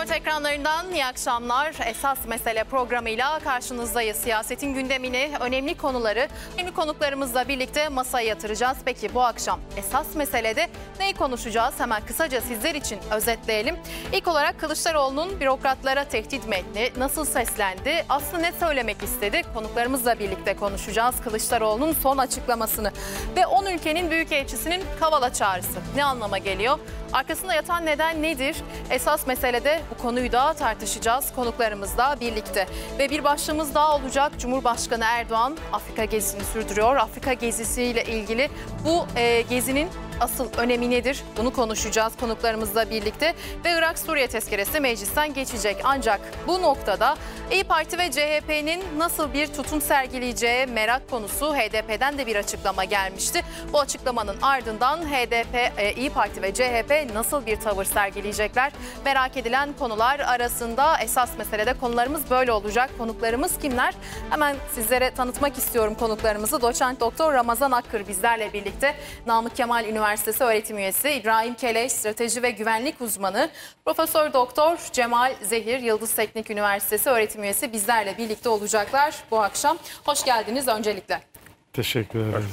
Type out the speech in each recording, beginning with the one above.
24 ekranlarından iyi akşamlar. Esas Mesele programıyla karşınızdayız. Siyasetin gündemini, önemli konuları önemli konuklarımızla birlikte masaya yatıracağız. Peki bu akşam esas meselede neyi konuşacağız? Hemen kısaca sizler için özetleyelim. İlk olarak Kılıçdaroğlu'nun bürokratlara tehdit metni nasıl seslendi? Aslı ne söylemek istedi? Konuklarımızla birlikte konuşacağız. Kılıçdaroğlu'nun son açıklamasını ve 10 ülkenin büyükelçisinin kavala çağrısı ne anlama geliyor? Arkasında yatan neden nedir? Esas meselede bu konuyu da tartışacağız konuklarımızla birlikte. Ve bir başlığımız daha olacak. Cumhurbaşkanı Erdoğan Afrika gezisini sürdürüyor. Afrika gezisiyle ilgili bu e, gezinin asıl önemi nedir? Bunu konuşacağız konuklarımızla birlikte ve Irak-Suriye tezkeresi meclisten geçecek. Ancak bu noktada İyi Parti ve CHP'nin nasıl bir tutum sergileyeceği merak konusu HDP'den de bir açıklama gelmişti. Bu açıklamanın ardından HDP, e, İyi Parti ve CHP nasıl bir tavır sergileyecekler? Merak edilen konular arasında esas meselede konularımız böyle olacak. Konuklarımız kimler? Hemen sizlere tanıtmak istiyorum konuklarımızı. Doçent Doktor Ramazan Akkır bizlerle birlikte Namık Kemal Üniversitesi öğretim üyesi İbrahim Keleş, strateji ve güvenlik uzmanı Profesör Doktor Cemal Zehir, Yıldız Teknik Üniversitesi öğretim üyesi bizlerle birlikte olacaklar bu akşam. Hoş geldiniz öncelikle. Teşekkür ederim.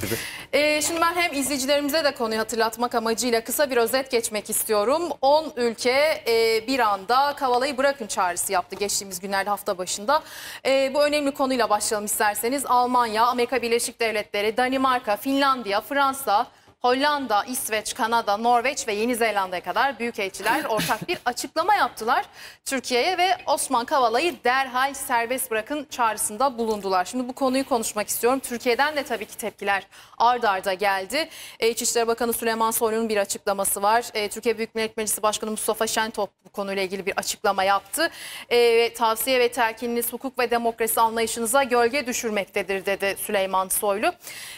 Ee, şimdi ben hem izleyicilerimize de konuyu hatırlatmak amacıyla kısa bir özet geçmek istiyorum. 10 ülke e, bir anda kavalayı bırakın çağrısı yaptı geçtiğimiz günlerde hafta başında. E, bu önemli konuyla başlayalım isterseniz. Almanya, Amerika Birleşik Devletleri, Danimarka, Finlandiya, Fransa, Hollanda, İsveç, Kanada, Norveç ve Yeni Zelanda'ya kadar büyükelçiler ortak bir açıklama yaptılar. Türkiye'ye ve Osman Kavala'yı derhal serbest bırakın çağrısında bulundular. Şimdi bu konuyu konuşmak istiyorum. Türkiye'den de tabii ki tepkiler ard arda geldi. E, İçişleri Bakanı Süleyman Soylu'nun bir açıklaması var. E, Türkiye Büyük Millet Meclisi Başkanı Mustafa Şentop bu konuyla ilgili bir açıklama yaptı. E, tavsiye ve telkininiz hukuk ve demokrasi anlayışınıza gölge düşürmektedir dedi Süleyman Soylu.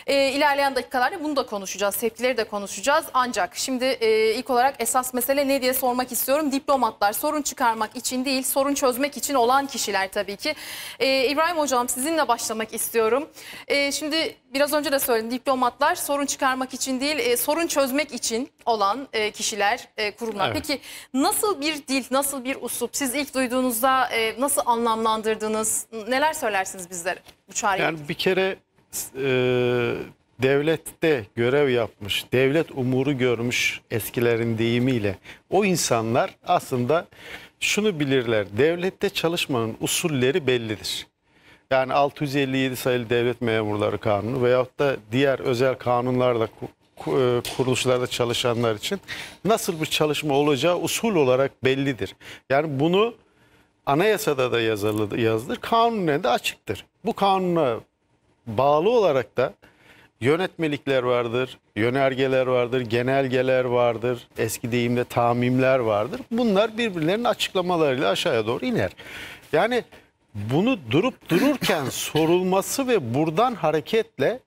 E, ilerleyen dakikalarda bunu da konuşacağız tepkileri de konuşacağız. Ancak şimdi e, ilk olarak esas mesele ne diye sormak istiyorum. Diplomatlar sorun çıkarmak için değil, sorun çözmek için olan kişiler tabii ki. E, İbrahim Hocam sizinle başlamak istiyorum. E, şimdi biraz önce de söyledim diplomatlar sorun çıkarmak için değil, e, sorun çözmek için olan e, kişiler, e, kurumlar. Evet. Peki nasıl bir dil, nasıl bir usup siz ilk duyduğunuzda e, nasıl anlamlandırdınız? Neler söylersiniz bizlere bu çağrıya? Yani bir kere e, devlette görev yapmış, devlet umuru görmüş eskilerin deyimiyle o insanlar aslında şunu bilirler. Devlette çalışmanın usulleri bellidir. Yani 657 sayılı devlet memurları kanunu veyahut da diğer özel kanunlarla e, kuruluşlarda çalışanlar için nasıl bir çalışma olacağı usul olarak bellidir. Yani bunu anayasada da yazılı, yazılır, kanunen de açıktır. Bu kanuna bağlı olarak da yönetmelikler vardır, yönergeler vardır, genelgeler vardır, eski deyimle tamimler vardır. Bunlar birbirlerinin açıklamalarıyla aşağıya doğru iner. Yani bunu durup dururken sorulması ve buradan hareketle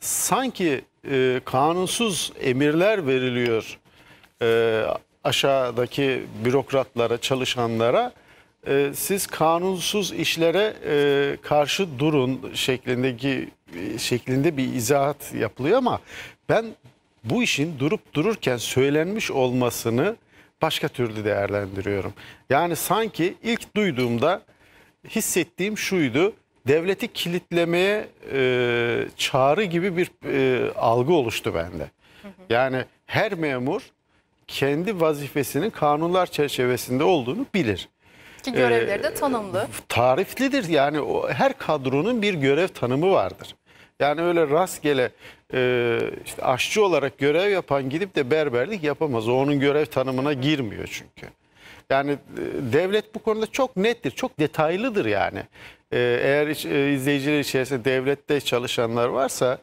sanki e, kanunsuz emirler veriliyor e, aşağıdaki bürokratlara, çalışanlara ee, siz kanunsuz işlere e, karşı durun şeklindeki e, şeklinde bir izahat yapılıyor ama ben bu işin durup dururken söylenmiş olmasını başka türlü değerlendiriyorum. Yani sanki ilk duyduğumda hissettiğim şuydu. Devleti kilitlemeye e, çağrı gibi bir e, algı oluştu bende. Hı hı. Yani her memur kendi vazifesinin kanunlar çerçevesinde olduğunu bilir. Ki görevleri de ee, tanımlı. Tariflidir yani o, her kadronun bir görev tanımı vardır. Yani öyle rastgele e, işte aşçı olarak görev yapan gidip de berberlik yapamaz. O onun görev tanımına girmiyor çünkü. Yani e, devlet bu konuda çok nettir, çok detaylıdır yani. E, eğer iç, e, izleyiciler içerisinde devlette çalışanlar varsa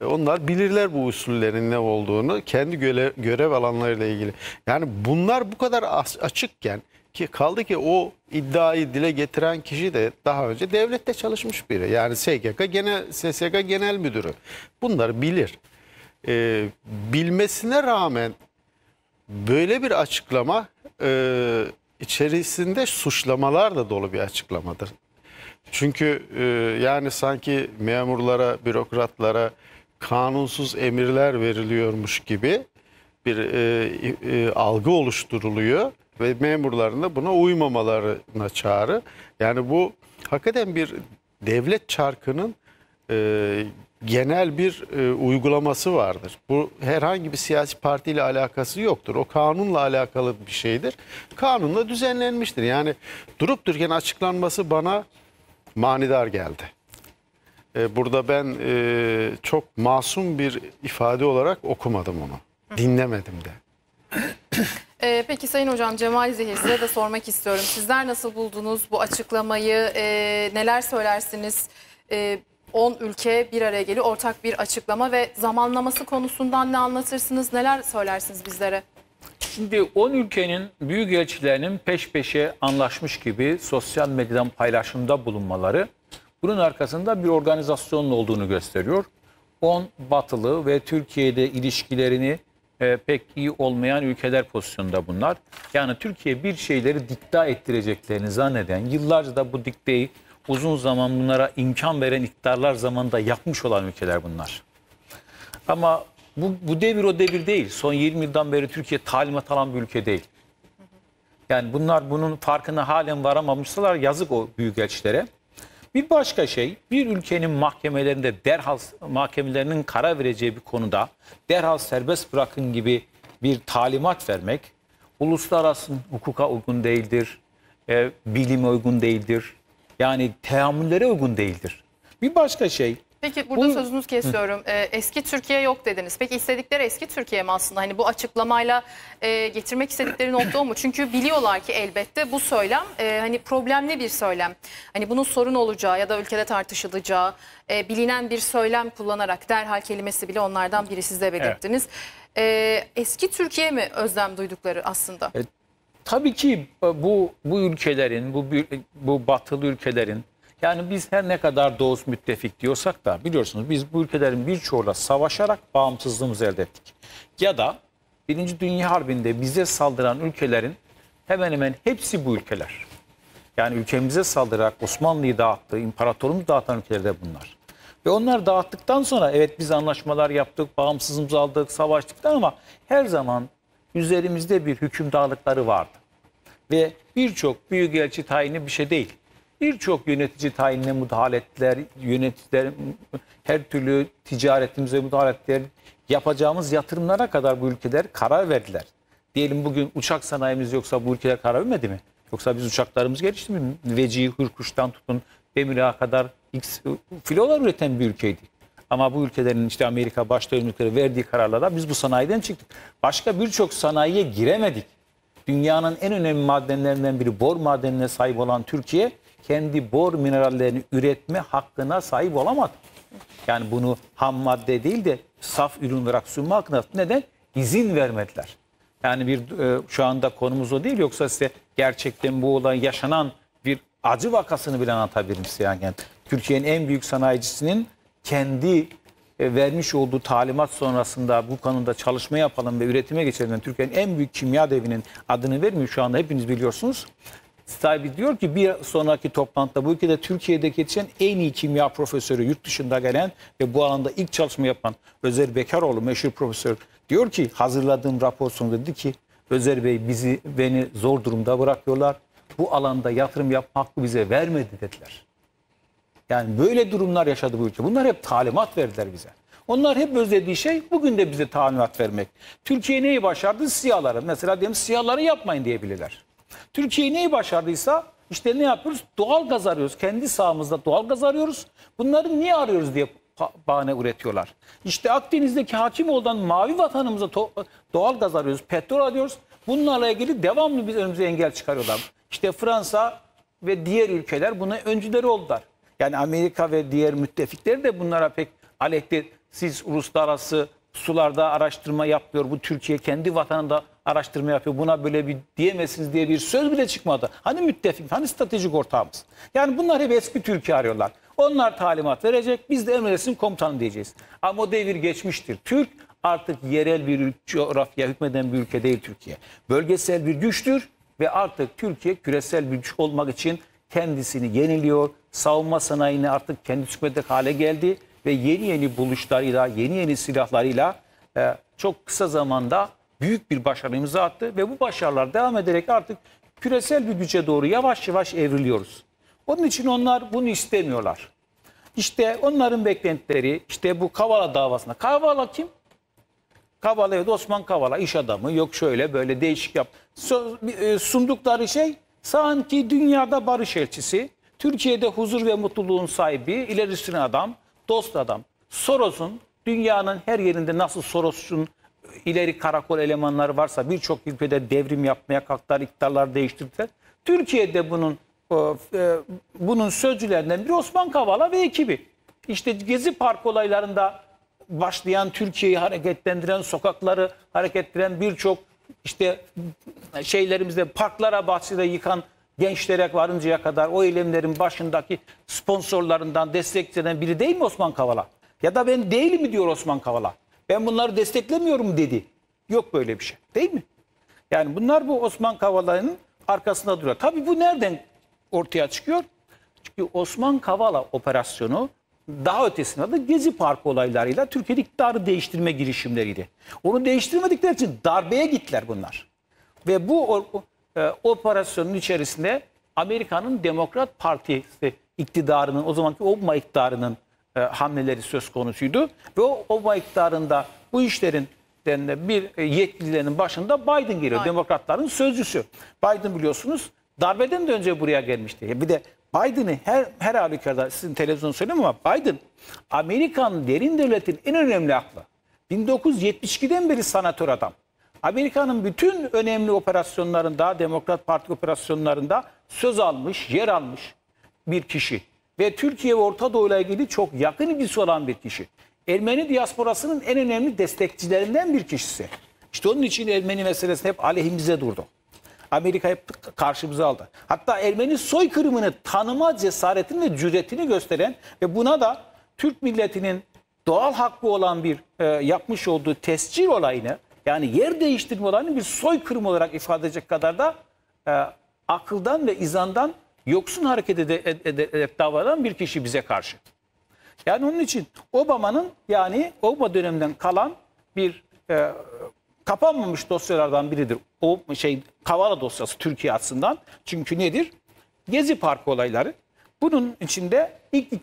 e, onlar bilirler bu usullerin ne olduğunu, kendi görev, görev alanlarıyla ilgili. Yani bunlar bu kadar as, açıkken ki kaldı ki o iddiayı dile getiren kişi de daha önce devlette çalışmış biri. Yani SGK genel, SSK genel müdürü. Bunları bilir. Ee, bilmesine rağmen böyle bir açıklama e, içerisinde suçlamalar da dolu bir açıklamadır. Çünkü e, yani sanki memurlara, bürokratlara kanunsuz emirler veriliyormuş gibi bir e, e, algı oluşturuluyor ve memurların buna uymamalarına çağrı. Yani bu hakikaten bir devlet çarkının e, genel bir e, uygulaması vardır. Bu herhangi bir siyasi partiyle alakası yoktur. O kanunla alakalı bir şeydir. Kanunla düzenlenmiştir. Yani durup dururken açıklanması bana manidar geldi. E, burada ben e, çok masum bir ifade olarak okumadım onu. Dinlemedim de. Ee, peki Sayın Hocam Cemal Zehir size de sormak istiyorum. Sizler nasıl buldunuz bu açıklamayı? E, neler söylersiniz? E, ülke bir araya geliyor. Ortak bir açıklama ve zamanlaması konusundan ne anlatırsınız? Neler söylersiniz bizlere? Şimdi 10 ülkenin büyük elçilerinin peş peşe anlaşmış gibi sosyal medyadan paylaşımda bulunmaları bunun arkasında bir organizasyonun olduğunu gösteriyor. 10 batılı ve Türkiye'de ilişkilerini e, pek iyi olmayan ülkeler pozisyonda bunlar. Yani Türkiye bir şeyleri dikta ettireceklerini zanneden, yıllarca da bu dikteyi uzun zaman bunlara imkan veren iktidarlar zamanında yapmış olan ülkeler bunlar. Ama bu, bu devir o devir değil. Son 20 yıldan beri Türkiye talimat alan bir ülke değil. Yani bunlar bunun farkına halen varamamışsalar yazık o büyükelçilere. Bir başka şey bir ülkenin mahkemelerinde derhal mahkemelerinin karar vereceği bir konuda derhal serbest bırakın gibi bir talimat vermek uluslararası hukuka uygun değildir, e, bilime uygun değildir. Yani teamüllere uygun değildir. Bir başka şey Peki burada Bunu... sözünüzü kesiyorum. Ee, eski Türkiye yok dediniz. Peki istedikleri eski Türkiye mi aslında? Hani bu açıklamayla e, getirmek istedikleri nokta o mu? Çünkü biliyorlar ki elbette bu söylem e, hani problemli bir söylem. Hani bunun sorun olacağı ya da ülkede tartışılacağı e, bilinen bir söylem kullanarak derhal kelimesi bile onlardan biri siz de belirttiniz. Evet. E, eski Türkiye mi özlem duydukları aslında? E, tabii ki bu bu ülkelerin bu bu batılı ülkelerin yani biz her ne kadar Doğus müttefik diyorsak da biliyorsunuz biz bu ülkelerin birçoğuyla savaşarak bağımsızlığımızı elde ettik. Ya da Birinci Dünya Harbi'nde bize saldıran ülkelerin hemen hemen hepsi bu ülkeler. Yani ülkemize saldırarak Osmanlı'yı dağıttı, imparatorumuz dağıtan ülkeler de bunlar. Ve onlar dağıttıktan sonra evet biz anlaşmalar yaptık, bağımsızlığımızı aldık, savaştık ama her zaman üzerimizde bir hükümdarlıkları vardı. Ve birçok büyük büyükelçi tayini bir şey değil birçok yönetici tayinine müdahale ettiler. Yöneticiler her türlü ticaretimize müdahale ettiler. Yapacağımız yatırımlara kadar bu ülkeler karar verdiler. Diyelim bugün uçak sanayimiz yoksa bu ülkeler karar vermedi mi? Yoksa biz uçaklarımız gelişti mi? veci Hürkuş'tan tutun Demirağ'a kadar X filolar üreten bir ülkeydik. Ama bu ülkelerin işte Amerika başta ülkeleri verdiği kararlara biz bu sanayiden çıktık. Başka birçok sanayiye giremedik. Dünyanın en önemli madenlerinden biri bor madenine sahip olan Türkiye kendi bor minerallerini üretme hakkına sahip olamadı. Yani bunu ham madde değil de saf ürün olarak sunma hakkına neden? izin vermediler. Yani bir e, şu anda konumuz o değil yoksa size gerçekten bu olay yaşanan bir acı vakasını bile anlatabilirim size. Yani Türkiye'nin en büyük sanayicisinin kendi e, vermiş olduğu talimat sonrasında bu konuda çalışma yapalım ve üretime geçelim. Türkiye'nin en büyük kimya devinin adını vermiyor şu anda hepiniz biliyorsunuz sahibi diyor ki bir sonraki toplantıda bu ülkede Türkiye'de yetişen en iyi kimya profesörü yurt dışında gelen ve bu alanda ilk çalışma yapan Özer Bekaroğlu meşhur profesör diyor ki hazırladığım rapor sonunda dedi ki Özer Bey bizi beni zor durumda bırakıyorlar. Bu alanda yatırım yapma hakkı bize vermedi dediler. Yani böyle durumlar yaşadı bu ülke. Bunlar hep talimat verdiler bize. Onlar hep özlediği şey bugün de bize talimat vermek. Türkiye neyi başardı? Siyaları. Mesela diyelim siyaları yapmayın diyebilirler. Türkiye neyi başardıysa işte ne yapıyoruz? Doğal gaz arıyoruz. Kendi sahamızda doğal gaz arıyoruz. Bunları niye arıyoruz diye bahane üretiyorlar. İşte Akdeniz'deki hakim olan mavi vatanımıza doğal gaz arıyoruz, petrol arıyoruz. Bunlarla ilgili devamlı biz önümüze engel çıkarıyorlar. İşte Fransa ve diğer ülkeler buna öncüleri oldular. Yani Amerika ve diğer müttefikleri de bunlara pek aleyhte siz uluslararası sularda araştırma yapmıyor. Bu Türkiye kendi vatanında araştırma yapıyor. Buna böyle bir diyemezsiniz diye bir söz bile çıkmadı. Hani müttefik, hani stratejik ortağımız. Yani bunlar hep eski Türkiye arıyorlar. Onlar talimat verecek, biz de emredesin komutanım diyeceğiz. Ama o devir geçmiştir. Türk artık yerel bir coğrafya hükmeden bir ülke değil Türkiye. Bölgesel bir güçtür ve artık Türkiye küresel bir güç olmak için kendisini yeniliyor. Savunma sanayini artık kendi hükmedek hale geldi ve yeni yeni buluşlarıyla, yeni yeni silahlarıyla e, çok kısa zamanda büyük bir başarı imza attı ve bu başarılar devam ederek artık küresel bir güce doğru yavaş yavaş evriliyoruz. Onun için onlar bunu istemiyorlar. İşte onların beklentileri işte bu Kavala davasında. Kavala kim? Kavala evet Osman Kavala iş adamı yok şöyle böyle değişik yap. E, sundukları şey sanki dünyada barış elçisi, Türkiye'de huzur ve mutluluğun sahibi, ilerisine adam, dost adam. Soros'un dünyanın her yerinde nasıl Soros'un ileri karakol elemanları varsa birçok ülkede devrim yapmaya kalktılar, iktidarlar değiştirdiler. Türkiye'de bunun e, e, bunun sözcülerinden bir Osman Kavala ve ekibi. İşte Gezi Park olaylarında başlayan Türkiye'yi hareketlendiren, sokakları hareketlendiren birçok işte şeylerimizde parklara bahçede yıkan gençlere varıncaya kadar o eylemlerin başındaki sponsorlarından destekçilerden biri değil mi Osman Kavala? Ya da ben değil mi diyor Osman Kavala? Ben bunları desteklemiyorum dedi. Yok böyle bir şey. Değil mi? Yani bunlar bu Osman Kavala'nın arkasında duruyor. Tabii bu nereden ortaya çıkıyor? Çünkü Osman Kavala operasyonu daha ötesinde de Gezi Parkı olaylarıyla Türkiye'de iktidarı değiştirme girişimleriydi. Onu değiştirmedikleri için darbeye gittiler bunlar. Ve bu e, operasyonun içerisinde Amerika'nın Demokrat Partisi iktidarının, o zamanki Obama iktidarının e, hamleleri söz konusuydu. Ve o, o miktarında bu işlerin bir e, yetkililerin başında Biden geliyor. Aynen. Demokratların sözcüsü. Biden biliyorsunuz darbeden de önce buraya gelmişti. Bir de Biden'i her, her halükarda sizin televizyon söylemiyor ama Biden Amerikanın derin devletin en önemli aklı. 1972'den beri sanatör adam. Amerika'nın bütün önemli operasyonlarında, Demokrat Parti operasyonlarında söz almış, yer almış bir kişi ve Türkiye ve Orta Doğu ile ilgili çok yakın ilgisi olan bir kişi. Ermeni diasporasının en önemli destekçilerinden bir kişisi. İşte onun için Ermeni meselesi hep aleyhimize durdu. Amerika hep karşımıza aldı. Hatta Ermeni soykırımını tanıma cesaretini ve cüretini gösteren ve buna da Türk milletinin doğal hakkı olan bir e, yapmış olduğu tescil olayını yani yer değiştirme olayını bir soykırım olarak ifade edecek kadar da e, akıldan ve izandan yoksun hareket ede, davranan bir kişi bize karşı. Yani onun için Obama'nın yani Obama döneminden kalan bir e, kapanmamış dosyalardan biridir. O şey Kavala dosyası Türkiye açısından. Çünkü nedir? Gezi Parkı olayları. Bunun içinde ilk e,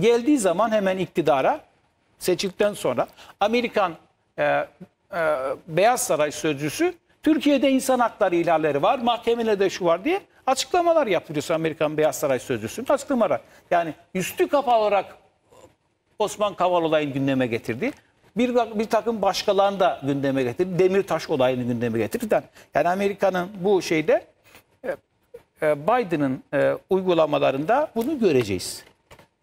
geldiği zaman hemen iktidara seçildikten sonra Amerikan e, e, Beyaz Saray sözcüsü Türkiye'de insan hakları ihlalleri var, mahkemelerde şu var diye açıklamalar yapıyoruz Amerikan Beyaz Saray Sözcüsü'nün açıklamalar. Yani üstü kapalı olarak Osman Kaval olayını gündeme getirdi. Bir, bir takım başkalarını da gündeme getirdi. Demirtaş olayını gündeme getirdi. Yani Amerika'nın bu şeyde e, e, Biden'ın e, uygulamalarında bunu göreceğiz.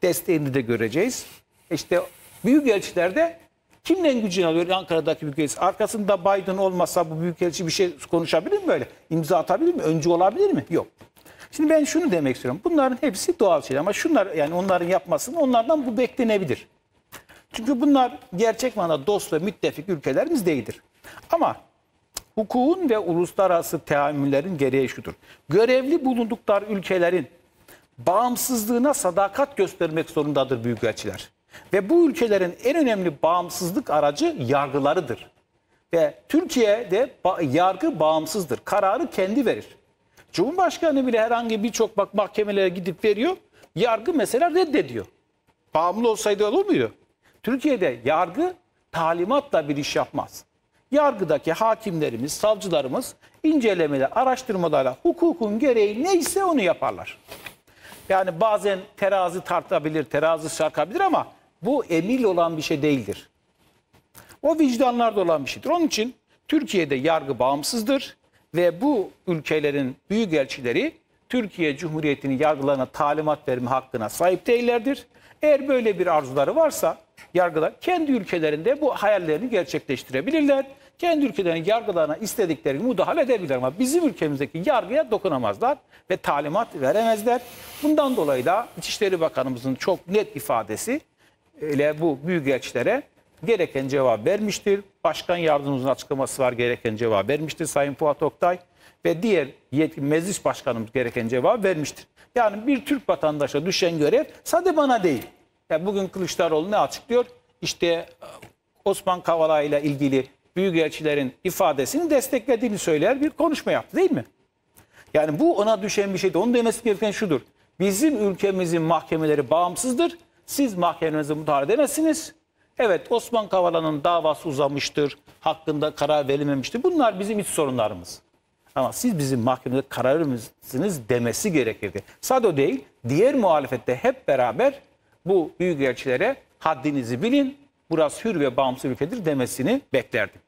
Desteğini de göreceğiz. İşte büyük elçilerde Kimden gücünü alıyor Ankara'daki büyükelçi? Arkasında Biden olmasa bu büyükelçi bir şey konuşabilir mi böyle? İmza atabilir mi? Öncü olabilir mi? Yok. Şimdi ben şunu demek istiyorum. Bunların hepsi doğal şeyler ama şunlar yani onların yapmasını onlardan bu beklenebilir. Çünkü bunlar gerçek manada dost ve müttefik ülkelerimiz değildir. Ama hukukun ve uluslararası teamüllerin gereği şudur. Görevli bulundukları ülkelerin bağımsızlığına sadakat göstermek zorundadır büyükelçiler. Ve bu ülkelerin en önemli bağımsızlık aracı yargılarıdır. Ve Türkiye'de ba yargı bağımsızdır. Kararı kendi verir. Cumhurbaşkanı bile herhangi birçok bak mahkemelere gidip veriyor. Yargı mesela reddediyor. Bağımlı olsaydı olur muydu? Türkiye'de yargı talimatla bir iş yapmaz. Yargıdaki hakimlerimiz, savcılarımız incelemeler, araştırmalarla hukukun gereği neyse onu yaparlar. Yani bazen terazi tartabilir, terazi sarkabilir ama bu emil olan bir şey değildir. O vicdanlarda olan bir şeydir. Onun için Türkiye'de yargı bağımsızdır ve bu ülkelerin büyükelçileri Türkiye Cumhuriyeti'nin yargılarına talimat verme hakkına sahip değillerdir. Eğer böyle bir arzuları varsa yargılar kendi ülkelerinde bu hayallerini gerçekleştirebilirler. Kendi ülkelerinin yargılarına istediklerini müdahale edebilirler ama bizim ülkemizdeki yargıya dokunamazlar ve talimat veremezler. Bundan dolayı da İçişleri Bakanımızın çok net ifadesi ile bu büyükelçilere gereken cevap vermiştir. Başkan yardımcımızın açıklaması var gereken cevap vermiştir Sayın Fuat Oktay ve diğer meclis başkanımız gereken cevap vermiştir. Yani bir Türk vatandaşa düşen görev sadece bana değil. Yani bugün Kılıçdaroğlu ne açıklıyor? İşte e, Osman Kavala ile ilgili büyükelçilerin ifadesini desteklediğini söyler bir konuşma yaptı değil mi? Yani bu ona düşen bir şeydi. Onun demesi gereken şudur. Bizim ülkemizin mahkemeleri bağımsızdır siz mahkemenize müdahale edemezsiniz. Evet Osman Kavala'nın davası uzamıştır. Hakkında karar verilmemiştir. Bunlar bizim iç sorunlarımız. Ama siz bizim mahkemede kararımızsınız demesi gerekirdi. Sado değil, diğer muhalefette hep beraber bu büyükelçilere haddinizi bilin, burası hür ve bağımsız ülkedir demesini beklerdim.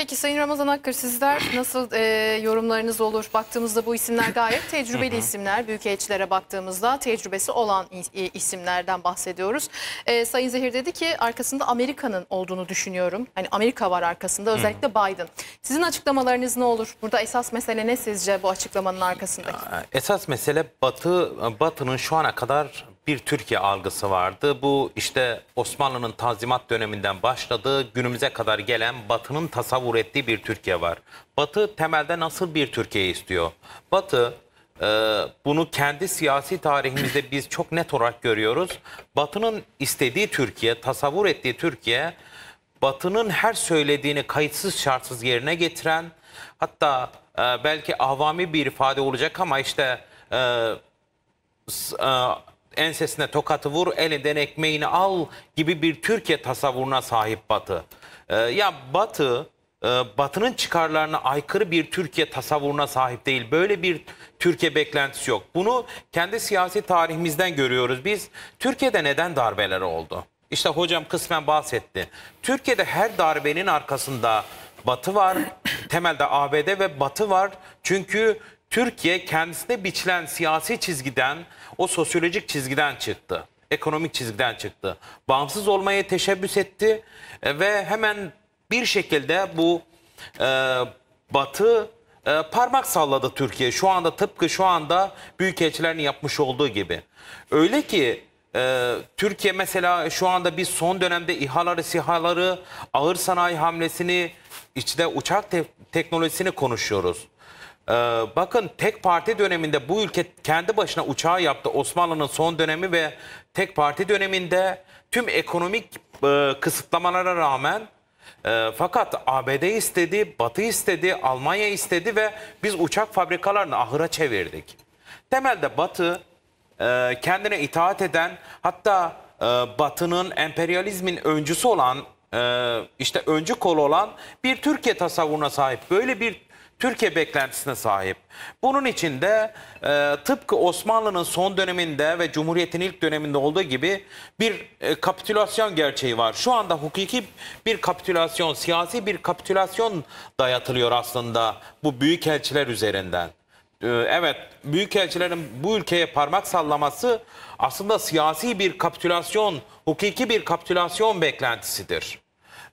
Peki Sayın Ramazan Akkır sizler nasıl e, yorumlarınız olur? Baktığımızda bu isimler gayet tecrübeli isimler. büyük Büyükelçilere baktığımızda tecrübesi olan isimlerden bahsediyoruz. E, Sayın Zehir dedi ki arkasında Amerika'nın olduğunu düşünüyorum. Hani Amerika var arkasında özellikle Biden. Sizin açıklamalarınız ne olur? Burada esas mesele ne sizce bu açıklamanın arkasındaki? Esas mesele Batı Batı'nın şu ana kadar bir Türkiye algısı vardı. Bu işte Osmanlı'nın tanzimat döneminden başladığı günümüze kadar gelen Batı'nın tasavvur ettiği bir Türkiye var. Batı temelde nasıl bir Türkiye istiyor? Batı e, bunu kendi siyasi tarihimizde biz çok net olarak görüyoruz. Batı'nın istediği Türkiye, tasavvur ettiği Türkiye, Batı'nın her söylediğini kayıtsız şartsız yerine getiren, hatta e, belki avami bir ifade olacak ama işte... e, e ensesine tokatı vur, elinden ekmeğini al gibi bir Türkiye tasavvuruna sahip Batı. Ee, ya Batı, e, Batı'nın çıkarlarına aykırı bir Türkiye tasavvuruna sahip değil. Böyle bir Türkiye beklentisi yok. Bunu kendi siyasi tarihimizden görüyoruz. Biz Türkiye'de neden darbeler oldu? İşte hocam kısmen bahsetti. Türkiye'de her darbenin arkasında Batı var. Temelde ABD ve Batı var. Çünkü Türkiye kendisine biçilen siyasi çizgiden o sosyolojik çizgiden çıktı. Ekonomik çizgiden çıktı. Bağımsız olmaya teşebbüs etti e, ve hemen bir şekilde bu e, batı e, parmak salladı Türkiye. Şu anda tıpkı şu anda büyükelçilerin yapmış olduğu gibi. Öyle ki e, Türkiye mesela şu anda bir son dönemde İHA'ları, SİHA'ları, ağır sanayi hamlesini, işte uçak te teknolojisini konuşuyoruz. Ee, bakın tek parti döneminde bu ülke kendi başına uçağı yaptı. Osmanlı'nın son dönemi ve tek parti döneminde tüm ekonomik e, kısıtlamalara rağmen e, fakat ABD istedi, Batı istedi, Almanya istedi ve biz uçak fabrikalarını ahıra çevirdik. Temelde Batı e, kendine itaat eden hatta e, Batı'nın emperyalizmin öncüsü olan e, işte öncü kol olan bir Türkiye tasavvuruna sahip. Böyle bir Türkiye beklentisine sahip. Bunun için de e, tıpkı Osmanlı'nın son döneminde ve Cumhuriyet'in ilk döneminde olduğu gibi bir e, kapitülasyon gerçeği var. Şu anda hukuki bir kapitülasyon, siyasi bir kapitülasyon dayatılıyor aslında bu büyük elçiler üzerinden. E, evet, büyük elçilerin bu ülkeye parmak sallaması aslında siyasi bir kapitülasyon, hukuki bir kapitülasyon beklentisidir.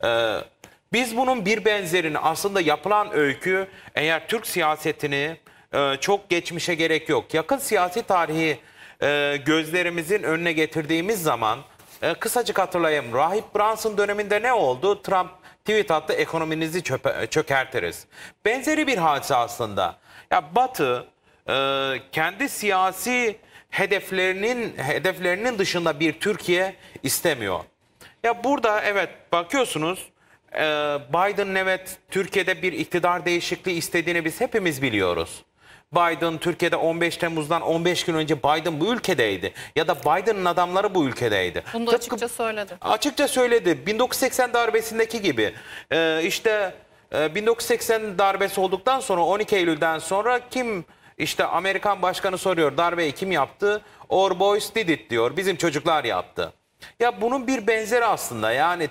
Evet biz bunun bir benzerini aslında yapılan öykü eğer Türk siyasetini e, çok geçmişe gerek yok. Yakın siyasi tarihi e, gözlerimizin önüne getirdiğimiz zaman e, kısacık hatırlayayım. Rahip Brunson döneminde ne oldu? Trump tweet attı ekonominizi çöpe, çökertiriz. Benzeri bir hadise aslında. Ya Batı e, kendi siyasi hedeflerinin hedeflerinin dışında bir Türkiye istemiyor. Ya burada evet bakıyorsunuz ee, Biden evet Türkiye'de bir iktidar değişikliği istediğini biz hepimiz biliyoruz. Biden Türkiye'de 15 Temmuz'dan 15 gün önce Biden bu ülkedeydi. Ya da Biden'ın adamları bu ülkedeydi. Bunu da Tıpkı, açıkça söyledi. Açıkça söyledi. 1980 darbesindeki gibi. Ee, işte 1980 e, darbesi olduktan sonra 12 Eylül'den sonra kim işte Amerikan başkanı soruyor darbeyi kim yaptı? Our boys did it diyor. Bizim çocuklar yaptı. Ya bunun bir benzeri aslında yani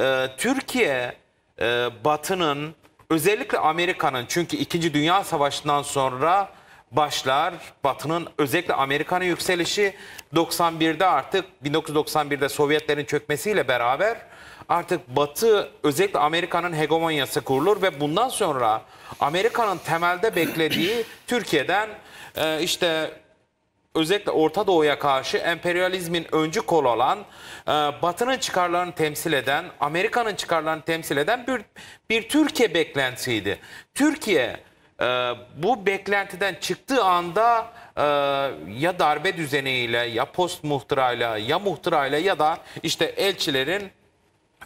e, Türkiye e, Batı'nın özellikle Amerika'nın çünkü 2. Dünya Savaşı'ndan sonra başlar Batı'nın özellikle Amerika'nın yükselişi 91'de artık 1991'de Sovyetlerin çökmesiyle beraber artık Batı özellikle Amerika'nın hegemonyası kurulur ve bundan sonra Amerika'nın temelde beklediği Türkiye'den e, işte özellikle Orta Doğu'ya karşı emperyalizmin öncü kol olan, e, Batı'nın çıkarlarını temsil eden, Amerika'nın çıkarlarını temsil eden bir, bir Türkiye beklentisiydi. Türkiye e, bu beklentiden çıktığı anda e, ya darbe düzeniyle, ya post muhtırayla, ya muhtırayla ya da işte elçilerin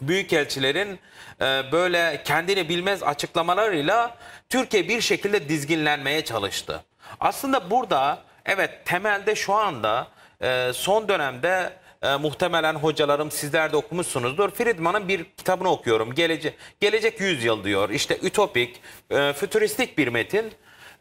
büyükelçilerin e, böyle kendini bilmez açıklamalarıyla Türkiye bir şekilde dizginlenmeye çalıştı. Aslında burada Evet temelde şu anda e, son dönemde e, muhtemelen hocalarım sizler de okumuşsunuzdur. Friedman'ın bir kitabını okuyorum. Gelece Gelecek Yüzyıl diyor. İşte ütopik, e, fütüristik bir metin.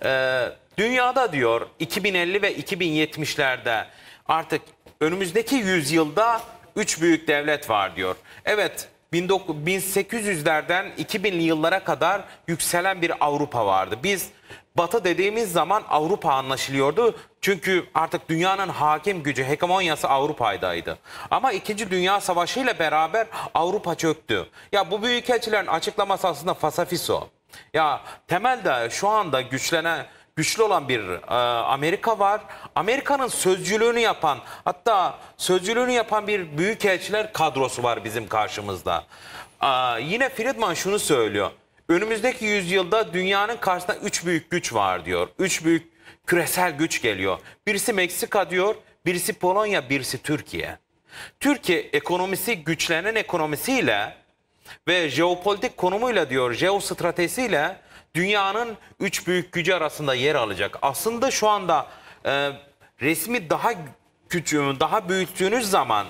E, dünyada diyor 2050 ve 2070'lerde artık önümüzdeki yüzyılda 3 büyük devlet var diyor. Evet 1800'lerden 2000'li yıllara kadar yükselen bir Avrupa vardı. Biz Batı dediğimiz zaman Avrupa anlaşılıyordu. Çünkü artık dünyanın hakim gücü, hegemonyası Avrupa'ydaydı. Ama 2. Dünya Savaşı ile beraber Avrupa çöktü. Ya bu büyükelçilerin açıklaması aslında fasafiso. Ya temelde şu anda güçlenen güçlü olan bir e, Amerika var. Amerika'nın sözcülüğünü yapan hatta sözcülüğünü yapan bir büyükelçiler kadrosu var bizim karşımızda. E, yine Friedman şunu söylüyor. Önümüzdeki yüzyılda dünyanın karşısında üç büyük güç var diyor. Üç büyük küresel güç geliyor. Birisi Meksika diyor, birisi Polonya, birisi Türkiye. Türkiye ekonomisi güçlenen ekonomisiyle ve jeopolitik konumuyla diyor, jeostratejisiyle dünyanın üç büyük gücü arasında yer alacak. Aslında şu anda e, resmi daha küçüğünü, daha büyüttüğünüz zaman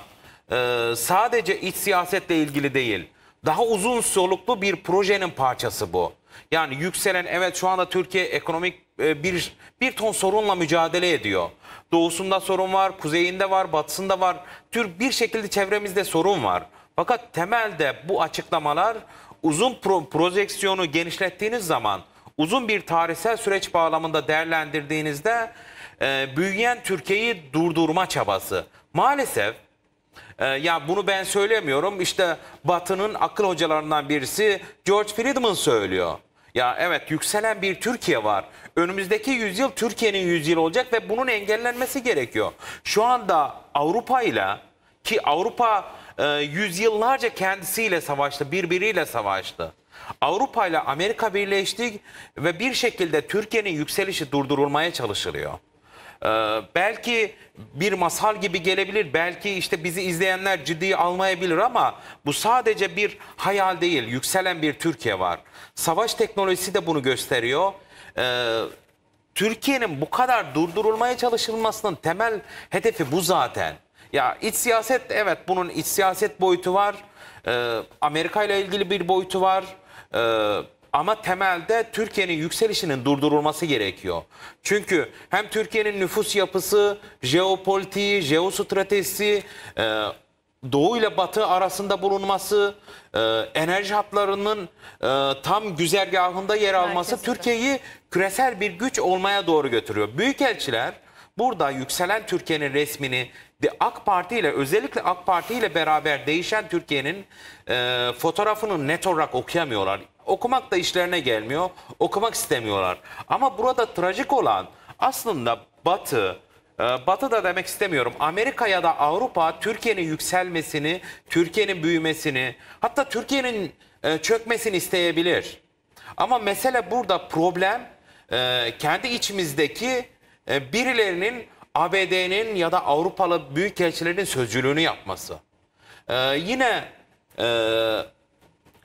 e, sadece iç siyasetle ilgili değil daha uzun soluklu bir projenin parçası bu. Yani yükselen evet şu anda Türkiye ekonomik e, bir bir ton sorunla mücadele ediyor. Doğusunda sorun var, kuzeyinde var, batısında var. Tür bir şekilde çevremizde sorun var. Fakat temelde bu açıklamalar uzun pro projeksiyonu genişlettiğiniz zaman uzun bir tarihsel süreç bağlamında değerlendirdiğinizde e, büyüyen Türkiye'yi durdurma çabası. Maalesef ee, ya bunu ben söylemiyorum. İşte Batı'nın akıl hocalarından birisi George Friedman söylüyor. Ya evet yükselen bir Türkiye var. Önümüzdeki yüzyıl Türkiye'nin yüzyılı olacak ve bunun engellenmesi gerekiyor. Şu anda Avrupa ile ki Avrupa e, yüzyıllarca kendisiyle savaştı, birbiriyle savaştı. Avrupa ile Amerika birleşti ve bir şekilde Türkiye'nin yükselişi durdurulmaya çalışılıyor. Ee, belki bir masal gibi gelebilir. Belki işte bizi izleyenler ciddiye almayabilir ama bu sadece bir hayal değil. Yükselen bir Türkiye var. Savaş teknolojisi de bunu gösteriyor. Ee, Türkiye'nin bu kadar durdurulmaya çalışılmasının temel hedefi bu zaten. Ya iç siyaset evet bunun iç siyaset boyutu var. Ee, Amerika ile ilgili bir boyutu var. Ee, ama temelde Türkiye'nin yükselişinin durdurulması gerekiyor. Çünkü hem Türkiye'nin nüfus yapısı, jeopolitiği, jeostratejisi, e, Doğu ile Batı arasında bulunması, e, enerji hatlarının e, tam güzergahında yer alması Türkiye'yi küresel bir güç olmaya doğru götürüyor. Büyükelçiler burada yükselen Türkiye'nin resmini AK Parti ile özellikle AK Parti ile beraber değişen Türkiye'nin e, fotoğrafını net olarak okuyamıyorlar. Okumak da işlerine gelmiyor. Okumak istemiyorlar. Ama burada trajik olan aslında Batı, e, Batı da demek istemiyorum. Amerika ya da Avrupa Türkiye'nin yükselmesini, Türkiye'nin büyümesini, hatta Türkiye'nin e, çökmesini isteyebilir. Ama mesele burada problem e, kendi içimizdeki birilerinin ABD'nin ya da Avrupalı büyükelçilerin sözcülüğünü yapması. Yine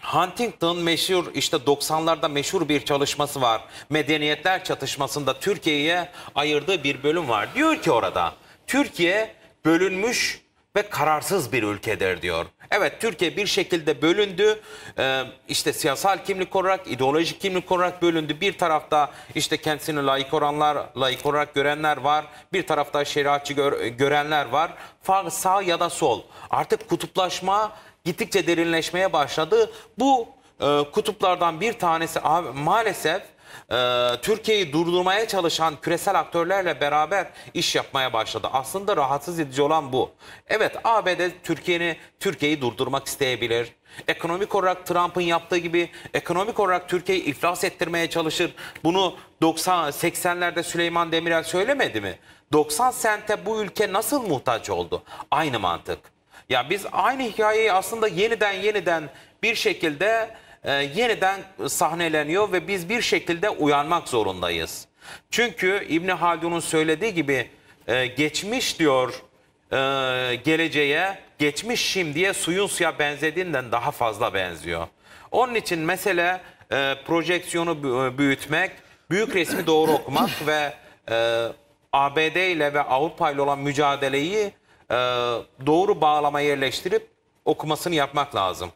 Huntington meşhur işte 90'larda meşhur bir çalışması var. Medeniyetler çatışmasında Türkiye'ye ayırdığı bir bölüm var. Diyor ki orada Türkiye bölünmüş ve kararsız bir ülkedir diyor. Evet Türkiye bir şekilde bölündü. Ee, işte siyasal kimlik olarak, ideolojik kimlik olarak bölündü. Bir tarafta işte kendisini layık olanlar, layık olarak görenler var. Bir tarafta şeriatçı gör, görenler var. Fark sağ ya da sol. Artık kutuplaşma gittikçe derinleşmeye başladı. Bu e, kutuplardan bir tanesi abi, maalesef e, Türkiye'yi durdurmaya çalışan küresel aktörlerle beraber iş yapmaya başladı. Aslında rahatsız edici olan bu. Evet ABD Türkiye'ni Türkiye'yi durdurmak isteyebilir. Ekonomik olarak Trump'ın yaptığı gibi ekonomik olarak Türkiye'yi iflas ettirmeye çalışır. Bunu 90 80'lerde Süleyman Demirel söylemedi mi? 90 sente bu ülke nasıl muhtaç oldu? Aynı mantık. Ya biz aynı hikayeyi aslında yeniden yeniden bir şekilde e, yeniden sahneleniyor ve biz bir şekilde uyanmak zorundayız. Çünkü İbni Haldun'un söylediği gibi e, geçmiş diyor e, geleceğe, geçmiş şimdiye suyun suya benzediğinden daha fazla benziyor. Onun için mesele e, projeksiyonu e, büyütmek, büyük resmi doğru okumak ve e, ABD ile ve Avrupa ile olan mücadeleyi e, doğru bağlama yerleştirip okumasını yapmak lazım.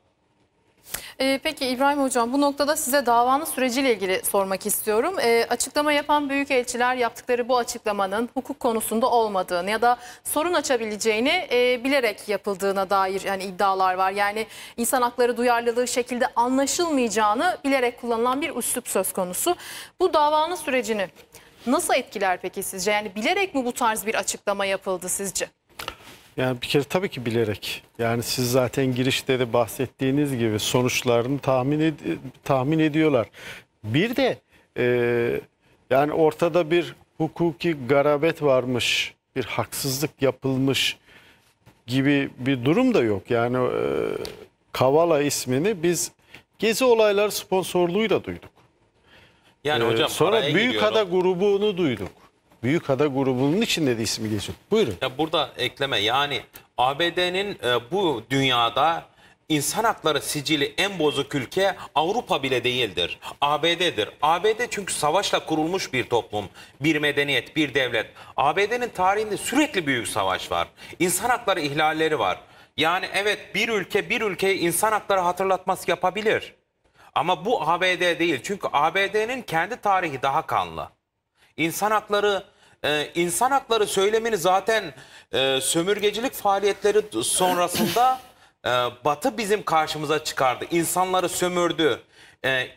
Ee, peki İbrahim Hocam bu noktada size davanın süreciyle ilgili sormak istiyorum. E, açıklama yapan büyükelçiler yaptıkları bu açıklamanın hukuk konusunda olmadığını ya da sorun açabileceğini e, bilerek yapıldığına dair yani iddialar var. Yani insan hakları duyarlılığı şekilde anlaşılmayacağını bilerek kullanılan bir üslup söz konusu. Bu davanın sürecini nasıl etkiler peki sizce? Yani bilerek mi bu tarz bir açıklama yapıldı sizce? Yani bir kere tabii ki bilerek. Yani siz zaten girişte de bahsettiğiniz gibi sonuçlarını tahmin ed tahmin ediyorlar. Bir de e, yani ortada bir hukuki garabet varmış, bir haksızlık yapılmış gibi bir durum da yok. Yani e, Kavala ismini biz Gezi olayları sponsorluğuyla duyduk. Yani e, hocam ee, sonra Büyükada grubunu duyduk. Büyük ada grubunun içinde de ismi geçiyor. Buyurun. Ya burada ekleme yani ABD'nin e, bu dünyada insan hakları sicili en bozuk ülke Avrupa bile değildir. ABD'dir. ABD çünkü savaşla kurulmuş bir toplum, bir medeniyet, bir devlet. ABD'nin tarihinde sürekli büyük savaş var. İnsan hakları ihlalleri var. Yani evet bir ülke bir ülkeye insan hakları hatırlatması yapabilir. Ama bu ABD değil. Çünkü ABD'nin kendi tarihi daha kanlı. İnsan hakları e, insan hakları söylemini zaten e, sömürgecilik faaliyetleri sonrasında e, Batı bizim karşımıza çıkardı. İnsanları sömürdü. E, ya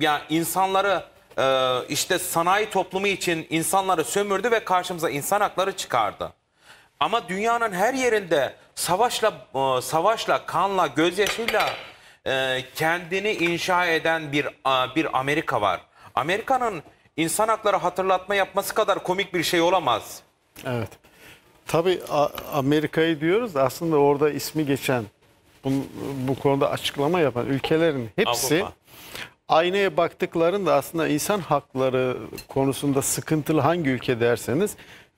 yani insanları e, işte sanayi toplumu için insanları sömürdü ve karşımıza insan hakları çıkardı. Ama dünyanın her yerinde savaşla e, savaşla kanla gözyaşıyla e, kendini inşa eden bir bir Amerika var. Amerika'nın insan hakları hatırlatma yapması kadar komik bir şey olamaz. Evet. Tabii Amerika'yı diyoruz da aslında orada ismi geçen bu, bu konuda açıklama yapan ülkelerin hepsi Avrupa. aynaya baktıklarında aslında insan hakları konusunda sıkıntılı hangi ülke derseniz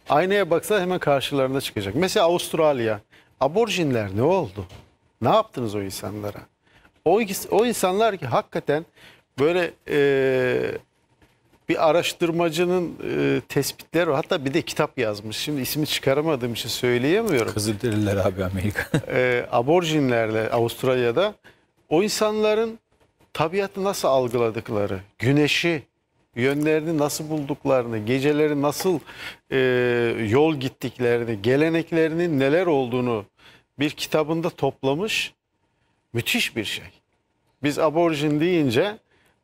aynaya baksa hemen karşılarına çıkacak. Mesela Avustralya. Aborjinler ne oldu? Ne yaptınız o insanlara? O, o insanlar ki hakikaten böyle e, bir araştırmacının e, tespitleri var. Hatta bir de kitap yazmış. Şimdi ismi çıkaramadığım için söyleyemiyorum. Kızılderililer abi Amerika. E, aborjinlerle Avustralya'da o insanların tabiatı nasıl algıladıkları, güneşi, yönlerini nasıl bulduklarını, geceleri nasıl e, yol gittiklerini, geleneklerinin neler olduğunu bir kitabında toplamış müthiş bir şey. Biz aborjin deyince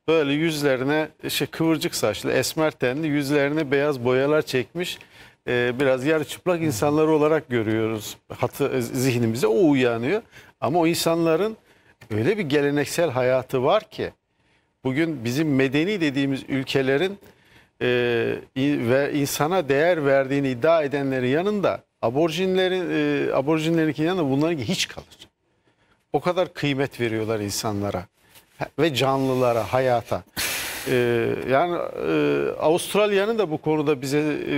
böyle yüzlerine şey kıvırcık saçlı, esmer tenli yüzlerine beyaz boyalar çekmiş e, biraz yarı çıplak insanları olarak görüyoruz. Hatı e, zihnimize o uyanıyor. Ama o insanların öyle bir geleneksel hayatı var ki bugün bizim medeni dediğimiz ülkelerin e, ve insana değer verdiğini iddia edenlerin yanında aborjinlerin e, aborjinlerinkin yanında bunların hiç kalır. O kadar kıymet veriyorlar insanlara ve canlılara, hayata. Ee, yani e, Avustralya'nın da bu konuda bize e,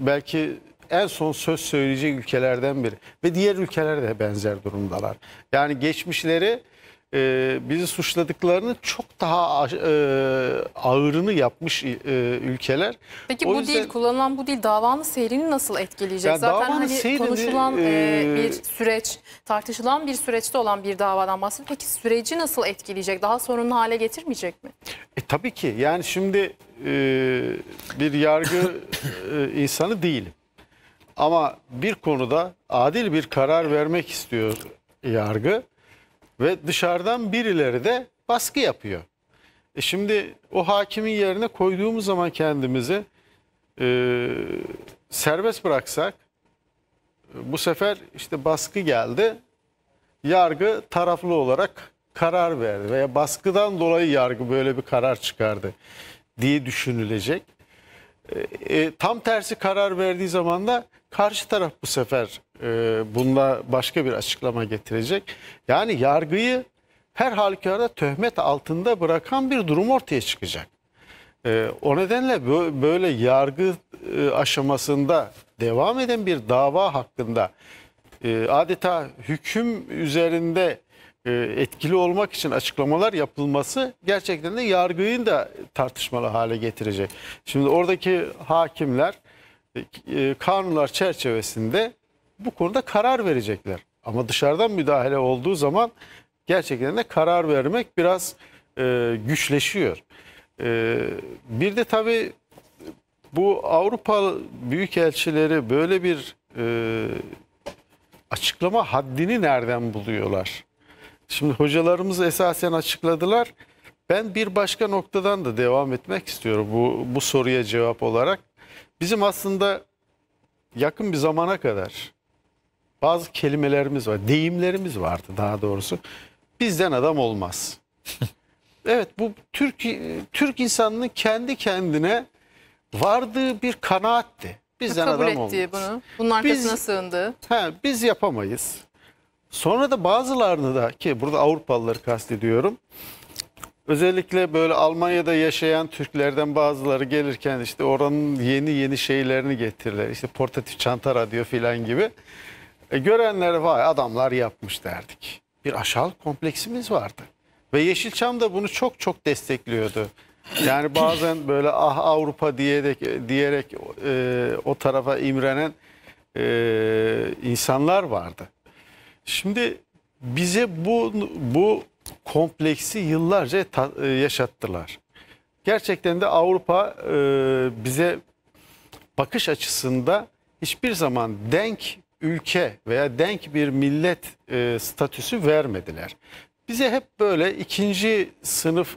belki en son söz söyleyecek ülkelerden biri. Ve diğer ülkeler de benzer durumdalar. Yani geçmişleri e, bizi suçladıklarını çok daha e, ağırını yapmış e, ülkeler. Peki o bu yüzden, değil kullanılan bu değil davanın seyrini nasıl etkileyecek? Yani Zaten hani seyrini, konuşulan e, e, bir süreç, tartışılan bir süreçte olan bir davadan bahsediyor. Peki süreci nasıl etkileyecek? Daha sorunlu hale getirmeyecek mi? E, tabii ki. Yani şimdi e, bir yargı e, insanı değilim. Ama bir konuda adil bir karar vermek istiyor yargı. Ve dışarıdan birileri de baskı yapıyor. E şimdi o hakimin yerine koyduğumuz zaman kendimizi e, serbest bıraksak bu sefer işte baskı geldi. Yargı taraflı olarak karar verdi veya baskıdan dolayı yargı böyle bir karar çıkardı diye düşünülecek. E, e, tam tersi karar verdiği zaman da karşı taraf bu sefer e, bununla başka bir açıklama getirecek. Yani yargıyı her halükarda töhmet altında bırakan bir durum ortaya çıkacak. E, o nedenle böyle yargı e, aşamasında devam eden bir dava hakkında e, adeta hüküm üzerinde e, etkili olmak için açıklamalar yapılması gerçekten de yargıyı da tartışmalı hale getirecek. Şimdi oradaki hakimler e, e, kanunlar çerçevesinde bu konuda karar verecekler. Ama dışarıdan müdahale olduğu zaman gerçekten de karar vermek biraz güçleşiyor. Bir de tabii bu Avrupa büyükelçileri böyle bir açıklama haddini nereden buluyorlar? Şimdi hocalarımız esasen açıkladılar. Ben bir başka noktadan da devam etmek istiyorum bu, bu soruya cevap olarak. Bizim aslında yakın bir zamana kadar bazı kelimelerimiz var, deyimlerimiz vardı daha doğrusu. Bizden adam olmaz. evet bu Türk, Türk insanının kendi kendine vardığı bir kanaatti. Bizden kabul adam ettiği olmaz. bunu. Bunun arkasına biz, sığındı. He, biz yapamayız. Sonra da bazılarını da ki burada Avrupalıları kastediyorum. Özellikle böyle Almanya'da yaşayan Türklerden bazıları gelirken işte oranın yeni yeni şeylerini getirirler. İşte portatif çanta radyo filan gibi. E, görenler vay adamlar yapmış derdik. Bir aşağılık kompleksimiz vardı. Ve Yeşilçam da bunu çok çok destekliyordu. Yani bazen böyle ah Avrupa diyerek, diyerek e, o tarafa imrenen e, insanlar vardı. Şimdi bize bu bu kompleksi yıllarca ta, e, yaşattılar. Gerçekten de Avrupa e, bize bakış açısında hiçbir zaman denk ülke veya denk bir millet e, statüsü vermediler. Bize hep böyle ikinci sınıf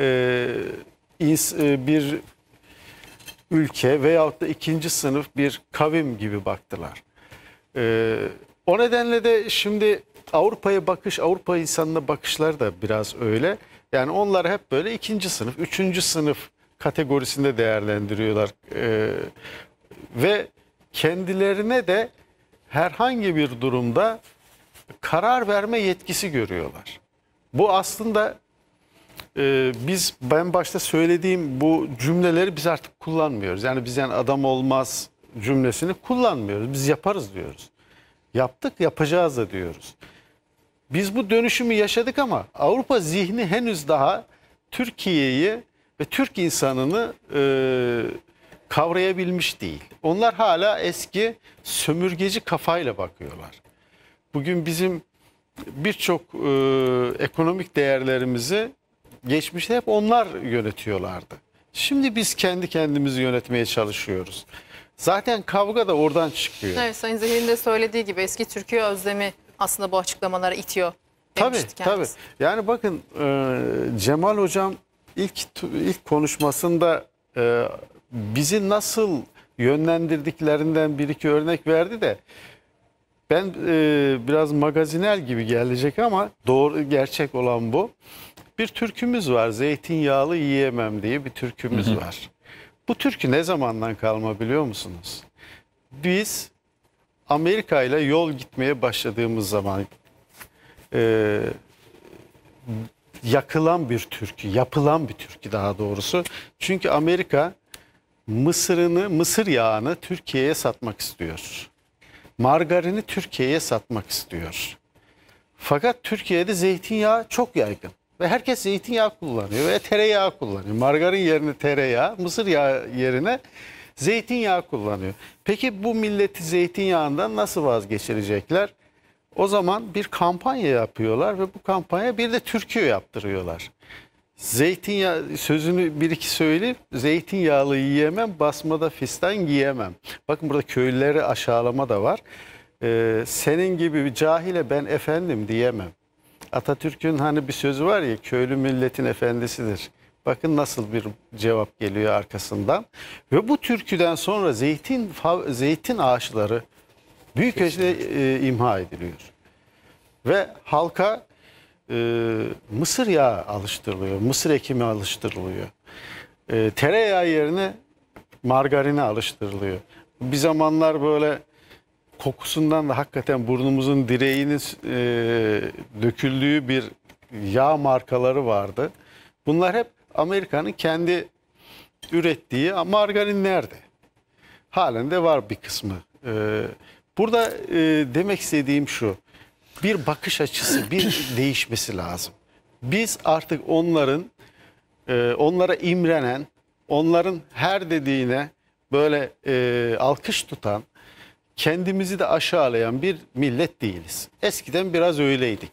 e, ins, e, bir ülke veyahut da ikinci sınıf bir kavim gibi baktılar. E, o nedenle de şimdi Avrupa'ya bakış, Avrupa insanına bakışlar da biraz öyle. Yani onlar hep böyle ikinci sınıf, üçüncü sınıf kategorisinde değerlendiriyorlar. Ee, ve kendilerine de herhangi bir durumda karar verme yetkisi görüyorlar. Bu aslında e, biz ben başta söylediğim bu cümleleri biz artık kullanmıyoruz. Yani biz yani adam olmaz cümlesini kullanmıyoruz. Biz yaparız diyoruz. Yaptık yapacağız da diyoruz. Biz bu dönüşümü yaşadık ama Avrupa zihni henüz daha Türkiye'yi ve Türk insanını e, kavrayabilmiş değil. Onlar hala eski sömürgeci kafayla bakıyorlar. Bugün bizim birçok e, ekonomik değerlerimizi geçmişte hep onlar yönetiyorlardı. Şimdi biz kendi kendimizi yönetmeye çalışıyoruz. Zaten kavga da oradan çıkıyor. Evet Sayın Zehir'in de söylediği gibi eski Türkiye özlemi aslında bu açıklamalara itiyor. Tabii tabii. Yani bakın e, Cemal Hocam ilk ilk konuşmasında e, bizi nasıl yönlendirdiklerinden bir iki örnek verdi de ben e, biraz magazinel gibi gelecek ama doğru gerçek olan bu. Bir türkümüz var zeytinyağlı yiyemem diye bir türkümüz var. Bu türkü ne zamandan kalma biliyor musunuz? Biz Amerika ile yol gitmeye başladığımız zaman e, yakılan bir türkü, yapılan bir türkü daha doğrusu. Çünkü Amerika mısırını, mısır yağını Türkiye'ye satmak istiyor. Margarini Türkiye'ye satmak istiyor. Fakat Türkiye'de zeytinyağı çok yaygın. Ve herkes zeytinyağı kullanıyor ve tereyağı kullanıyor. Margarin yerine tereyağı, mısır yağı yerine zeytinyağı kullanıyor. Peki bu milleti zeytinyağından nasıl vazgeçirecekler? O zaman bir kampanya yapıyorlar ve bu kampanya bir de türkü yaptırıyorlar. Zeytinyağı sözünü bir iki söyleyip zeytinyağlı yiyemem, basmada fistan giyemem. Bakın burada köylüleri aşağılama da var. Ee, senin gibi bir cahile ben efendim diyemem. Atatürk'ün hani bir sözü var ya köylü milletin efendisidir. Bakın nasıl bir cevap geliyor arkasından. Ve bu türküden sonra zeytin zeytin ağaçları büyük ölçüde e, imha ediliyor. Ve halka e, mısır yağı alıştırılıyor. Mısır ekimi alıştırılıyor. E, tereyağı yerine margarine alıştırılıyor. Bir zamanlar böyle kokusundan da hakikaten burnumuzun direğinin e, döküldüğü bir yağ markaları vardı. Bunlar hep Amerika'nın kendi ürettiği Margarin nerede? Halen de var bir kısmı. Ee, burada e, demek istediğim şu. Bir bakış açısı, bir değişmesi lazım. Biz artık onların, e, onlara imrenen, onların her dediğine böyle e, alkış tutan, kendimizi de aşağılayan bir millet değiliz. Eskiden biraz öyleydik.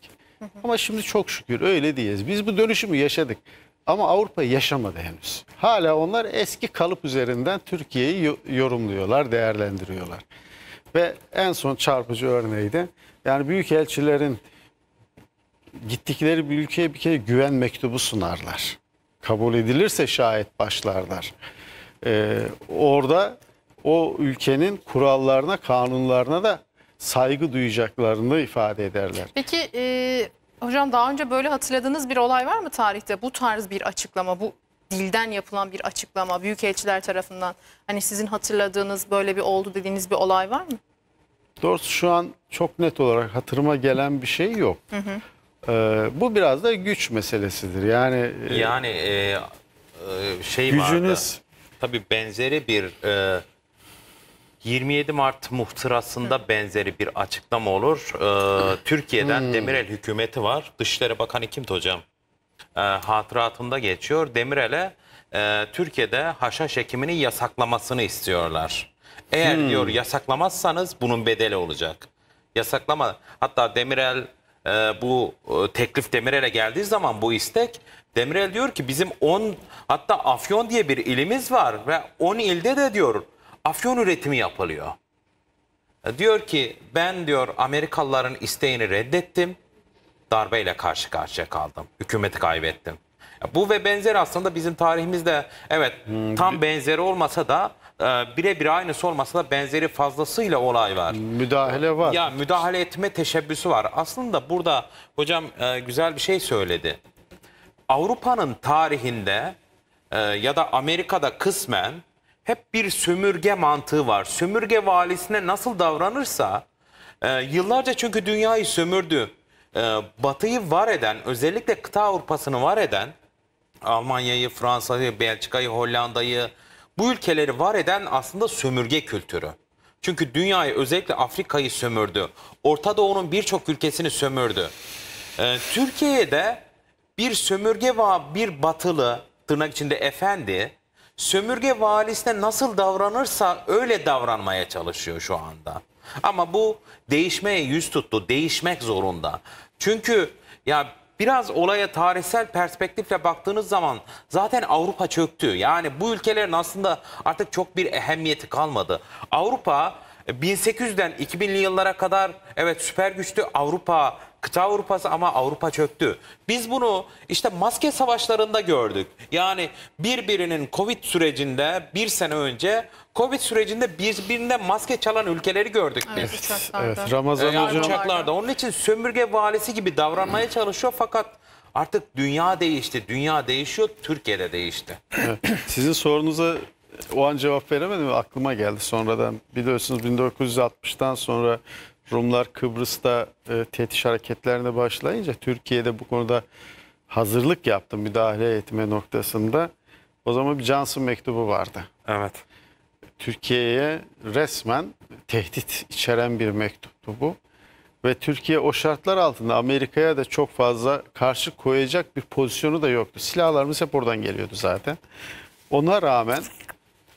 Ama şimdi çok şükür öyle değiliz. Biz bu dönüşümü yaşadık. Ama Avrupa yaşamadı henüz. Hala onlar eski kalıp üzerinden Türkiye'yi yorumluyorlar, değerlendiriyorlar. Ve en son çarpıcı örneği de yani büyük elçilerin gittikleri bir ülkeye bir kere güven mektubu sunarlar. Kabul edilirse şayet başlarlar. Ee, orada o ülkenin kurallarına, kanunlarına da saygı duyacaklarını ifade ederler. Peki e, hocam daha önce böyle hatırladığınız bir olay var mı tarihte? Bu tarz bir açıklama, bu dilden yapılan bir açıklama büyükelçiler tarafından. Hani sizin hatırladığınız böyle bir oldu dediğiniz bir olay var mı? Doğrusu şu an çok net olarak hatırıma gelen bir şey yok. Hı hı. Ee, bu biraz da güç meselesidir. Yani e, yani e, e, şey Gücünüz... vardı. Tabii benzeri bir e, 27 Mart muhtırasında benzeri bir açıklama olur. Ee, Türkiye'den hmm. Demirel hükümeti var. Dışişleri Bakanı kimdi hocam? Ee, hatıratımda geçiyor. Demirel'e e, Türkiye'de haşhaş ekimini yasaklamasını istiyorlar. Eğer hmm. diyor yasaklamazsanız bunun bedeli olacak. Yasaklama. Hatta Demirel e, bu e, teklif Demirel'e geldiği zaman bu istek Demirel diyor ki bizim 10 hatta Afyon diye bir ilimiz var ve 10 ilde de diyor afyon üretimi yapılıyor. E, diyor ki ben diyor Amerikalıların isteğini reddettim. Darbeyle karşı karşıya kaldım. Hükümeti kaybettim. E, bu ve benzeri aslında bizim tarihimizde evet hmm. tam benzeri olmasa da e, birebir aynısı olmasa da benzeri fazlasıyla olay var. Müdahale var. Ya müdahale etme teşebbüsü var. Aslında burada hocam e, güzel bir şey söyledi. Avrupa'nın tarihinde e, ya da Amerika'da kısmen hep bir sömürge mantığı var. Sömürge valisine nasıl davranırsa e, yıllarca çünkü dünyayı sömürdü. E, batıyı var eden özellikle kıta Avrupa'sını var eden Almanya'yı, Fransa'yı, Belçika'yı, Hollanda'yı bu ülkeleri var eden aslında sömürge kültürü. Çünkü dünyayı özellikle Afrika'yı sömürdü. Orta Doğu'nun birçok ülkesini sömürdü. E, Türkiye'de bir sömürge ve bir batılı tırnak içinde efendi sömürge valisine nasıl davranırsa öyle davranmaya çalışıyor şu anda. Ama bu değişmeye yüz tuttu. Değişmek zorunda. Çünkü ya biraz olaya tarihsel perspektifle baktığınız zaman zaten Avrupa çöktü. Yani bu ülkelerin aslında artık çok bir ehemmiyeti kalmadı. Avrupa 1800'den e, 2000'li yıllara kadar evet süper güçtü. Avrupa Kıta Avrupa'sı ama Avrupa çöktü. Biz bunu işte maske savaşlarında gördük. Yani birbirinin Covid sürecinde bir sene önce Covid sürecinde birbirinden maske çalan ülkeleri gördük biz. Evet, uçaklarda. Evet, Ramazan yani Uçaklarda. Onun için sömürge valisi gibi davranmaya çalışıyor fakat artık dünya değişti. Dünya değişiyor, Türkiye'de değişti. Evet. Sizin sorunuza o an cevap veremedim. Aklıma geldi sonradan. Biliyorsunuz 1960'tan sonra Rumlar Kıbrıs'ta e, tetiş hareketlerine başlayınca Türkiye'de bu konuda hazırlık yaptı müdahale etme noktasında. O zaman bir Johnson mektubu vardı. Evet. Türkiye'ye resmen tehdit içeren bir mektuptu bu. Ve Türkiye o şartlar altında Amerika'ya da çok fazla karşı koyacak bir pozisyonu da yoktu. Silahlarımız hep oradan geliyordu zaten. Ona rağmen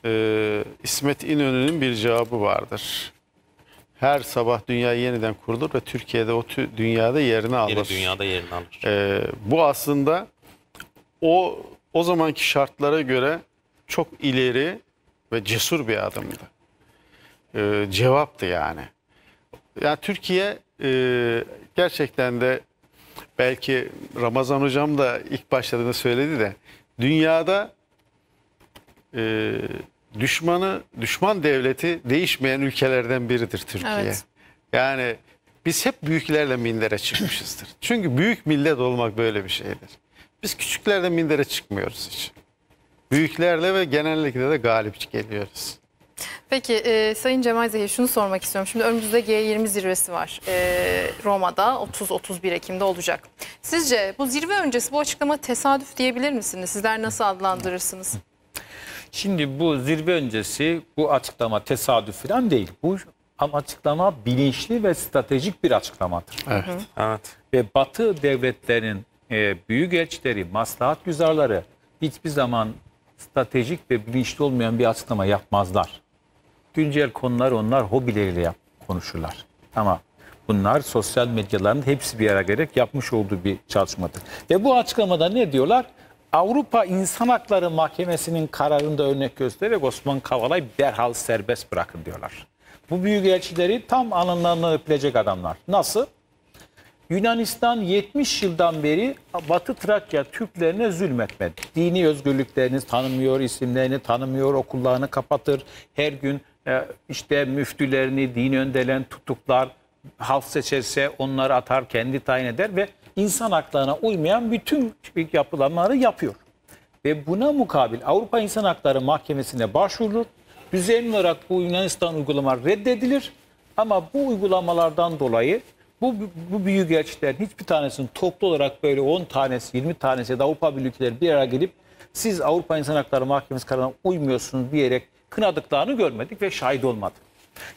e, İsmet İnönü'nün bir cevabı vardır her sabah dünya yeniden kurulur ve Türkiye'de o tü, dünyada yerini alır. Yeni dünyada yerini alır. Ee, bu aslında o o zamanki şartlara göre çok ileri ve cesur bir adımdı. Ee, cevaptı yani. Yani Türkiye e, gerçekten de belki Ramazan hocam da ilk başladığında söyledi de dünyada e, düşmanı, düşman devleti değişmeyen ülkelerden biridir Türkiye. Evet. Yani biz hep büyüklerle mindere çıkmışızdır. Çünkü büyük millet olmak böyle bir şeydir. Biz küçüklerle mindere çıkmıyoruz hiç. Büyüklerle ve genellikle de galip geliyoruz. Peki e, Sayın Cemal Zehir şunu sormak istiyorum. Şimdi önümüzde G20 zirvesi var. E, Roma'da 30-31 Ekim'de olacak. Sizce bu zirve öncesi bu açıklama tesadüf diyebilir misiniz? Sizler nasıl adlandırırsınız? Şimdi bu zirve öncesi bu açıklama tesadüf falan değil. Bu ama açıklama bilinçli ve stratejik bir açıklamadır. Evet. evet. Ve Batı devletlerinin e, elçileri, maslahat güzarları hiçbir zaman stratejik ve bilinçli olmayan bir açıklama yapmazlar. Güncel konular onlar hobileriyle yap, konuşurlar. Ama bunlar sosyal medyaların hepsi bir araya gelerek yapmış olduğu bir çalışmadır. Ve bu açıklamada ne diyorlar? Avrupa İnsan Hakları Mahkemesi'nin kararında örnek göstererek Osman Kavala'yı derhal serbest bırakın diyorlar. Bu büyükelçileri tam alınlarından öpülecek adamlar. Nasıl? Yunanistan 70 yıldan beri Batı Trakya Türklerine zulmetmedi. Dini özgürlüklerini tanımıyor, isimlerini tanımıyor, okullarını kapatır. Her gün e, işte müftülerini, dini öndelen tutuklar, halk seçerse onları atar, kendi tayin eder ve insan haklarına uymayan bütün yapılanları yapıyor. Ve buna mukabil Avrupa İnsan Hakları Mahkemesi'ne başvurulur. Düzenli olarak bu Yunanistan uygulamalar reddedilir. Ama bu uygulamalardan dolayı bu, bu büyükelçilerin hiçbir tanesinin toplu olarak böyle 10 tanesi, 20 tanesi ya da Avrupa ülkeleri bir araya gelip siz Avrupa İnsan Hakları Mahkemesi kararına uymuyorsunuz diyerek kınadıklarını görmedik ve şahit olmadık.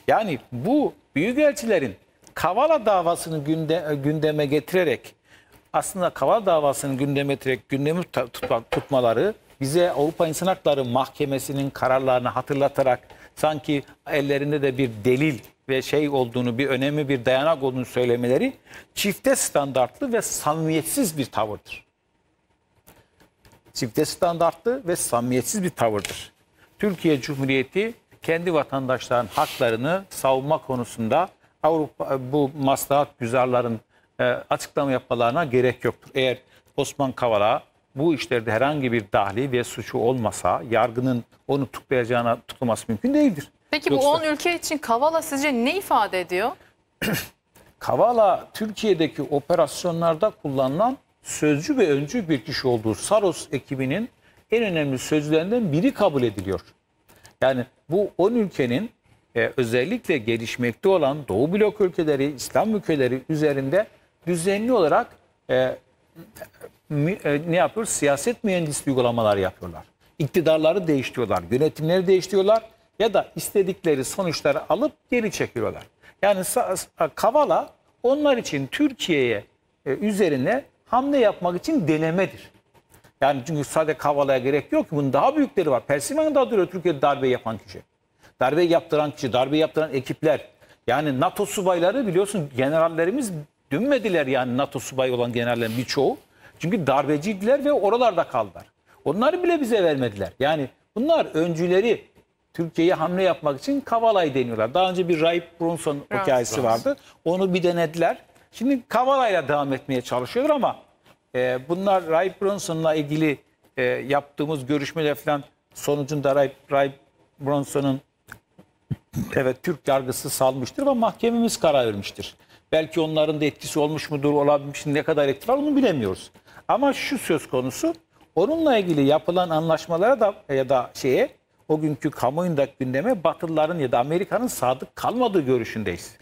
Yani bu büyük büyükelçilerin Kavala davasını gündeme getirerek aslında kaval davasının gündeme getirerek gündemi tutmaları bize Avrupa İnsan Hakları Mahkemesi'nin kararlarını hatırlatarak sanki ellerinde de bir delil ve şey olduğunu, bir önemli bir dayanak olduğunu söylemeleri çifte standartlı ve samimiyetsiz bir tavırdır. Çifte standartlı ve samimiyetsiz bir tavırdır. Türkiye Cumhuriyeti kendi vatandaşların haklarını savunma konusunda Avrupa bu maslahat güzarların e, açıklama yapmalarına gerek yoktur. Eğer Osman Kavala bu işlerde herhangi bir dahli ve suçu olmasa yargının onu tutuklayacağına tutulması mümkün değildir. Peki Yoksa... bu 10 ülke için Kavala sizce ne ifade ediyor? Kavala Türkiye'deki operasyonlarda kullanılan sözcü ve öncü bir kişi olduğu Saros ekibinin en önemli sözcülerinden biri kabul ediliyor. Yani bu 10 ülkenin e, özellikle gelişmekte olan Doğu blok ülkeleri, İslam ülkeleri üzerinde düzenli olarak e, mi, e, ne yapıyor? Siyaset mühendisliği uygulamalar yapıyorlar. İktidarları değiştiriyorlar, yönetimleri değiştiriyorlar ya da istedikleri sonuçları alıp geri çekiyorlar. Yani Kavala onlar için Türkiye'ye e, üzerine hamle yapmak için denemedir. Yani çünkü sadece Kavala'ya gerek yok ki bunun daha büyükleri var. Persiman'ın daha duruyor Türkiye'de darbe yapan kişi. Darbe yaptıran kişi, darbe yaptıran ekipler. Yani NATO subayları biliyorsun generallerimiz dönmediler yani NATO subayı olan generallerin birçoğu. Çünkü darbeciydiler ve oralarda kaldılar. Onları bile bize vermediler. Yani bunlar öncüleri Türkiye'ye hamle yapmak için kavalay deniyorlar. Daha önce bir Raip Brunson Raps, hikayesi Raps. vardı. Onu bir denediler. Şimdi kavalayla devam etmeye çalışıyorlar ama e, bunlar Raip Brunson'la ilgili e, yaptığımız görüşmeler falan sonucunda Raip, Raip Brunson'un evet Türk yargısı salmıştır ve mahkememiz karar vermiştir. Belki onların da etkisi olmuş mudur, olabilmiş ne kadar etki var onu bilemiyoruz. Ama şu söz konusu onunla ilgili yapılan anlaşmalara da ya da şeye o günkü kamuoyundaki gündeme Batılıların ya da Amerika'nın sadık kalmadığı görüşündeyiz.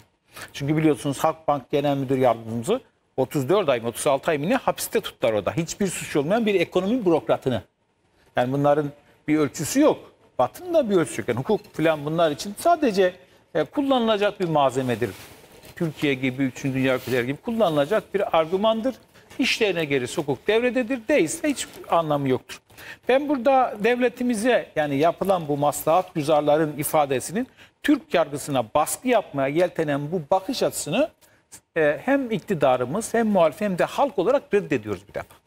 Çünkü biliyorsunuz Halkbank Genel Müdür Yardımcımızı 34 ay mı 36 ay mı ne hapiste tuttular orada. Hiçbir suç olmayan bir ekonomi bürokratını. Yani bunların bir ölçüsü yok. Batı'nın da bir ölçüsü yok. Yani hukuk falan bunlar için sadece e, kullanılacak bir malzemedir. Türkiye gibi, üçüncü dünya ülkeleri gibi kullanılacak bir argümandır. İşlerine geri hukuk devrededir. Değilse hiç anlamı yoktur. Ben burada devletimize yani yapılan bu maslahat güzarların ifadesinin Türk yargısına baskı yapmaya yeltenen bu bakış açısını e, hem iktidarımız hem muhalif hem de halk olarak reddediyoruz bir defa.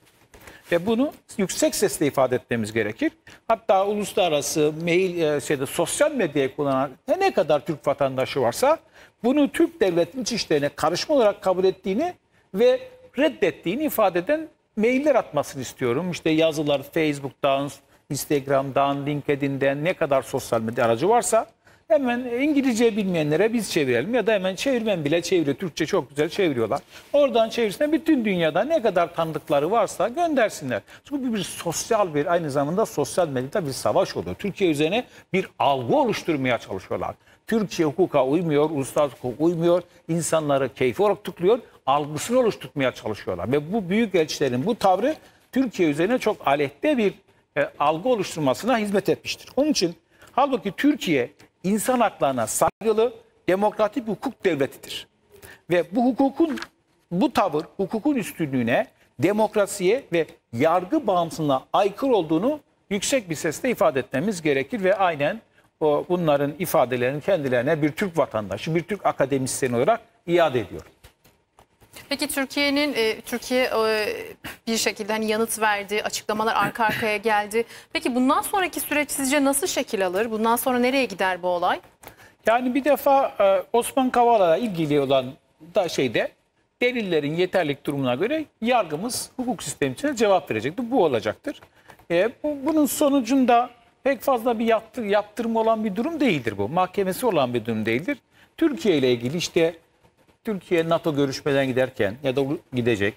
Ve bunu yüksek sesle ifade etmemiz gerekir. Hatta uluslararası mail e, şeyde sosyal medyayı kullanan ne kadar Türk vatandaşı varsa bunu Türk devletinin iç işlerine karışma olarak kabul ettiğini ve reddettiğini ifade eden mailler atmasını istiyorum. İşte yazılar Facebook'tan, Instagram'dan, LinkedIn'den ne kadar sosyal medya aracı varsa Hemen İngilizce bilmeyenlere biz çevirelim ya da hemen çevirmen bile çeviriyor. Türkçe çok güzel çeviriyorlar. Oradan çevirsine bütün dünyada ne kadar tanıdıkları varsa göndersinler. Çünkü bir, bir sosyal bir aynı zamanda sosyal medyada bir savaş oluyor. Türkiye üzerine bir algı oluşturmaya çalışıyorlar. Türkiye hukuka uymuyor, uluslararası hukuka uymuyor, insanları keyfi olarak tutuyor, algısını oluşturmaya çalışıyorlar. Ve bu büyük elçilerin bu tavrı Türkiye üzerine çok alette bir e, algı oluşturmasına hizmet etmiştir. Onun için halbuki Türkiye insan haklarına saygılı demokratik hukuk devletidir. Ve bu hukukun bu tavır hukukun üstünlüğüne, demokrasiye ve yargı bağımsızlığına aykırı olduğunu yüksek bir sesle ifade etmemiz gerekir ve aynen o bunların ifadelerini kendilerine bir Türk vatandaşı, bir Türk akademisyen olarak iade ediyorum. Peki Türkiye'nin e, Türkiye e, bir şekilde hani yanıt verdi, açıklamalar arka arkaya geldi. Peki bundan sonraki süreç sizce nasıl şekil alır? Bundan sonra nereye gider bu olay? Yani bir defa e, Osman Kavala'la ilgili olan da şeyde delillerin yeterlik durumuna göre yargımız hukuk sistemine cevap verecektir. Bu olacaktır. E, bu, bunun sonucunda pek fazla bir yaptır, yaptırma olan bir durum değildir bu. Mahkemesi olan bir durum değildir. Türkiye ile ilgili işte Türkiye NATO görüşmeden giderken ya da gidecek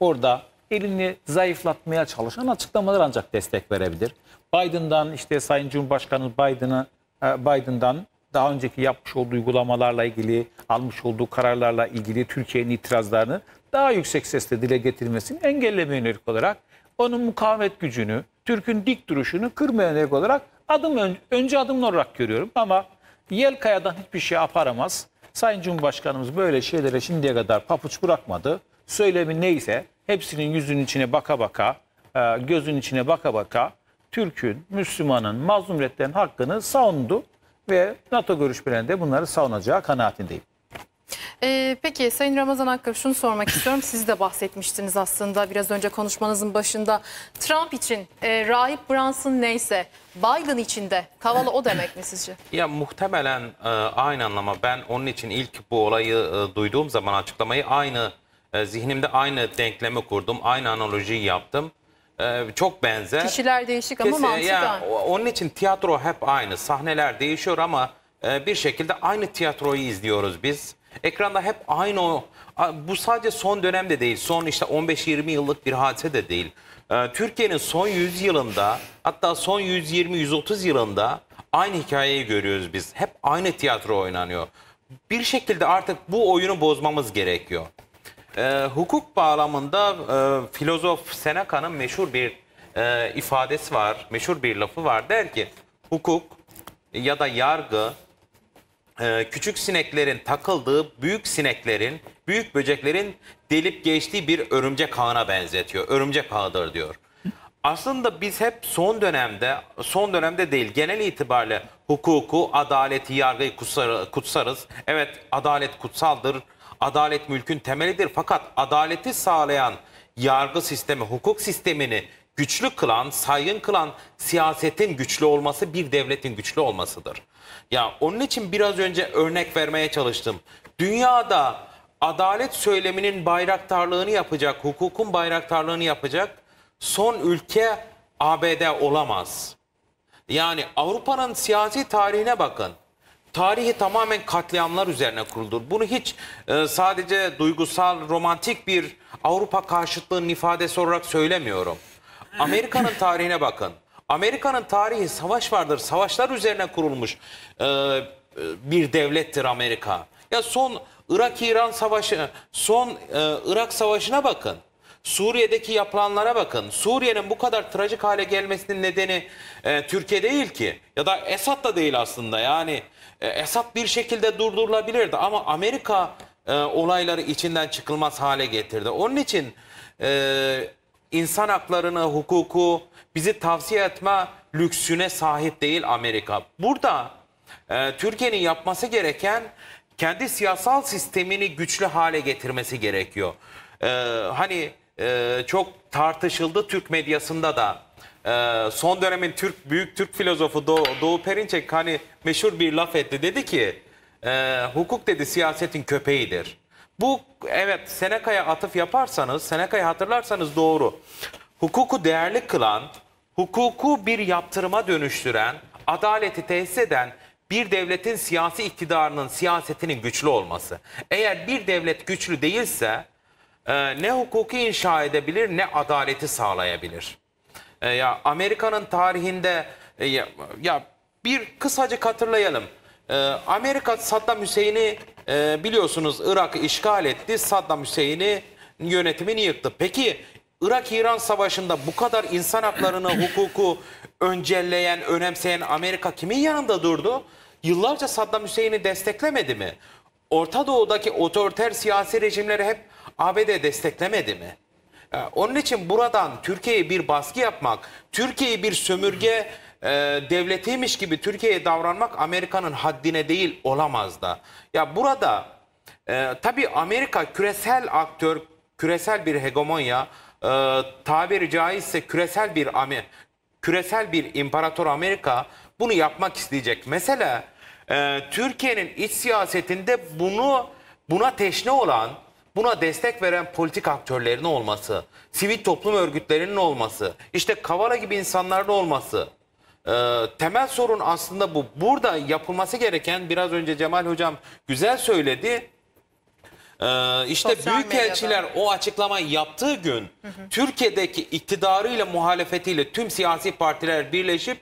orada elini zayıflatmaya çalışan açıklamalar ancak destek verebilir. Biden'dan işte Sayın Cumhurbaşkanı Biden'ı e, Biden'dan daha önceki yapmış olduğu uygulamalarla ilgili, almış olduğu kararlarla ilgili Türkiye'nin itirazlarını daha yüksek sesle dile getirmesini engellemeye yönelik olarak onun mukavemet gücünü, Türk'ün dik duruşunu kırmaya yönelik olarak adım önce adımlar olarak görüyorum ama Yelkaya'dan hiçbir şey aparamaz. Sayın Cumhurbaşkanımız böyle şeylere şimdiye kadar papuç bırakmadı. Söylemi neyse hepsinin yüzünün içine baka baka, e, gözün içine baka baka Türk'ün, Müslüman'ın, mazlumiyetlerin hakkını savundu ve NATO görüşmelerinde bunları savunacağı kanaatindeyim. Ee, peki Sayın Ramazan Akkır şunu sormak istiyorum. Siz de bahsetmiştiniz aslında biraz önce konuşmanızın başında. Trump için e, rahip Brunson neyse Biden için de Kavala o demek mi sizce? Ya muhtemelen e, aynı anlama. Ben onun için ilk bu olayı e, duyduğum zaman açıklamayı aynı e, zihnimde aynı denklemi kurdum. Aynı analojiyi yaptım. E, çok benzer. Kişiler değişik ama Kesin, mantık yani, aynı. Onun için tiyatro hep aynı. Sahneler değişiyor ama e, bir şekilde aynı tiyatroyu izliyoruz biz. Ekranda hep aynı o. Bu sadece son dönemde değil. Son işte 15-20 yıllık bir hadise de değil. Ee, Türkiye'nin son 100 yılında hatta son 120-130 yılında aynı hikayeyi görüyoruz biz. Hep aynı tiyatro oynanıyor. Bir şekilde artık bu oyunu bozmamız gerekiyor. Ee, hukuk bağlamında e, filozof Seneca'nın meşhur bir e, ifadesi var, meşhur bir lafı var. Der ki hukuk ya da yargı ee, küçük sineklerin takıldığı büyük sineklerin, büyük böceklerin delip geçtiği bir örümcek ağına benzetiyor. Örümcek ağıdır diyor. Aslında biz hep son dönemde, son dönemde değil genel itibariyle hukuku, adaleti, yargıyı kutsarız. Evet adalet kutsaldır, adalet mülkün temelidir. Fakat adaleti sağlayan yargı sistemi, hukuk sistemini güçlü kılan, saygın kılan siyasetin güçlü olması bir devletin güçlü olmasıdır. Ya onun için biraz önce örnek vermeye çalıştım. Dünyada adalet söyleminin bayraktarlığını yapacak, hukukun bayraktarlığını yapacak son ülke ABD olamaz. Yani Avrupa'nın siyasi tarihine bakın. Tarihi tamamen katliamlar üzerine kuruldur. Bunu hiç e, sadece duygusal, romantik bir Avrupa karşıtlığının ifadesi olarak söylemiyorum. Amerika'nın tarihine bakın. Amerika'nın tarihi savaş vardır. Savaşlar üzerine kurulmuş e, e, bir devlettir Amerika. Ya son Irak-İran savaşı, son e, Irak savaşına bakın. Suriye'deki yapılanlara bakın. Suriye'nin bu kadar trajik hale gelmesinin nedeni e, Türkiye değil ki. Ya da Esad da değil aslında. Yani e, Esad bir şekilde durdurulabilirdi ama Amerika e, olayları içinden çıkılmaz hale getirdi. Onun için e, insan haklarını, hukuku bizi tavsiye etme lüksüne sahip değil Amerika. Burada e, Türkiye'nin yapması gereken kendi siyasal sistemini güçlü hale getirmesi gerekiyor. E, hani e, çok tartışıldı Türk medyasında da. E, son dönemin Türk büyük Türk filozofu Doğu, Doğu Perinçek hani meşhur bir laf etti. Dedi ki e, hukuk dedi siyasetin köpeğidir. Bu evet Seneca'ya atıf yaparsanız, Seneca'yı hatırlarsanız doğru. Hukuku değerli kılan, hukuku bir yaptırıma dönüştüren, adaleti tesis eden bir devletin siyasi iktidarının, siyasetinin güçlü olması. Eğer bir devlet güçlü değilse e, ne hukuku inşa edebilir ne adaleti sağlayabilir. E, ya Amerika'nın tarihinde e, ya, ya bir kısacık hatırlayalım. Ee, Amerika Saddam Hüseyin'i e, biliyorsunuz Irak işgal etti. Saddam Hüseyin'i yönetimini yıktı. Peki Irak-İran savaşında bu kadar insan haklarını, hukuku öncelleyen, önemseyen Amerika kimin yanında durdu? Yıllarca Saddam Hüseyin'i desteklemedi mi? Orta Doğu'daki otoriter siyasi rejimleri hep ABD desteklemedi mi? Ee, onun için buradan Türkiye'ye bir baskı yapmak, Türkiye'yi bir sömürge e, devletiymiş gibi Türkiye'ye davranmak Amerika'nın haddine değil olamaz da. Ya burada e, tabii Amerika küresel aktör, küresel bir hegemonya, e, tabiri caizse küresel bir amer küresel bir imparator Amerika bunu yapmak isteyecek. Mesela e, Türkiye'nin iç siyasetinde bunu buna teşne olan buna destek veren politik aktörlerinin olması, sivil toplum örgütlerinin olması, işte Kavala gibi insanların olması, e, temel sorun aslında bu. Burada yapılması gereken biraz önce Cemal Hocam güzel söyledi. Ee, işte Sosyal büyükelçiler o açıklamayı yaptığı gün hı hı. Türkiye'deki iktidarıyla muhalefetiyle tüm siyasi partiler birleşip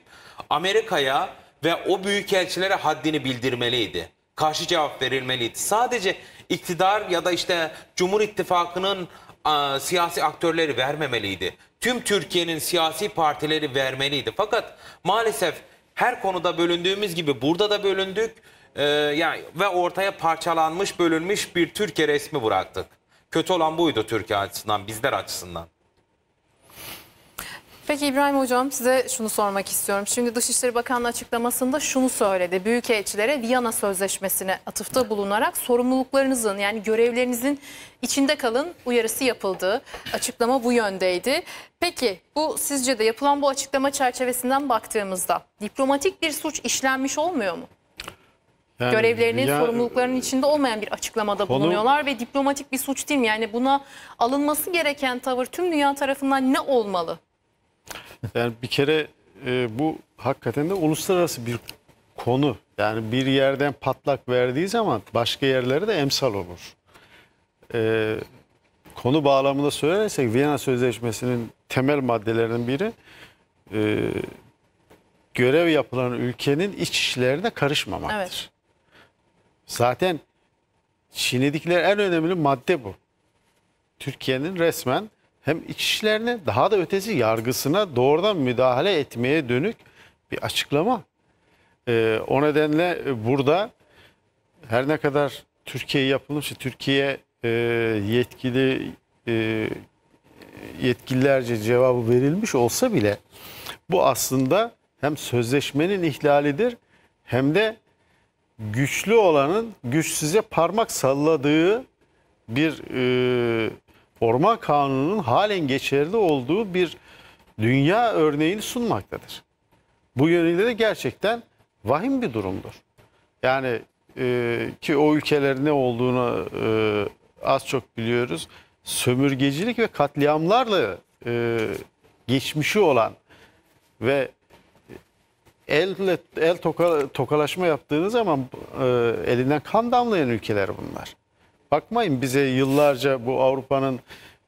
Amerika'ya ve o büyükelçilere haddini bildirmeliydi. Karşı cevap verilmeliydi. Sadece iktidar ya da işte Cumhur İttifakı'nın e, siyasi aktörleri vermemeliydi tüm Türkiye'nin siyasi partileri vermeliydi. Fakat maalesef her konuda bölündüğümüz gibi burada da bölündük e, ee, yani ve ortaya parçalanmış bölünmüş bir Türkiye resmi bıraktık. Kötü olan buydu Türkiye açısından bizler açısından. Peki İbrahim Hocam size şunu sormak istiyorum. Şimdi Dışişleri Bakanlığı açıklamasında şunu söyledi. Büyükelçilere Viyana Sözleşmesi'ne atıfta bulunarak sorumluluklarınızın yani görevlerinizin içinde kalın uyarısı yapıldı. Açıklama bu yöndeydi. Peki bu sizce de yapılan bu açıklama çerçevesinden baktığımızda diplomatik bir suç işlenmiş olmuyor mu? Yani Görevlerinin, ya, sorumluluklarının içinde olmayan bir açıklamada konu, bulunuyorlar ve diplomatik bir suç değil mi? Yani buna alınması gereken tavır tüm dünya tarafından ne olmalı? Yani bir kere e, bu hakikaten de uluslararası bir konu. Yani bir yerden patlak verdiği zaman başka yerlere de emsal olur. E, konu bağlamında söylersek Viyana Sözleşmesi'nin temel maddelerinin biri e, görev yapılan ülkenin iç işlerine karışmamaktır. Evet. Zaten çiğnedikleri en önemli madde bu. Türkiye'nin resmen hem iç işlerine daha da ötesi yargısına doğrudan müdahale etmeye dönük bir açıklama. Ee, o nedenle e, burada her ne kadar Türkiye yapılmış, Türkiye e, yetkili e, yetkililerce cevabı verilmiş olsa bile bu aslında hem sözleşmenin ihlalidir hem de güçlü olanın güçsüze parmak salladığı bir e, Forma kanununun halen geçerli olduğu bir dünya örneğini sunmaktadır. Bu yönüyle de gerçekten vahim bir durumdur. Yani e, ki o ülkeler ne olduğunu e, az çok biliyoruz. Sömürgecilik ve katliamlarla e, geçmişi olan ve elle el toka, tokalaşma yaptığınız zaman e, elinden kan damlayan ülkeler bunlar bakmayın bize yıllarca bu Avrupa'nın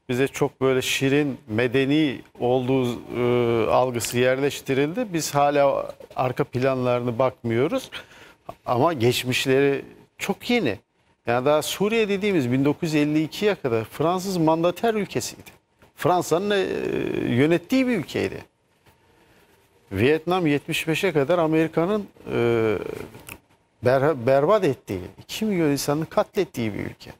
bize çok böyle şirin, medeni olduğu e, algısı yerleştirildi. Biz hala arka planlarını bakmıyoruz. Ama geçmişleri çok yeni. Yani daha Suriye dediğimiz 1952'ye kadar Fransız mandater ülkesiydi. Fransa'nın e, yönettiği bir ülkeydi. Vietnam 75'e kadar Amerika'nın e, ber, berbat ettiği, 2 milyon insanı katlettiği bir ülke.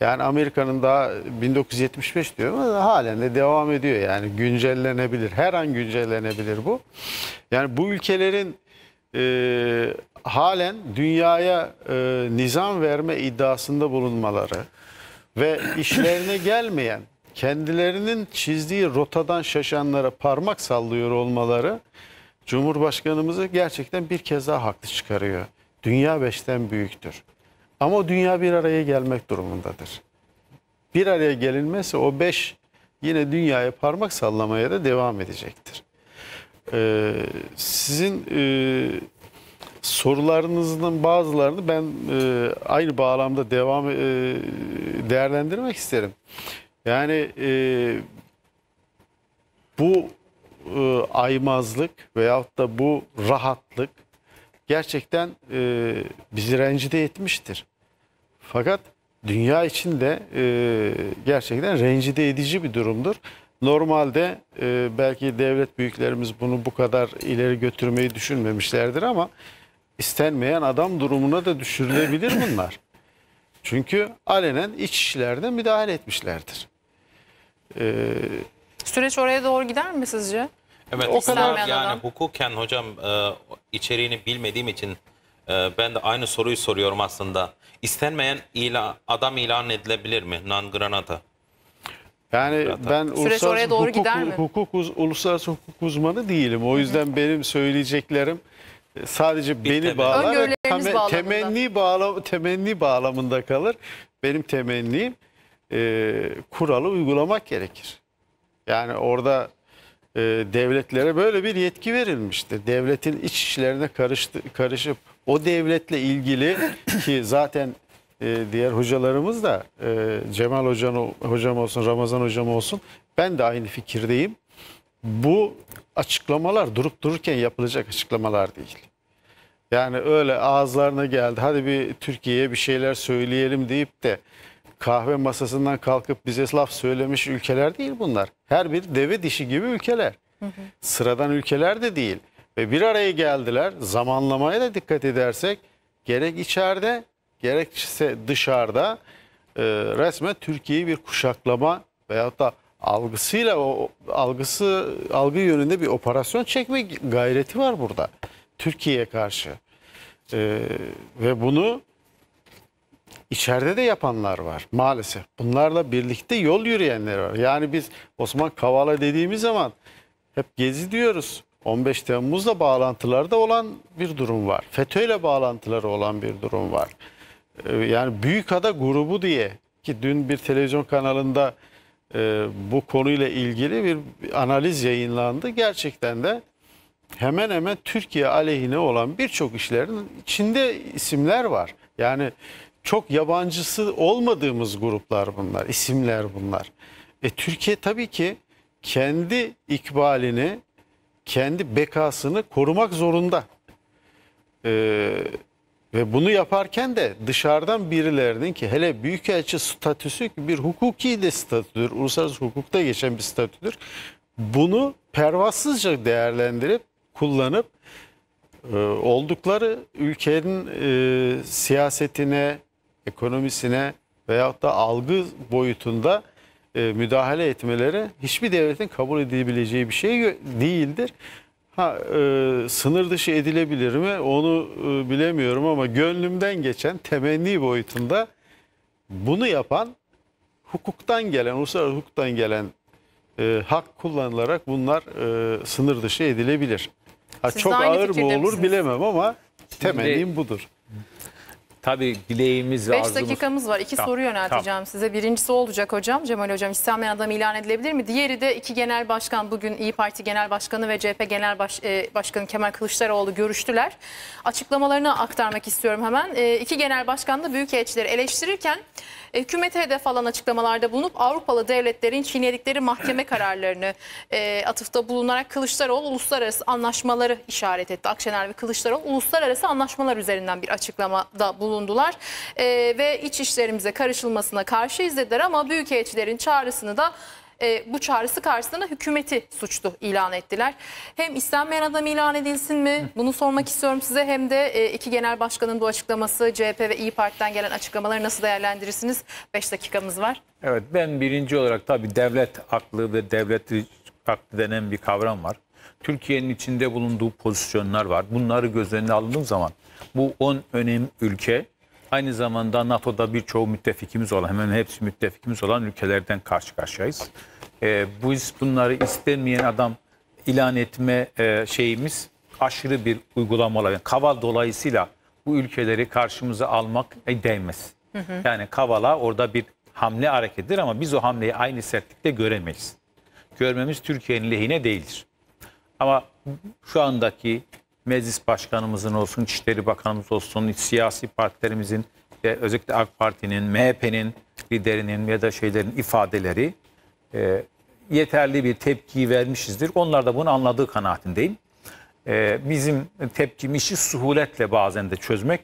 Yani Amerika'nın daha 1975 diyor ama halen de devam ediyor. Yani güncellenebilir. Her an güncellenebilir bu. Yani bu ülkelerin e, halen dünyaya e, nizam verme iddiasında bulunmaları ve işlerine gelmeyen kendilerinin çizdiği rotadan şaşanlara parmak sallıyor olmaları Cumhurbaşkanımızı gerçekten bir kez daha haklı çıkarıyor. Dünya beşten büyüktür. Ama o dünya bir araya gelmek durumundadır. Bir araya gelinmezse o beş yine dünyaya parmak sallamaya da devam edecektir. Ee, sizin e, sorularınızın bazılarını ben e, aynı bağlamda devam e, değerlendirmek isterim. Yani e, bu e, aymazlık veyahut da bu rahatlık gerçekten e, bizi rencide etmiştir. Fakat dünya için de e, gerçekten rencide edici bir durumdur. Normalde e, belki devlet büyüklerimiz bunu bu kadar ileri götürmeyi düşünmemişlerdir ama istenmeyen adam durumuna da düşürülebilir bunlar. Çünkü alenen iç işlerde müdahale etmişlerdir. Ee, Süreç oraya doğru gider mi sizce? Evet o kadar yani adam. hukuken hocam e, içeriğini bilmediğim için e, ben de aynı soruyu soruyorum aslında. İstenmeyen ilan adam ilan edilebilir mi? Non granata. Yani Grata. ben uluslararası oraya doğru hukuk, gider mi? Hukuk, uz, uluslararası hukuk uzmanı değilim. O yüzden Hı-hı. benim söyleyeceklerim e, sadece Bir beni bağlar temenni, bağla, temenni bağlamında kalır. Benim temennim e, kuralı uygulamak gerekir. Yani orada e, devletlere böyle bir yetki verilmişti. Devletin iç işlerine karıştı, karışıp o devletle ilgili ki zaten e, diğer hocalarımız da e, Cemal hocam, hocam olsun, Ramazan hocam olsun ben de aynı fikirdeyim. Bu açıklamalar durup dururken yapılacak açıklamalar değil. Yani öyle ağızlarına geldi hadi bir Türkiye'ye bir şeyler söyleyelim deyip de kahve masasından kalkıp bize laf söylemiş ülkeler değil bunlar. Her bir deve dişi gibi ülkeler. Hı hı. Sıradan ülkeler de değil. Ve bir araya geldiler. Zamanlamaya da dikkat edersek gerek içeride gerekse dışarıda e, resmen Türkiye'yi bir kuşaklama veyahut da algısıyla o algısı algı yönünde bir operasyon çekme gayreti var burada Türkiye'ye karşı. E, ve bunu İçeride de yapanlar var maalesef. Bunlarla birlikte yol yürüyenler var. Yani biz Osman Kavala dediğimiz zaman hep gezi diyoruz. 15 Temmuz'la bağlantılarda olan bir durum var. FETÖ'yle bağlantıları olan bir durum var. Ee, yani Büyükada grubu diye ki dün bir televizyon kanalında e, bu konuyla ilgili bir analiz yayınlandı. Gerçekten de hemen hemen Türkiye aleyhine olan birçok işlerin içinde isimler var. Yani çok yabancısı olmadığımız gruplar bunlar, isimler bunlar. E, Türkiye tabii ki kendi ikbalini, kendi bekasını korumak zorunda. E, ve bunu yaparken de dışarıdan birilerinin ki hele büyükelçi statüsü bir hukuki de statüdür, uluslararası hukukta geçen bir statüdür. Bunu pervasızca değerlendirip, kullanıp e, oldukları ülkenin e, siyasetine, ekonomisine veyahut da algı boyutunda e, müdahale etmeleri hiçbir devletin kabul edebileceği bir şey değildir. Ha, e, sınır dışı edilebilir mi onu e, bilemiyorum ama gönlümden geçen temenni boyutunda bunu yapan hukuktan gelen, uluslararası hukuktan gelen e, hak kullanılarak bunlar e, sınır dışı edilebilir. Ha, çok ağır mı olur misiniz? bilemem ama temennim budur. Tabii dileğimiz ve 5 arzumuz. dakikamız var. İki Tamam, soru yönelteceğim tamam. size. Birincisi olacak hocam. Cemal hocam istenmeyen adam ilan edilebilir mi? Diğeri de iki genel başkan bugün İyi Parti Genel Başkanı ve CHP Genel Baş- e, Başkanı Kemal Kılıçdaroğlu görüştüler. Açıklamalarını aktarmak istiyorum hemen. E, iki genel başkan da büyükelçileri eleştirirken e, kümete hedef alan açıklamalarda bulunup Avrupalı devletlerin çiğnedikleri mahkeme kararlarını e, atıfta bulunarak Kılıçdaroğlu uluslararası anlaşmaları işaret etti. Akşener ve Kılıçdaroğlu uluslararası anlaşmalar üzerinden bir açıklamada bulundu bulundular e, ve iç işlerimize karışılmasına karşı izlediler ama büyükelçilerin çağrısını da e, bu çağrısı karşısında hükümeti suçlu ilan ettiler. Hem istenmeyen adam ilan edilsin mi? Bunu sormak istiyorum size. Hem de e, iki genel başkanın bu açıklaması CHP ve İyi Parti'den gelen açıklamaları nasıl değerlendirirsiniz? Beş dakikamız var. Evet ben birinci olarak tabii devlet aklı ve devlet aklı denen bir kavram var. Türkiye'nin içinde bulunduğu pozisyonlar var. Bunları göz önüne aldığım zaman bu 10 önemli ülke aynı zamanda NATO'da birçoğu müttefikimiz olan hemen hepsi müttefikimiz olan ülkelerden karşı karşıyayız. E, bu bunları istemeyen adam ilan etme e, şeyimiz aşırı bir uygulama olabilir. Yani Kaval dolayısıyla bu ülkeleri karşımıza almak e, değmez. Hı hı. Yani Kavala orada bir hamle hareketidir ama biz o hamleyi aynı sertlikte göremeyiz. Görmemiz Türkiye'nin lehine değildir. Ama şu andaki meclis başkanımızın olsun, İçişleri Bakanımız olsun, siyasi partilerimizin ve özellikle AK Parti'nin, MHP'nin liderinin ya da şeylerin ifadeleri e, yeterli bir tepki vermişizdir. Onlar da bunu anladığı kanaatindeyim. E, bizim tepkim işi suhuletle bazen de çözmek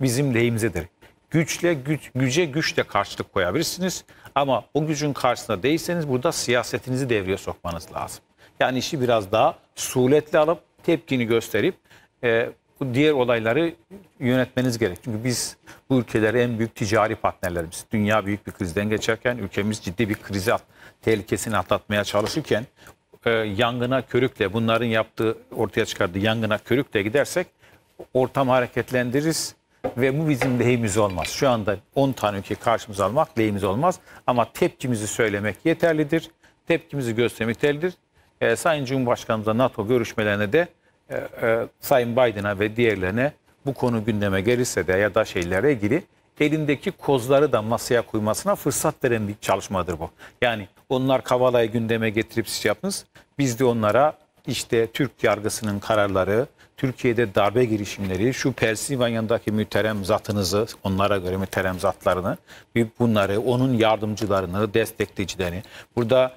bizim lehimizedir. Güçle güç, güce güçle karşılık koyabilirsiniz ama o gücün karşısında değilseniz burada siyasetinizi devreye sokmanız lazım. Yani işi biraz daha suhuletle alıp tepkini gösterip e, bu diğer olayları yönetmeniz gerek. Çünkü biz bu ülkeler en büyük ticari partnerlerimiz. Dünya büyük bir krizden geçerken ülkemiz ciddi bir krizi tehlikesini atlatmaya çalışırken e, yangına körükle bunların yaptığı ortaya çıkardığı yangına körükle gidersek ortam hareketlendiririz ve bu bizim lehimiz olmaz. Şu anda 10 tane ülke karşımıza almak lehimiz olmaz ama tepkimizi söylemek yeterlidir. Tepkimizi göstermek yeterlidir e, Sayın Cumhurbaşkanımıza NATO görüşmelerine de e, e, Sayın Biden'a ve diğerlerine bu konu gündeme gelirse de ya da şeylere ilgili elindeki kozları da masaya koymasına fırsat veren bir çalışmadır bu. Yani onlar Kavala'yı gündeme getirip siz yapınız, Biz de onlara işte Türk yargısının kararları, Türkiye'de darbe girişimleri, şu Persivanya'daki müterem zatınızı, onlara göre müterem zatlarını, bunları, onun yardımcılarını, destekleyicilerini, burada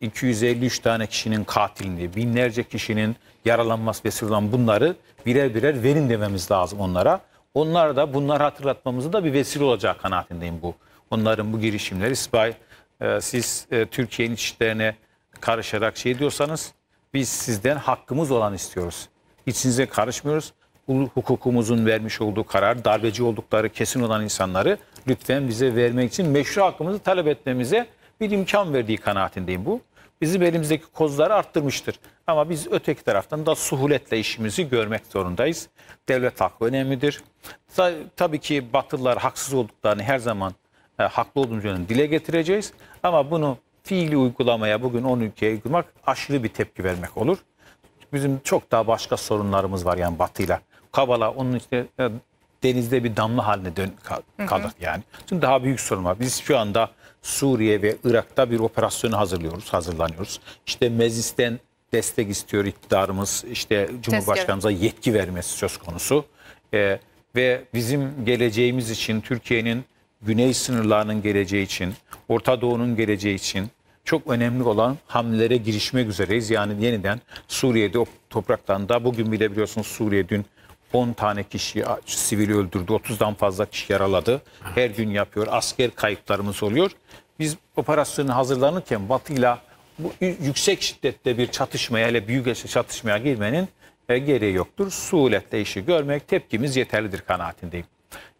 253 tane kişinin katilini, binlerce kişinin yaralanması vesilesiyle bunları birer birer verin dememiz lazım onlara. Onlar da bunları hatırlatmamızı da bir vesile olacak kanaatindeyim bu. Onların bu girişimleri İsmail e, siz e, Türkiye'nin içlerine karışarak şey diyorsanız biz sizden hakkımız olan istiyoruz. İçinize karışmıyoruz. Hukukumuzun vermiş olduğu karar, darbeci oldukları kesin olan insanları lütfen bize vermek için meşru hakkımızı talep etmemize bir imkan verdiği kanaatindeyim bu bizim elimizdeki kozları arttırmıştır. Ama biz öteki taraftan da suhuletle işimizi görmek zorundayız. Devlet hakkı önemlidir. Tabii ki batılılar haksız olduklarını her zaman e, haklı olduğunu dile getireceğiz. Ama bunu fiili uygulamaya bugün 10 ülkeye uygulamak aşırı bir tepki vermek olur. Bizim çok daha başka sorunlarımız var yani batıyla. Kabala onun işte e, denizde bir damla haline dön kalır yani. Çünkü daha büyük sorun var. Biz şu anda Suriye ve Irak'ta bir operasyonu hazırlıyoruz, hazırlanıyoruz. İşte meclisten destek istiyor iktidarımız, işte Cumhurbaşkanımıza yetki vermesi söz konusu. Ee, ve bizim geleceğimiz için, Türkiye'nin güney sınırlarının geleceği için, Orta Doğu'nun geleceği için çok önemli olan hamlelere girişmek üzereyiz. Yani yeniden Suriye'de o topraktan da bugün bile biliyorsunuz Suriye dün 10 tane kişi sivili öldürdü, 30'dan fazla kişi yaraladı. Her gün yapıyor, asker kayıplarımız oluyor. Biz operasyonu hazırlanırken Batı'yla bu yüksek şiddette bir çatışmaya, hele büyük çatışmaya girmenin e, gereği yoktur. Suuletle işi görmek tepkimiz yeterlidir kanaatindeyim.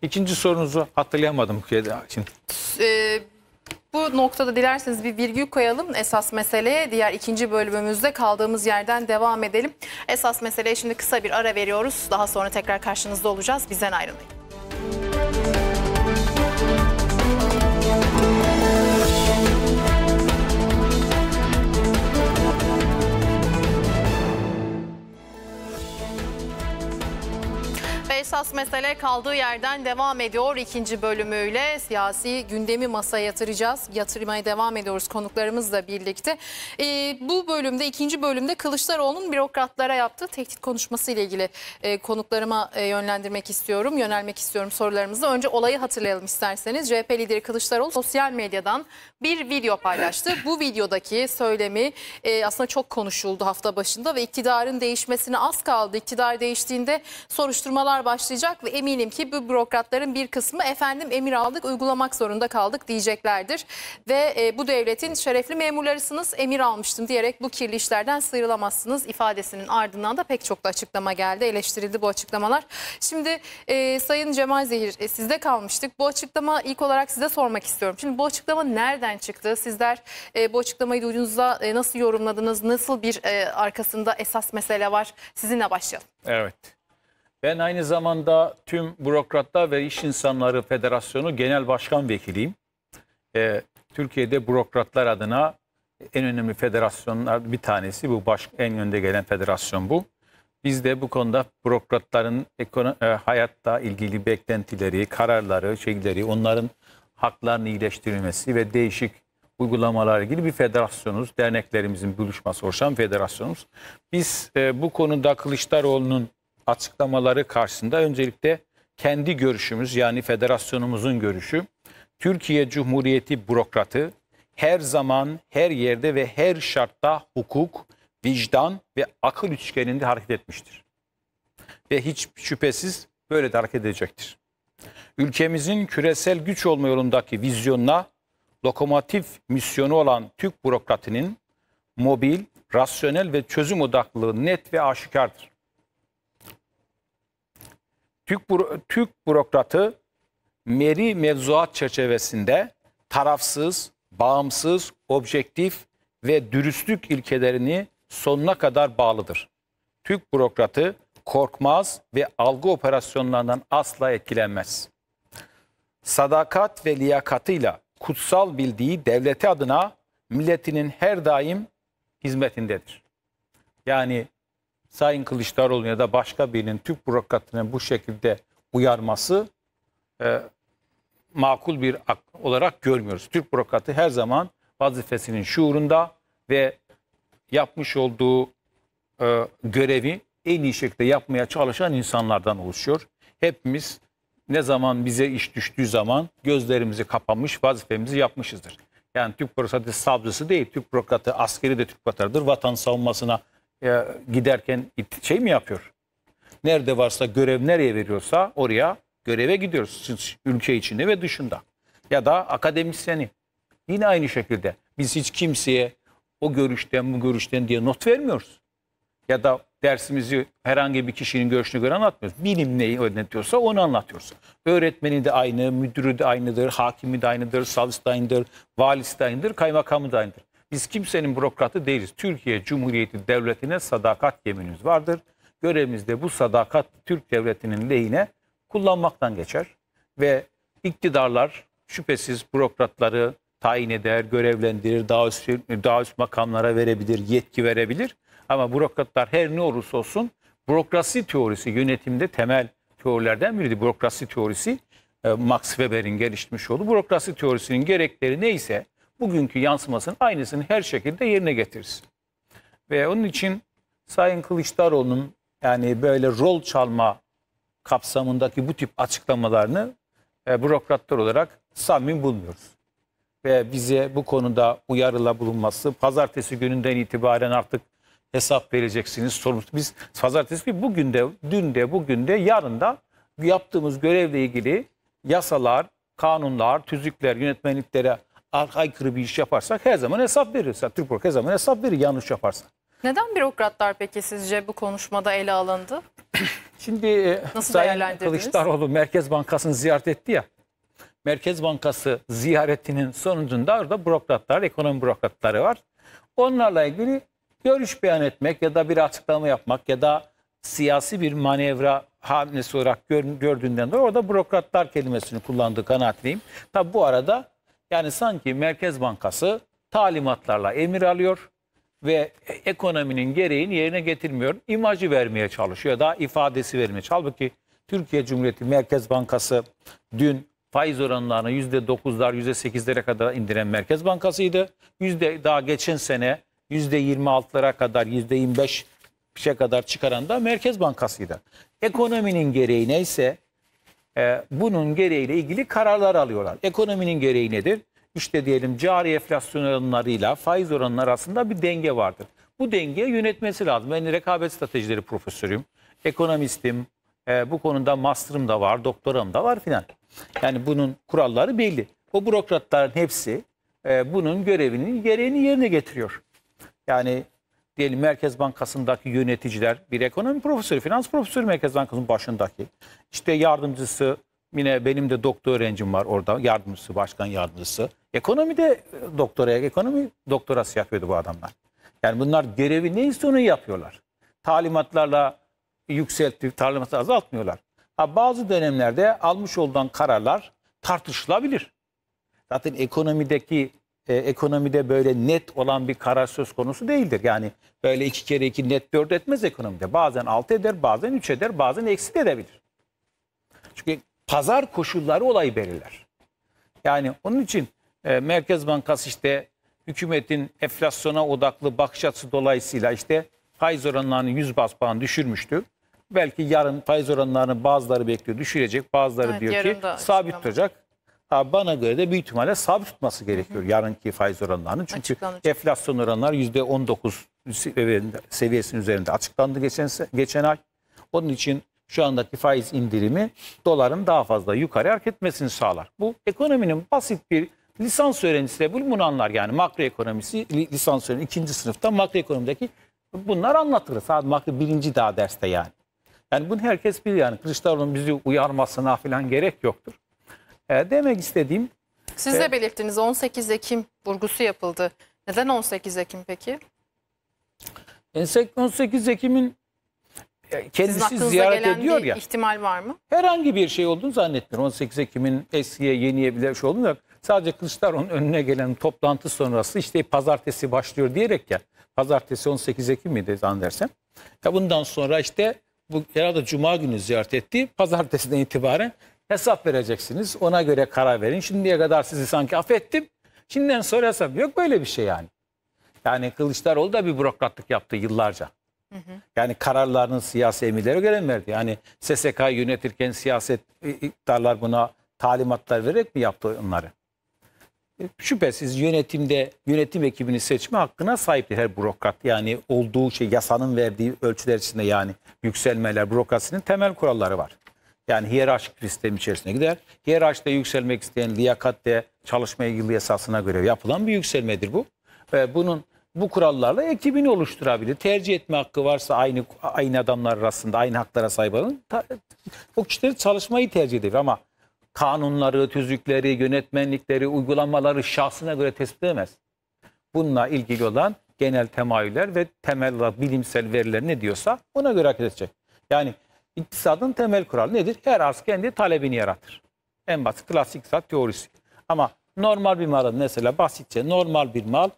İkinci sorunuzu hatırlayamadım. Şimdi. Ee, bu noktada dilerseniz bir virgül koyalım. Esas meseleye diğer ikinci bölümümüzde kaldığımız yerden devam edelim. Esas meseleye şimdi kısa bir ara veriyoruz. Daha sonra tekrar karşınızda olacağız. Bizden ayrılmayın. esas mesele kaldığı yerden devam ediyor. ikinci bölümüyle siyasi gündemi masaya yatıracağız. Yatırmaya devam ediyoruz konuklarımızla birlikte. Ee, bu bölümde, ikinci bölümde Kılıçdaroğlu'nun bürokratlara yaptığı tehdit konuşması ile ilgili e, konuklarıma e, yönlendirmek istiyorum, yönelmek istiyorum sorularımızı. Önce olayı hatırlayalım isterseniz. CHP lideri Kılıçdaroğlu sosyal medyadan bir video paylaştı. bu videodaki söylemi e, aslında çok konuşuldu hafta başında ve iktidarın değişmesine az kaldı. İktidar değiştiğinde soruşturmalar başlıyor başlayacak ve eminim ki bu bürokratların bir kısmı efendim emir aldık uygulamak zorunda kaldık diyeceklerdir. Ve e, bu devletin şerefli memurlarısınız emir almıştım diyerek bu kirli işlerden sıyrılamazsınız ifadesinin ardından da pek çok da açıklama geldi eleştirildi bu açıklamalar. Şimdi e, Sayın Cemal Zehir e, sizde kalmıştık bu açıklama ilk olarak size sormak istiyorum. Şimdi bu açıklama nereden çıktı sizler e, bu açıklamayı duyduğunuzda e, nasıl yorumladınız nasıl bir e, arkasında esas mesele var sizinle başlayalım. Evet. Ben aynı zamanda tüm bürokratlar ve iş insanları federasyonu genel başkan vekiliyim. Ee, Türkiye'de bürokratlar adına en önemli federasyonlar bir tanesi bu baş, en önde gelen federasyon bu. Biz de bu konuda bürokratların ekono, e, hayatta ilgili beklentileri, kararları, şeyleri, onların haklarını iyileştirilmesi ve değişik uygulamalarla ilgili bir federasyonuz. Derneklerimizin buluşması, oluşan Federasyonuz. Biz e, bu konuda Kılıçdaroğlu'nun açıklamaları karşısında öncelikle kendi görüşümüz yani federasyonumuzun görüşü Türkiye Cumhuriyeti bürokratı her zaman, her yerde ve her şartta hukuk, vicdan ve akıl üçgeninde hareket etmiştir. Ve hiç şüphesiz böyle de hareket edecektir. Ülkemizin küresel güç olma yolundaki vizyonuna lokomotif misyonu olan Türk bürokratının mobil, rasyonel ve çözüm odaklı net ve aşikardır. Türk, Türk bürokratı meri mevzuat çerçevesinde tarafsız, bağımsız, objektif ve dürüstlük ilkelerini sonuna kadar bağlıdır. Türk bürokratı korkmaz ve algı operasyonlarından asla etkilenmez. Sadakat ve liyakatıyla kutsal bildiği devleti adına milletinin her daim hizmetindedir. Yani Sayın Kılıçdaroğlu ya da başka birinin Türk bürokratının bu şekilde uyarması e, makul bir ak olarak görmüyoruz. Türk bürokratı her zaman vazifesinin şuurunda ve yapmış olduğu e, görevi en iyi şekilde yapmaya çalışan insanlardan oluşuyor. Hepimiz ne zaman bize iş düştüğü zaman gözlerimizi kapamış vazifemizi yapmışızdır. Yani Türk bürokratı savcısı değil, Türk bürokratı askeri de Türk vatandaşıdır. Vatan savunmasına e, giderken şey mi yapıyor? Nerede varsa görev nereye veriyorsa oraya göreve gidiyoruz. Ülke içinde ve dışında. Ya da akademisyeni. Yine aynı şekilde. Biz hiç kimseye o görüşten bu görüşten diye not vermiyoruz. Ya da dersimizi herhangi bir kişinin görüşünü göre anlatmıyoruz. Bilim neyi öğretiyorsa onu anlatıyoruz. Öğretmeni de aynı, müdürü de aynıdır, hakimi de aynıdır, savcısı da aynıdır, valisi de aynıdır, kaymakamı da aynıdır. Biz kimsenin bürokratı değiliz. Türkiye Cumhuriyeti Devleti'ne sadakat yeminimiz vardır. Görevimizde bu sadakat Türk Devleti'nin lehine kullanmaktan geçer. Ve iktidarlar şüphesiz bürokratları tayin eder, görevlendirir, daha üst, daha üst makamlara verebilir, yetki verebilir. Ama bürokratlar her ne olursa olsun bürokrasi teorisi yönetimde temel teorilerden biriydi. Bürokrasi teorisi e, Max Weber'in geliştirmiş olduğu bürokrasi teorisinin gerekleri neyse bugünkü yansımasının aynısını her şekilde yerine getirsin. Ve onun için Sayın Kılıçdaroğlu'nun yani böyle rol çalma kapsamındaki bu tip açıklamalarını e, bürokratlar olarak samim bulmuyoruz. Ve bize bu konuda uyarıla bulunması, pazartesi gününden itibaren artık hesap vereceksiniz. Sorumlu. Biz pazartesi günü bugün de, dün de, bugün de, yarın da yaptığımız görevle ilgili yasalar, kanunlar, tüzükler, yönetmeliklere arka aykırı bir iş yaparsak her zaman hesap verirsin. Türk Bank her zaman hesap verir yanlış yaparsan. Neden bürokratlar peki sizce bu konuşmada ele alındı? Şimdi e, Nasıl Sayın Kılıçdaroğlu Merkez Bankası'nı ziyaret etti ya. Merkez Bankası ziyaretinin sonucunda orada bürokratlar, ekonomi bürokratları var. Onlarla ilgili görüş beyan etmek ya da bir açıklama yapmak ya da siyasi bir manevra hamlesi olarak gördüğünden dolayı orada bürokratlar kelimesini kullandığı kanaatliyim. Tabi bu arada yani sanki Merkez Bankası talimatlarla emir alıyor ve ekonominin gereğini yerine getirmiyor. İmajı vermeye çalışıyor da ifadesi vermeye çalışıyor. ki Türkiye Cumhuriyeti Merkez Bankası dün faiz oranlarını %9'lar %8'lere kadar indiren Merkez Bankası'ydı. Yüzde, daha geçen sene %26'lara kadar %25 bir şey kadar çıkaran da Merkez Bankası'ydı. Ekonominin gereği neyse e, bunun gereğiyle ilgili kararlar alıyorlar. Ekonominin gereği nedir? İşte diyelim cari enflasyon oranlarıyla faiz oranları arasında bir denge vardır. Bu dengeyi yönetmesi lazım. Ben rekabet stratejileri profesörüyüm, ekonomistim, e, bu konuda master'ım da var, doktoram da var filan. Yani bunun kuralları belli. O bürokratların hepsi e, bunun görevinin gereğini yerine getiriyor. Yani diyelim Merkez Bankası'ndaki yöneticiler bir ekonomi profesörü, finans profesörü Merkez Bankası'nın başındaki. işte yardımcısı yine benim de doktor öğrencim var orada yardımcısı, başkan yardımcısı. Ekonomide e, doktora, ekonomi doktorası yapıyordu bu adamlar. Yani bunlar görevi neyse onu yapıyorlar. Talimatlarla yükseltip talimatı azaltmıyorlar. Ha, bazı dönemlerde almış olduğun kararlar tartışılabilir. Zaten ekonomideki e, ekonomide böyle net olan bir karar söz konusu değildir. Yani böyle iki kere iki net dört etmez ekonomide. Bazen altı eder, bazen üç eder, bazen eksi edebilir. Çünkü pazar koşulları olayı belirler. Yani onun için e, Merkez Bankası işte hükümetin enflasyona odaklı bakış açısı dolayısıyla işte faiz oranlarını 100 bas puan düşürmüştü. Belki yarın faiz oranlarını bazıları bekliyor düşürecek, bazıları evet, diyor ki sabit duracak. Ha, bana göre de büyük ihtimalle sabit tutması gerekiyor yarınki faiz oranlarını. Çünkü Açıklanacak. enflasyon oranlar %19 seviyesinin üzerinde açıklandı geçen, geçen ay. Onun için şu andaki faiz indirimi doların daha fazla yukarı hareket etmesini sağlar. Bu ekonominin basit bir lisans öğrencisi de bunu anlar yani ekonomisi lisans öğrencisi ikinci sınıfta makroekonomideki bunlar anlatır Sadece makro birinci daha derste yani. Yani bunu herkes bilir yani Kılıçdaroğlu'nun bizi uyarmasına falan gerek yoktur. E, demek istediğim... Siz de e, belirttiniz 18 Ekim vurgusu yapıldı. Neden 18 Ekim peki? 18 e, Ekim'in e, kendisi ziyaret ediyor ya. ihtimal var mı? Herhangi bir şey olduğunu zannetmiyorum. 18 Ekim'in eskiye yeniye bile bir şey olduğunu Sadece Kılıçdaroğlu'nun önüne gelen toplantı sonrası işte pazartesi başlıyor diyerek ya. Pazartesi 18 Ekim miydi zannedersem. Ya bundan sonra işte bu herhalde cuma günü ziyaret etti. Pazartesinden itibaren hesap vereceksiniz. Ona göre karar verin. Şimdiye kadar sizi sanki affettim. Şimdiden sonra hesap yok böyle bir şey yani. Yani Kılıçdaroğlu da bir bürokratlık yaptı yıllarca. Hı hı. Yani kararlarının siyasi emirlere göre mi verdi? Yani SSK yönetirken siyaset iktidarlar buna talimatlar vererek mi yaptı onları? E, şüphesiz yönetimde yönetim ekibini seçme hakkına sahiptir her bürokrat. Yani olduğu şey yasanın verdiği ölçüler içinde yani yükselmeler bürokrasinin temel kuralları var. Yani hiyerarşik bir sistem içerisine gider. Hiyerarşide yükselmek isteyen liyakatte çalışma ilgili esasına göre yapılan bir yükselmedir bu. Ve bunun bu kurallarla ekibini oluşturabilir. Tercih etme hakkı varsa aynı aynı adamlar arasında aynı haklara sahip olan o kişileri çalışmayı tercih edebilir ama kanunları, tüzükleri, yönetmenlikleri, uygulamaları şahsına göre tespit edemez. Bununla ilgili olan genel temayüller ve temel bilimsel veriler ne diyorsa ona göre hareket edecek. Yani İktisadın temel kuralı nedir? Her arz kendi talebini yaratır. En basit klasik iktisat teorisi. Ama normal bir malın mesela basitçe normal bir mal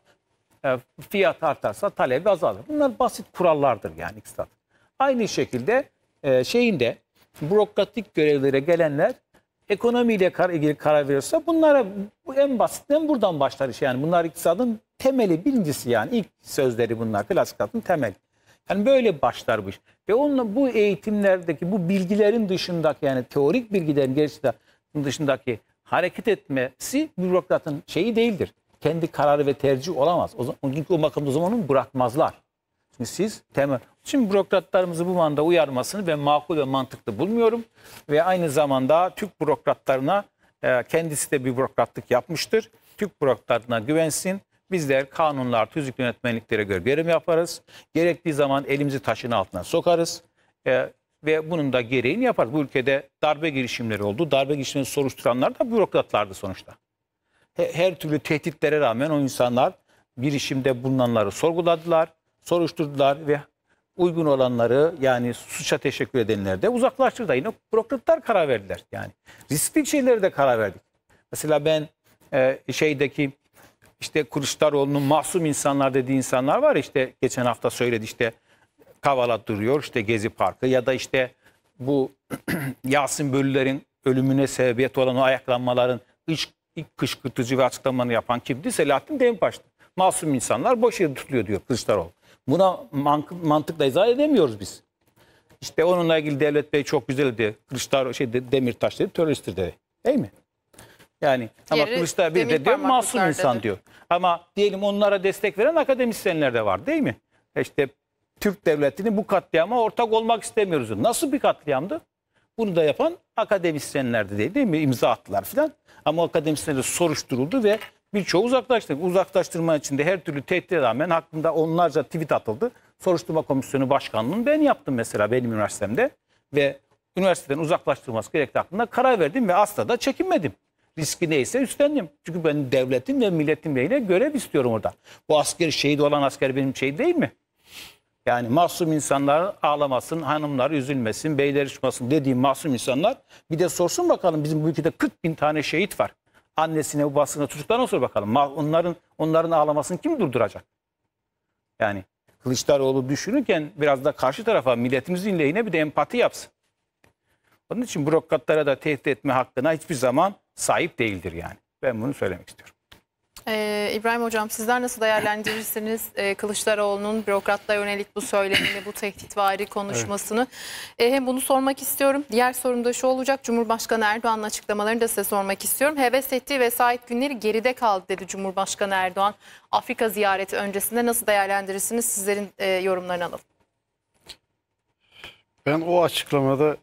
e, fiyat artarsa talebi azalır. Bunlar basit kurallardır yani iktisat. Aynı şekilde e, şeyinde bürokratik görevlere gelenler ekonomiyle ilgili karar veriyorsa bunlara en basitten buradan başlar iş. Yani bunlar iktisadın temeli birincisi yani ilk sözleri bunlar klasik iktisadın temeli. Yani böyle başlarmış Ve onunla bu eğitimlerdeki bu bilgilerin dışındaki yani teorik bilgilerin gerisinde dışındaki hareket etmesi bürokratın şeyi değildir. Kendi kararı ve tercih olamaz. O zaman, çünkü o bakımda o zaman onu bırakmazlar. Şimdi siz temel... Şimdi bürokratlarımızı bu manda uyarmasını ben makul ve mantıklı bulmuyorum. Ve aynı zamanda Türk bürokratlarına e, kendisi de bir bürokratlık yapmıştır. Türk bürokratlarına güvensin. Bizler kanunlar, tüzük yönetmeliklere göre verim yaparız. Gerektiği zaman elimizi taşın altına sokarız. E, ve bunun da gereğini yaparız. Bu ülkede darbe girişimleri oldu. Darbe girişimini soruşturanlar da bürokratlardı sonuçta. He, her türlü tehditlere rağmen o insanlar girişimde bulunanları sorguladılar, soruşturdular ve uygun olanları yani suça teşekkür edenleri de uzaklaştırdı. Yine bürokratlar karar verdiler yani. Riskli şeylere de karar verdik. Mesela ben e, şeydeki işte Kılıçdaroğlu'nun masum insanlar dediği insanlar var işte geçen hafta söyledi işte Kavala duruyor işte Gezi Parkı ya da işte bu Yasin Bölüler'in ölümüne sebebiyet olan o ayaklanmaların iç, ilk kışkırtıcı ve açıklamanı yapan kimdi? Selahattin Demirtaş'tı. Masum insanlar boş yere tutuluyor diyor Kılıçdaroğlu. Buna mantıkla izah edemiyoruz biz. İşte onunla ilgili Devlet Bey çok güzel dedi. Kılıçdaroğlu şey Demirtaş dedi teröristtir dedi. Değil mi? Yani ama Kılıçdaroğlu bir de diyor masum insan dedi. diyor. Ama diyelim onlara destek veren akademisyenler de var değil mi? İşte Türk devletinin bu katliama ortak olmak istemiyoruz. Nasıl bir katliamdı? Bunu da yapan akademisyenlerdi değil, değil mi? İmza attılar filan. Ama akademisyenler soruşturuldu ve birçoğu uzaklaştırıldı. Uzaklaştırma içinde her türlü tehdide rağmen hakkında onlarca tweet atıldı. Soruşturma Komisyonu Başkanlığı'nı ben yaptım mesela benim üniversitemde. Ve üniversiteden uzaklaştırılması gerektiği hakkında karar verdim ve asla da çekinmedim riski neyse üstlendim. Çünkü ben devletin ve milletin lehine görev istiyorum orada. Bu asker şehit olan asker benim şey değil mi? Yani masum insanlar ağlamasın, hanımlar üzülmesin, beyler çıkmasın dediğim masum insanlar. Bir de sorsun bakalım bizim bu ülkede 40 bin tane şehit var. Annesine, babasına, çocuklarına sor bakalım. Onların, onların ağlamasını kim durduracak? Yani Kılıçdaroğlu düşünürken biraz da karşı tarafa milletimizin lehine bir de empati yapsın. Onun için bürokratlara da tehdit etme hakkına hiçbir zaman sahip değildir yani. Ben bunu söylemek istiyorum. Ee, İbrahim Hocam sizler nasıl değerlendirirsiniz ee, Kılıçdaroğlu'nun bürokratlara yönelik bu söylemini, bu tehditvari konuşmasını? Evet. Ee, hem bunu sormak istiyorum. Diğer sorum da şu olacak. Cumhurbaşkanı Erdoğan'ın açıklamalarını da size sormak istiyorum. Heves ettiği vesayet günleri geride kaldı dedi Cumhurbaşkanı Erdoğan. Afrika ziyareti öncesinde nasıl değerlendirirsiniz? Sizlerin e, yorumlarını alalım. Ben o açıklamada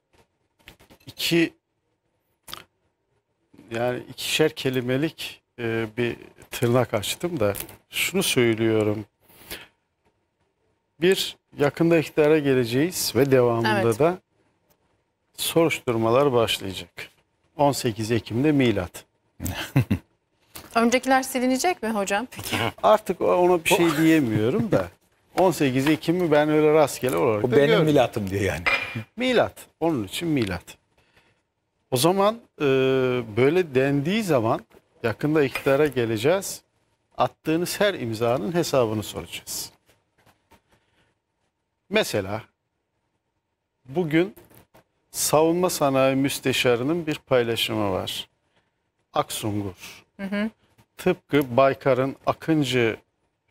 iki yani ikişer kelimelik e, bir tırnak açtım da şunu söylüyorum. Bir, yakında iktidara geleceğiz ve devamında evet. da soruşturmalar başlayacak. 18 Ekim'de milat. Öncekiler silinecek mi hocam peki? Artık ona bir şey diyemiyorum da 18 Ekim'i ben öyle rastgele olarak O benim görüyorum. milatım diyor yani. Milat. Onun için milat. O zaman e, böyle dendiği zaman yakında iktidara geleceğiz. Attığınız her imzanın hesabını soracağız. Mesela bugün savunma sanayi müsteşarının bir paylaşımı var. Aksungur. Hı hı. Tıpkı Baykar'ın Akıncı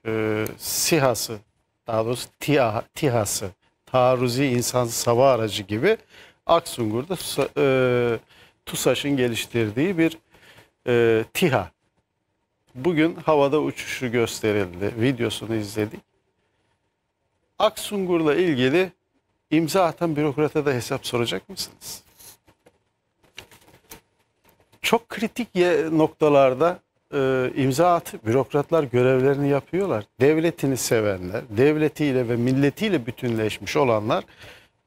e, sihası, daha doğrusu tia, tihası, taarruzi insansız hava aracı gibi Aksungur'da e, TUSAŞ'ın geliştirdiği bir e, TİHA. Bugün havada uçuşu gösterildi. Videosunu izledik. Aksungur'la ilgili imza atan bürokrata da hesap soracak mısınız? Çok kritik noktalarda e, imza atıp bürokratlar görevlerini yapıyorlar. Devletini sevenler, devletiyle ve milletiyle bütünleşmiş olanlar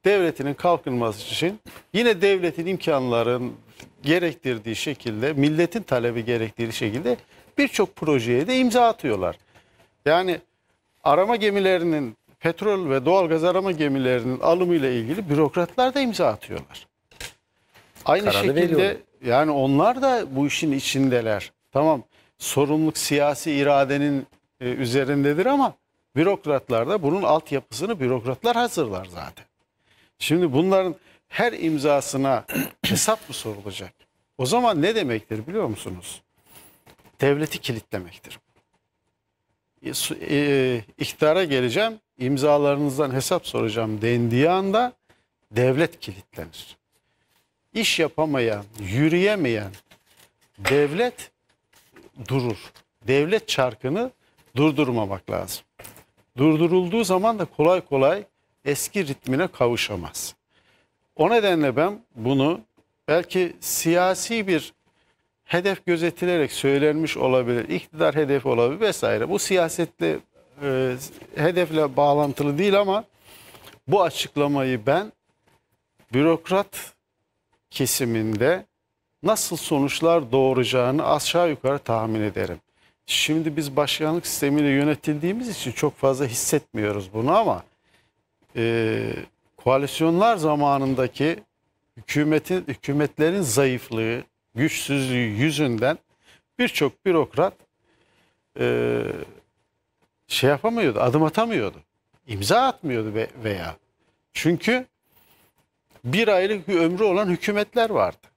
devletinin kalkınması için yine devletin imkanların gerektirdiği şekilde, milletin talebi gerektirdiği şekilde birçok projeye de imza atıyorlar. Yani arama gemilerinin petrol ve doğalgaz arama gemilerinin alımıyla ilgili bürokratlar da imza atıyorlar. Aynı Kararı şekilde veriyorum. yani onlar da bu işin içindeler. Tamam sorumluluk siyasi iradenin e, üzerindedir ama bürokratlar da bunun altyapısını bürokratlar hazırlar zaten. Şimdi bunların her imzasına hesap mı sorulacak? O zaman ne demektir biliyor musunuz? Devleti kilitlemektir. E, e geleceğim, imzalarınızdan hesap soracağım dendiği anda devlet kilitlenir. İş yapamayan, yürüyemeyen devlet durur. Devlet çarkını durdurmamak lazım. Durdurulduğu zaman da kolay kolay eski ritmine kavuşamaz. O nedenle ben bunu belki siyasi bir hedef gözetilerek söylenmiş olabilir. İktidar hedefi olabilir vesaire. Bu siyasetle e, hedefle bağlantılı değil ama bu açıklamayı ben bürokrat kesiminde nasıl sonuçlar doğuracağını aşağı yukarı tahmin ederim. Şimdi biz başkanlık sistemiyle yönetildiğimiz için çok fazla hissetmiyoruz bunu ama e, koalisyonlar zamanındaki hükümetin hükümetlerin zayıflığı, güçsüzlüğü yüzünden birçok bürokrat e, şey yapamıyordu, adım atamıyordu. İmza atmıyordu ve, veya. Çünkü bir aylık bir ömrü olan hükümetler vardı.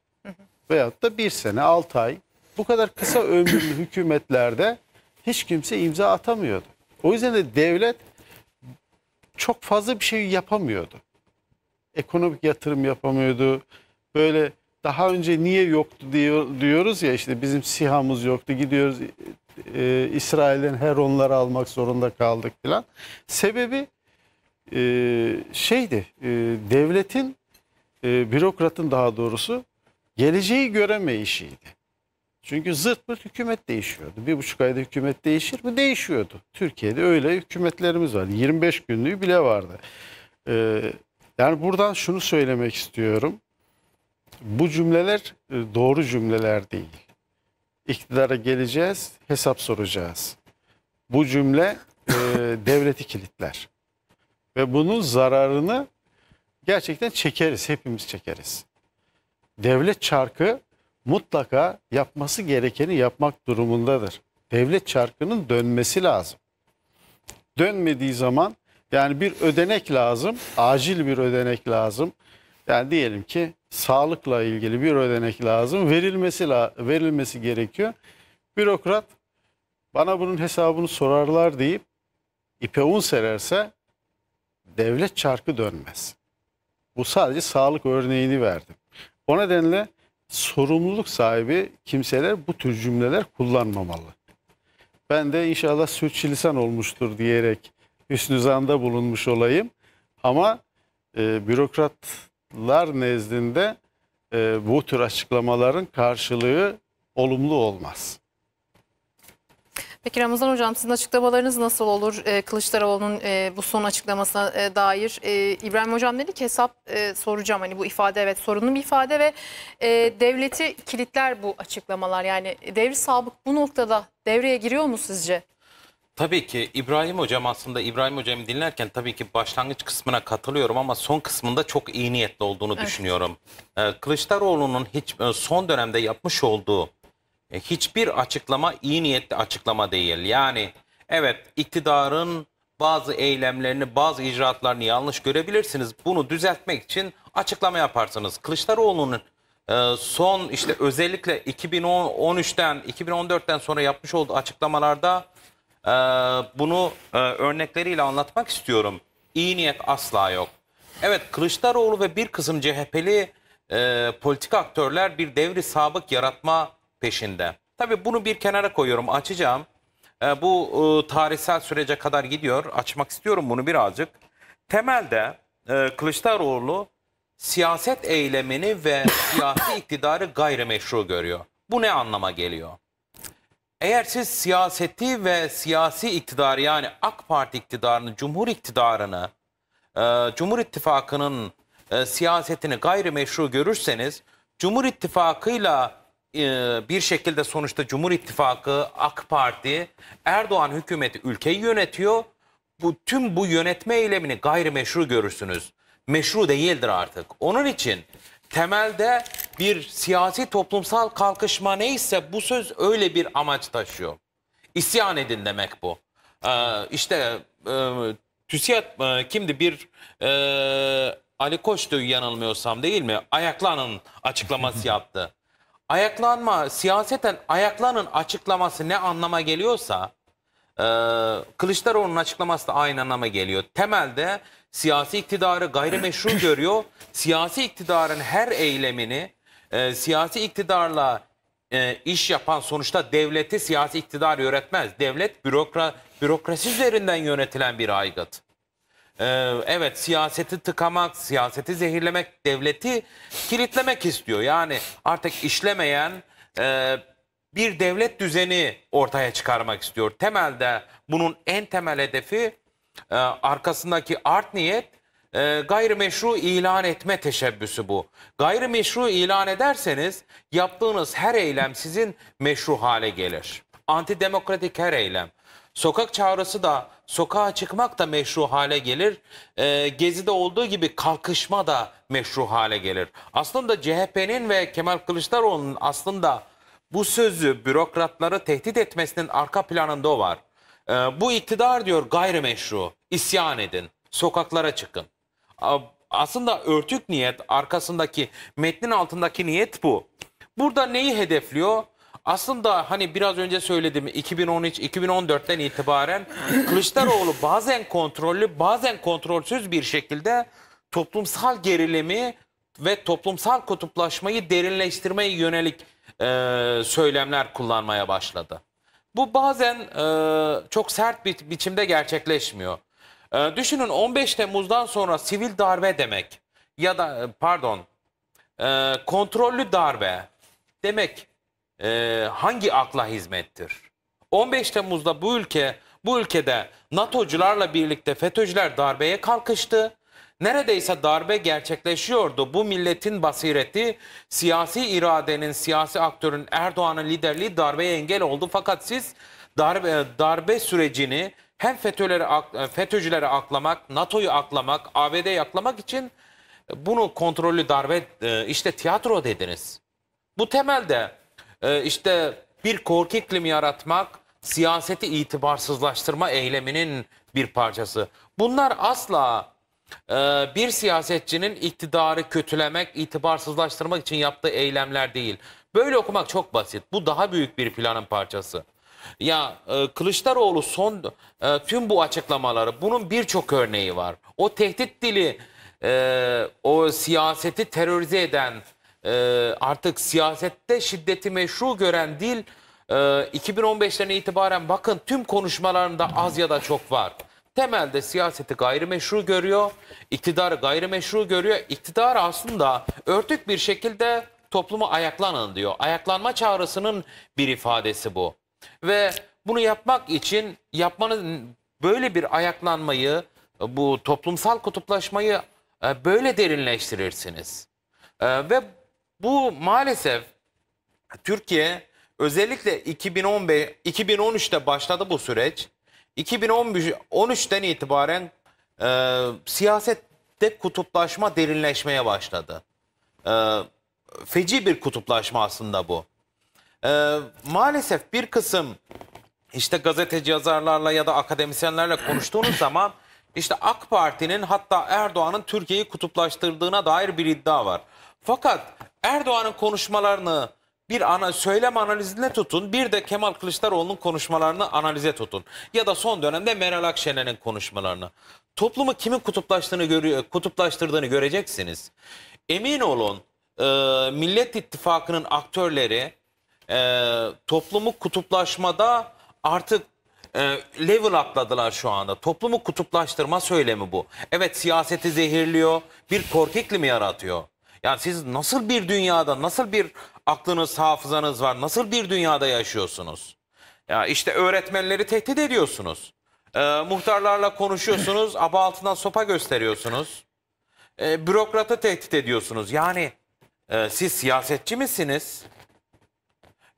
Veyahut da bir sene, altı ay. Bu kadar kısa ömürlü hükümetlerde hiç kimse imza atamıyordu. O yüzden de devlet çok fazla bir şey yapamıyordu ekonomik yatırım yapamıyordu. Böyle daha önce niye yoktu diyoruz ya işte bizim sihamız yoktu gidiyoruz e, e İsrail'in her onları almak zorunda kaldık filan. Sebebi e, şeydi e, devletin e, bürokratın daha doğrusu geleceği göremeyişiydi. Çünkü zırt pırt hükümet değişiyordu. Bir buçuk ayda hükümet değişir mi? Değişiyordu. Türkiye'de öyle hükümetlerimiz var. 25 günlüğü bile vardı. Ee, yani buradan şunu söylemek istiyorum. Bu cümleler e, doğru cümleler değil. İktidara geleceğiz, hesap soracağız. Bu cümle e, devleti kilitler. Ve bunun zararını gerçekten çekeriz, hepimiz çekeriz. Devlet çarkı mutlaka yapması gerekeni yapmak durumundadır. Devlet çarkının dönmesi lazım. Dönmediği zaman yani bir ödenek lazım, acil bir ödenek lazım. Yani diyelim ki sağlıkla ilgili bir ödenek lazım, verilmesi verilmesi gerekiyor. Bürokrat bana bunun hesabını sorarlar deyip ipe un sererse devlet çarkı dönmez. Bu sadece sağlık örneğini verdim. O nedenle sorumluluk sahibi kimseler bu tür cümleler kullanmamalı. Ben de inşallah sürçülisan olmuştur diyerek hüsnüzanda bulunmuş olayım. Ama e, bürokratlar nezdinde e, bu tür açıklamaların karşılığı olumlu olmaz. Peki Ramazan Hocam sizin açıklamalarınız nasıl olur e, Kılıçdaroğlu'nun e, bu son açıklamasına e, dair? İbrahim Hocam dedi ki hesap soracağım hani bu ifade evet sorunlu bir ifade ve devleti kilitler bu açıklamalar. Yani devri sabık bu noktada devreye giriyor mu sizce? Tabii ki İbrahim Hocam aslında İbrahim Hocam'ı dinlerken tabii ki başlangıç kısmına katılıyorum ama son kısmında çok iyi niyetli olduğunu evet. düşünüyorum. Ee, Kılıçdaroğlu'nun hiç e, son dönemde yapmış olduğu e, hiçbir açıklama iyi niyetli açıklama değil. Yani evet iktidarın bazı eylemlerini, bazı icraatlarını yanlış görebilirsiniz. Bunu düzeltmek için açıklama yaparsınız. Kılıçdaroğlu'nun e, son işte özellikle 2013'ten 2014'ten sonra yapmış olduğu açıklamalarda e, bunu e, örnekleriyle anlatmak istiyorum. İyi niyet asla yok. Evet Kılıçdaroğlu ve bir kısım CHP'li e, politik aktörler bir devri sabık yaratma peşinde. Tabii bunu bir kenara koyuyorum açacağım. E, bu e, tarihsel sürece kadar gidiyor. Açmak istiyorum bunu birazcık. Temelde e, Kılıçdaroğlu siyaset eylemini ve siyasi iktidarı gayrimeşru görüyor. Bu ne anlama geliyor? Eğer siz siyaseti ve siyasi iktidarı yani AK Parti iktidarını, Cumhur iktidarını, e, Cumhur İttifakı'nın e, siyasetini gayrimeşru görürseniz Cumhur İttifakı'yla e, bir şekilde sonuçta Cumhur İttifakı, AK Parti, Erdoğan hükümeti ülkeyi yönetiyor. Bu tüm bu yönetme eylemini gayrimeşru görürsünüz. Meşru değildir artık. Onun için temelde bir siyasi toplumsal kalkışma neyse bu söz öyle bir amaç taşıyor. İsyan edin demek bu. Ee, işte e, TÜSİAD e, kimdi bir e, Ali Koç'tu yanılmıyorsam değil mi? Ayaklanın açıklaması yaptı. Ayaklanma siyaseten ayaklanın açıklaması ne anlama geliyorsa e, Kılıçdaroğlu'nun açıklaması da aynı anlama geliyor. Temelde siyasi iktidarı gayrimeşru görüyor. Siyasi iktidarın her eylemini e, siyasi iktidarla e, iş yapan sonuçta devleti siyasi iktidar yönetmez. Devlet bürokra, bürokrasi üzerinden yönetilen bir aygıt. E, evet siyaseti tıkamak, siyaseti zehirlemek, devleti kilitlemek istiyor. Yani artık işlemeyen e, bir devlet düzeni ortaya çıkarmak istiyor. Temelde bunun en temel hedefi e, arkasındaki art niyet e, gayrimeşru ilan etme teşebbüsü bu. Gayrimeşru ilan ederseniz yaptığınız her eylem sizin meşru hale gelir. Antidemokratik her eylem. Sokak çağrısı da sokağa çıkmak da meşru hale gelir. E, gezide olduğu gibi kalkışma da meşru hale gelir. Aslında CHP'nin ve Kemal Kılıçdaroğlu'nun aslında bu sözü bürokratları tehdit etmesinin arka planında o var. E, bu iktidar diyor gayrimeşru, isyan edin, sokaklara çıkın aslında örtük niyet arkasındaki metnin altındaki niyet bu. Burada neyi hedefliyor? Aslında hani biraz önce söyledim 2013-2014'ten itibaren Kılıçdaroğlu bazen kontrollü bazen kontrolsüz bir şekilde toplumsal gerilimi ve toplumsal kutuplaşmayı derinleştirmeye yönelik e, söylemler kullanmaya başladı. Bu bazen e, çok sert bir biçimde gerçekleşmiyor. Ee, düşünün 15 Temmuz'dan sonra sivil darbe demek ya da e, pardon e, kontrollü darbe demek e, hangi akla hizmettir? 15 Temmuz'da bu ülke bu ülkede NATO'cularla birlikte FETÖ'cüler darbeye kalkıştı. Neredeyse darbe gerçekleşiyordu. Bu milletin basireti, siyasi iradenin, siyasi aktörün Erdoğan'ın liderliği darbeye engel oldu. Fakat siz darbe, darbe sürecini hem FETÖ'leri, e, FETÖ'cüleri aklamak, NATO'yu aklamak, ABD'yi aklamak için e, bunu kontrollü darbe e, işte tiyatro dediniz. Bu temelde işte bir korku iklimi yaratmak, siyaseti itibarsızlaştırma eyleminin bir parçası. Bunlar asla bir siyasetçinin iktidarı kötülemek, itibarsızlaştırmak için yaptığı eylemler değil. Böyle okumak çok basit. Bu daha büyük bir planın parçası. Ya e, Kılıçdaroğlu son e, tüm bu açıklamaları bunun birçok örneği var. O tehdit dili e, o siyaseti terörize eden e, artık siyasette şiddeti meşru gören dil e, 2015'ten itibaren bakın tüm konuşmalarında az ya da çok var. Temelde siyaseti gayrimeşru görüyor, iktidarı gayrimeşru görüyor. İktidar aslında örtük bir şekilde toplumu ayaklanın diyor. Ayaklanma çağrısının bir ifadesi bu. Ve bunu yapmak için yapmanız böyle bir ayaklanmayı, bu toplumsal kutuplaşmayı e, böyle derinleştirirsiniz. E, ve bu maalesef Türkiye özellikle 2015 2013'te başladı bu süreç. 2013'ten itibaren e, siyasette kutuplaşma derinleşmeye başladı. E, feci bir kutuplaşma aslında bu. Ee, maalesef bir kısım işte gazeteci yazarlarla ya da akademisyenlerle konuştuğunuz zaman işte AK Parti'nin hatta Erdoğan'ın Türkiye'yi kutuplaştırdığına dair bir iddia var. Fakat Erdoğan'ın konuşmalarını bir ana söylem analizine tutun, bir de Kemal Kılıçdaroğlu'nun konuşmalarını analize tutun. Ya da son dönemde Meral Akşener'in konuşmalarını. Toplumu kimin kutuplaştığını görüyor, kutuplaştırdığını göreceksiniz. Emin olun, e, Millet İttifakı'nın aktörleri e, toplumu kutuplaşmada artık e, level atladılar şu anda. Toplumu kutuplaştırma söylemi bu. Evet siyaseti zehirliyor, bir korku iklimi yaratıyor. Yani siz nasıl bir dünyada, nasıl bir aklınız, hafızanız var, nasıl bir dünyada yaşıyorsunuz? Ya işte öğretmenleri tehdit ediyorsunuz. E, muhtarlarla konuşuyorsunuz, aba altından sopa gösteriyorsunuz. E, bürokratı tehdit ediyorsunuz. Yani e, siz siyasetçi misiniz?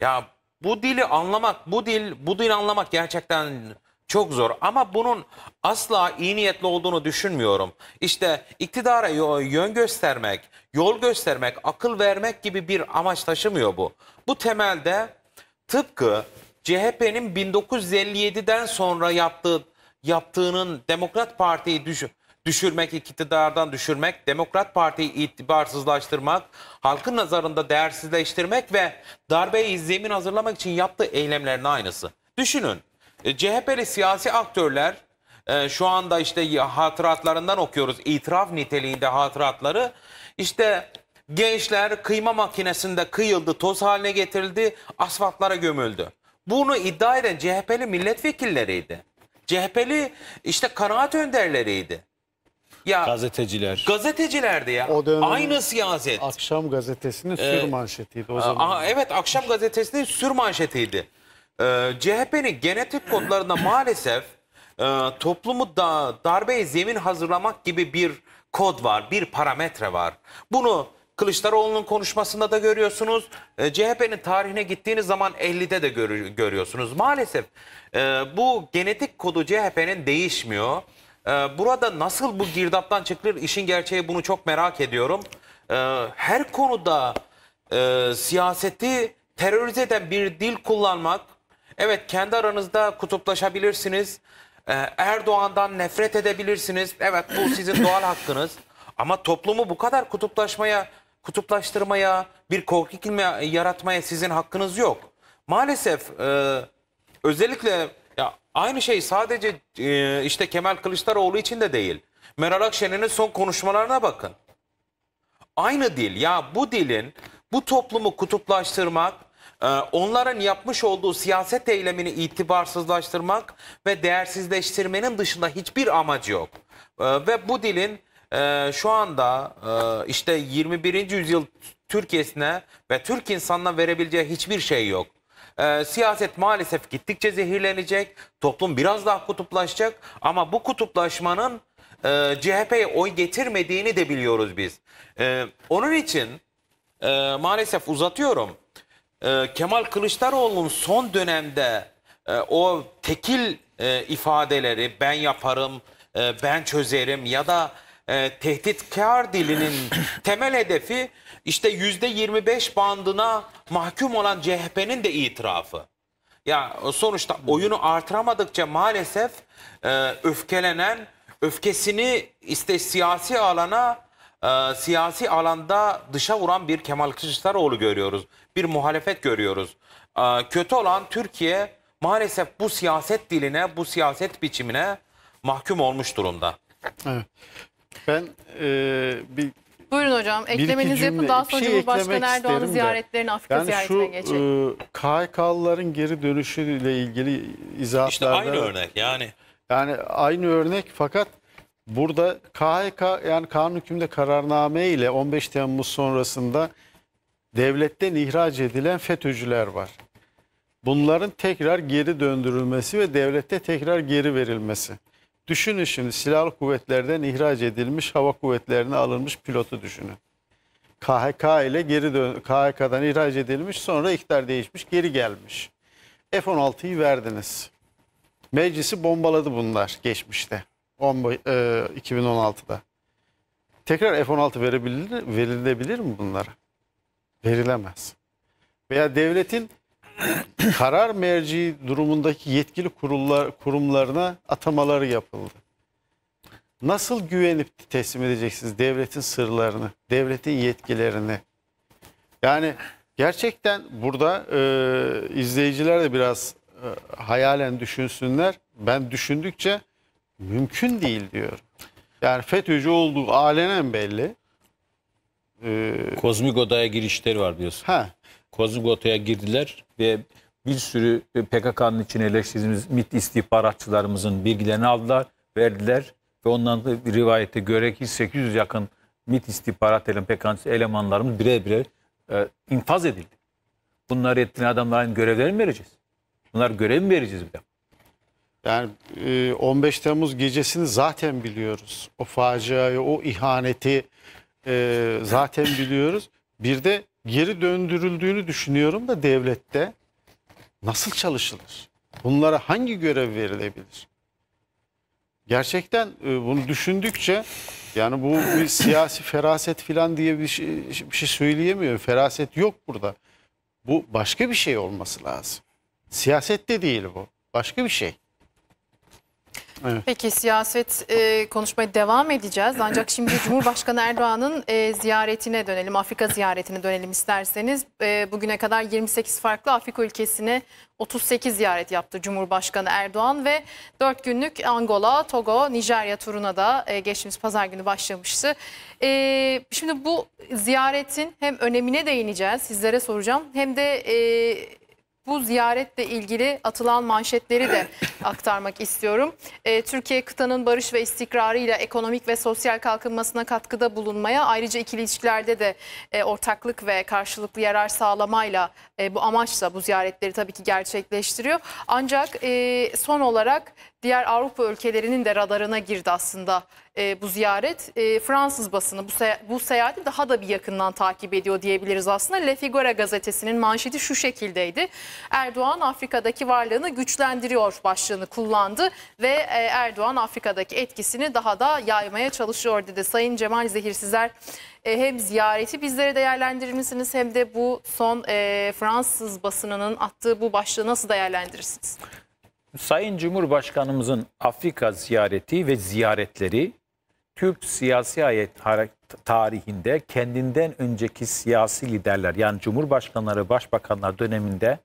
Ya bu dili anlamak, bu dil, bu dil anlamak gerçekten çok zor ama bunun asla iyi niyetli olduğunu düşünmüyorum. İşte iktidara yön göstermek, yol göstermek, akıl vermek gibi bir amaç taşımıyor bu. Bu temelde tıpkı CHP'nin 1957'den sonra yaptığı yaptığının Demokrat Parti'yi düşün düşürmek, iktidardan düşürmek, Demokrat Parti'yi itibarsızlaştırmak, halkın nazarında değersizleştirmek ve darbeye zemin hazırlamak için yaptığı eylemlerin aynısı. Düşünün e, CHP'li siyasi aktörler e, şu anda işte hatıratlarından okuyoruz itiraf niteliğinde hatıratları işte gençler kıyma makinesinde kıyıldı, toz haline getirildi, asfaltlara gömüldü. Bunu iddia eden CHP'li milletvekilleriydi. CHP'li işte kanaat önderleriydi. Ya gazeteciler. Gazeteciler ya. O dönem Aynı siyaset. Akşam gazetesinin ee, sür manşetiydi o zaman. Aha, evet akşam gazetesinin sür manşetiydi. Ee, CHP'nin genetik kodlarında maalesef e, toplumu da darbeye zemin hazırlamak gibi bir kod var, bir parametre var. Bunu Kılıçdaroğlu'nun konuşmasında da görüyorsunuz. E, CHP'nin tarihine gittiğiniz zaman 50'de de gör, görüyorsunuz. Maalesef e, bu genetik kodu CHP'nin değişmiyor. Ee, burada nasıl bu girdaptan çıkılır? işin gerçeği bunu çok merak ediyorum. Ee, her konuda e, siyaseti terörize eden bir dil kullanmak, evet kendi aranızda kutuplaşabilirsiniz, ee, Erdoğan'dan nefret edebilirsiniz, evet bu sizin doğal hakkınız. Ama toplumu bu kadar kutuplaşmaya, kutuplaştırmaya, bir korku yaratmaya sizin hakkınız yok. Maalesef e, özellikle Aynı şey sadece e, işte Kemal Kılıçdaroğlu için de değil. Meral Akşener'in son konuşmalarına bakın. Aynı dil ya bu dilin bu toplumu kutuplaştırmak, e, onların yapmış olduğu siyaset eylemini itibarsızlaştırmak ve değersizleştirmenin dışında hiçbir amacı yok. E, ve bu dilin şu anda işte 21. yüzyıl Türkiye'sine ve Türk insanına verebileceği hiçbir şey yok. E, siyaset maalesef gittikçe zehirlenecek. Toplum biraz daha kutuplaşacak. Ama bu kutuplaşmanın e, CHP'ye oy getirmediğini de biliyoruz biz. E, onun için e, maalesef uzatıyorum. E, Kemal Kılıçdaroğlu'nun son dönemde e, o tekil e, ifadeleri ben yaparım, e, ben çözerim ya da e, tehditkar dilinin temel hedefi işte yüzde 25 bandına mahkum olan CHP'nin de itirafı. Ya sonuçta oyunu artıramadıkça maalesef e, öfkelenen, öfkesini işte siyasi alana e, siyasi alanda dışa vuran bir Kemal Kılıçdaroğlu görüyoruz. Bir muhalefet görüyoruz. E, kötü olan Türkiye maalesef bu siyaset diline, bu siyaset biçimine mahkum olmuş durumda. Evet. Ben e, bir Buyurun hocam eklemenizi yapın daha sonra şey Cumhurbaşkanı Erdoğan'ın ziyaretlerini Afrika yani ziyaretine geçelim. E, KHK'lıların geri dönüşüyle ilgili izahatlarda. İşte aynı örnek yani. Yani aynı örnek fakat burada KHK yani kanun hükmünde kararname ile 15 Temmuz sonrasında devletten ihraç edilen FETÖ'cüler var. Bunların tekrar geri döndürülmesi ve devlette tekrar geri verilmesi. Düşünün şimdi silahlı kuvvetlerden ihraç edilmiş hava kuvvetlerine alınmış pilotu düşünün. KHK ile geri dön KHK'dan ihraç edilmiş sonra iktidar değişmiş geri gelmiş. F-16'yı verdiniz. Meclisi bombaladı bunlar geçmişte. 2016'da. E, Tekrar F-16 verebilir, verilebilir mi bunlara? Verilemez. Veya devletin karar merci durumundaki yetkili kurullar, kurumlarına atamaları yapıldı. Nasıl güvenip teslim edeceksiniz devletin sırlarını, devletin yetkilerini? Yani gerçekten burada e, izleyiciler de biraz e, hayalen düşünsünler. Ben düşündükçe mümkün değil diyor. Yani FETÖ'cü olduğu alenen belli. Ee, Kozmik odaya girişleri var diyorsun. Ha, Kozugota'ya girdiler ve bir sürü PKK'nın için eleştirdiğimiz MIT istihbaratçılarımızın bilgilerini aldılar, verdiler ve ondan da bir rivayete göre ki 800 yakın MIT istihbarat eleman, PKK elemanlarımız birer birer e, infaz edildi. Bunları ettiğin adamların görevlerini mi vereceğiz? Bunlar görev mi vereceğiz bir de? Yani 15 e, Temmuz gecesini zaten biliyoruz. O faciayı, o ihaneti e, zaten biliyoruz. Bir de geri döndürüldüğünü düşünüyorum da devlette nasıl çalışılır? Bunlara hangi görev verilebilir? Gerçekten e, bunu düşündükçe yani bu bir siyasi feraset falan diye bir şey, bir şey söyleyemiyorum. Feraset yok burada. Bu başka bir şey olması lazım. Siyaset de değil bu. Başka bir şey. Evet. Peki siyaset e, konuşmaya devam edeceğiz. Ancak şimdi Cumhurbaşkanı Erdoğan'ın e, ziyaretine dönelim, Afrika ziyaretine dönelim isterseniz. E, bugüne kadar 28 farklı Afrika ülkesine 38 ziyaret yaptı Cumhurbaşkanı Erdoğan ve 4 günlük Angola, Togo, Nijerya turuna da e, geçtiğimiz pazar günü başlamıştı. E, şimdi bu ziyaretin hem önemine değineceğiz, sizlere soracağım hem de... E, bu ziyaretle ilgili atılan manşetleri de aktarmak istiyorum. E, Türkiye kıtanın barış ve istikrarıyla ekonomik ve sosyal kalkınmasına katkıda bulunmaya ayrıca ikili ilişkilerde de e, ortaklık ve karşılıklı yarar sağlamayla e, bu amaçla bu ziyaretleri tabii ki gerçekleştiriyor. Ancak e, son olarak diğer Avrupa ülkelerinin de radarına girdi aslında e, bu ziyaret. E, Fransız basını bu, se bu seyahati daha da bir yakından takip ediyor diyebiliriz aslında. Le Figaro gazetesinin manşeti şu şekildeydi. Erdoğan Afrika'daki varlığını güçlendiriyor başlığını kullandı ve e, Erdoğan Afrika'daki etkisini daha da yaymaya çalışıyor dedi. Sayın Cemal Zehirsizler e, hem ziyareti bizlere değerlendirmişsiniz hem de bu son e, Fransız basınının attığı bu başlığı nasıl değerlendirirsiniz? Sayın Cumhurbaşkanımızın Afrika ziyareti ve ziyaretleri Türk siyasi hayat tarihinde kendinden önceki siyasi liderler yani Cumhurbaşkanları, Başbakanlar döneminde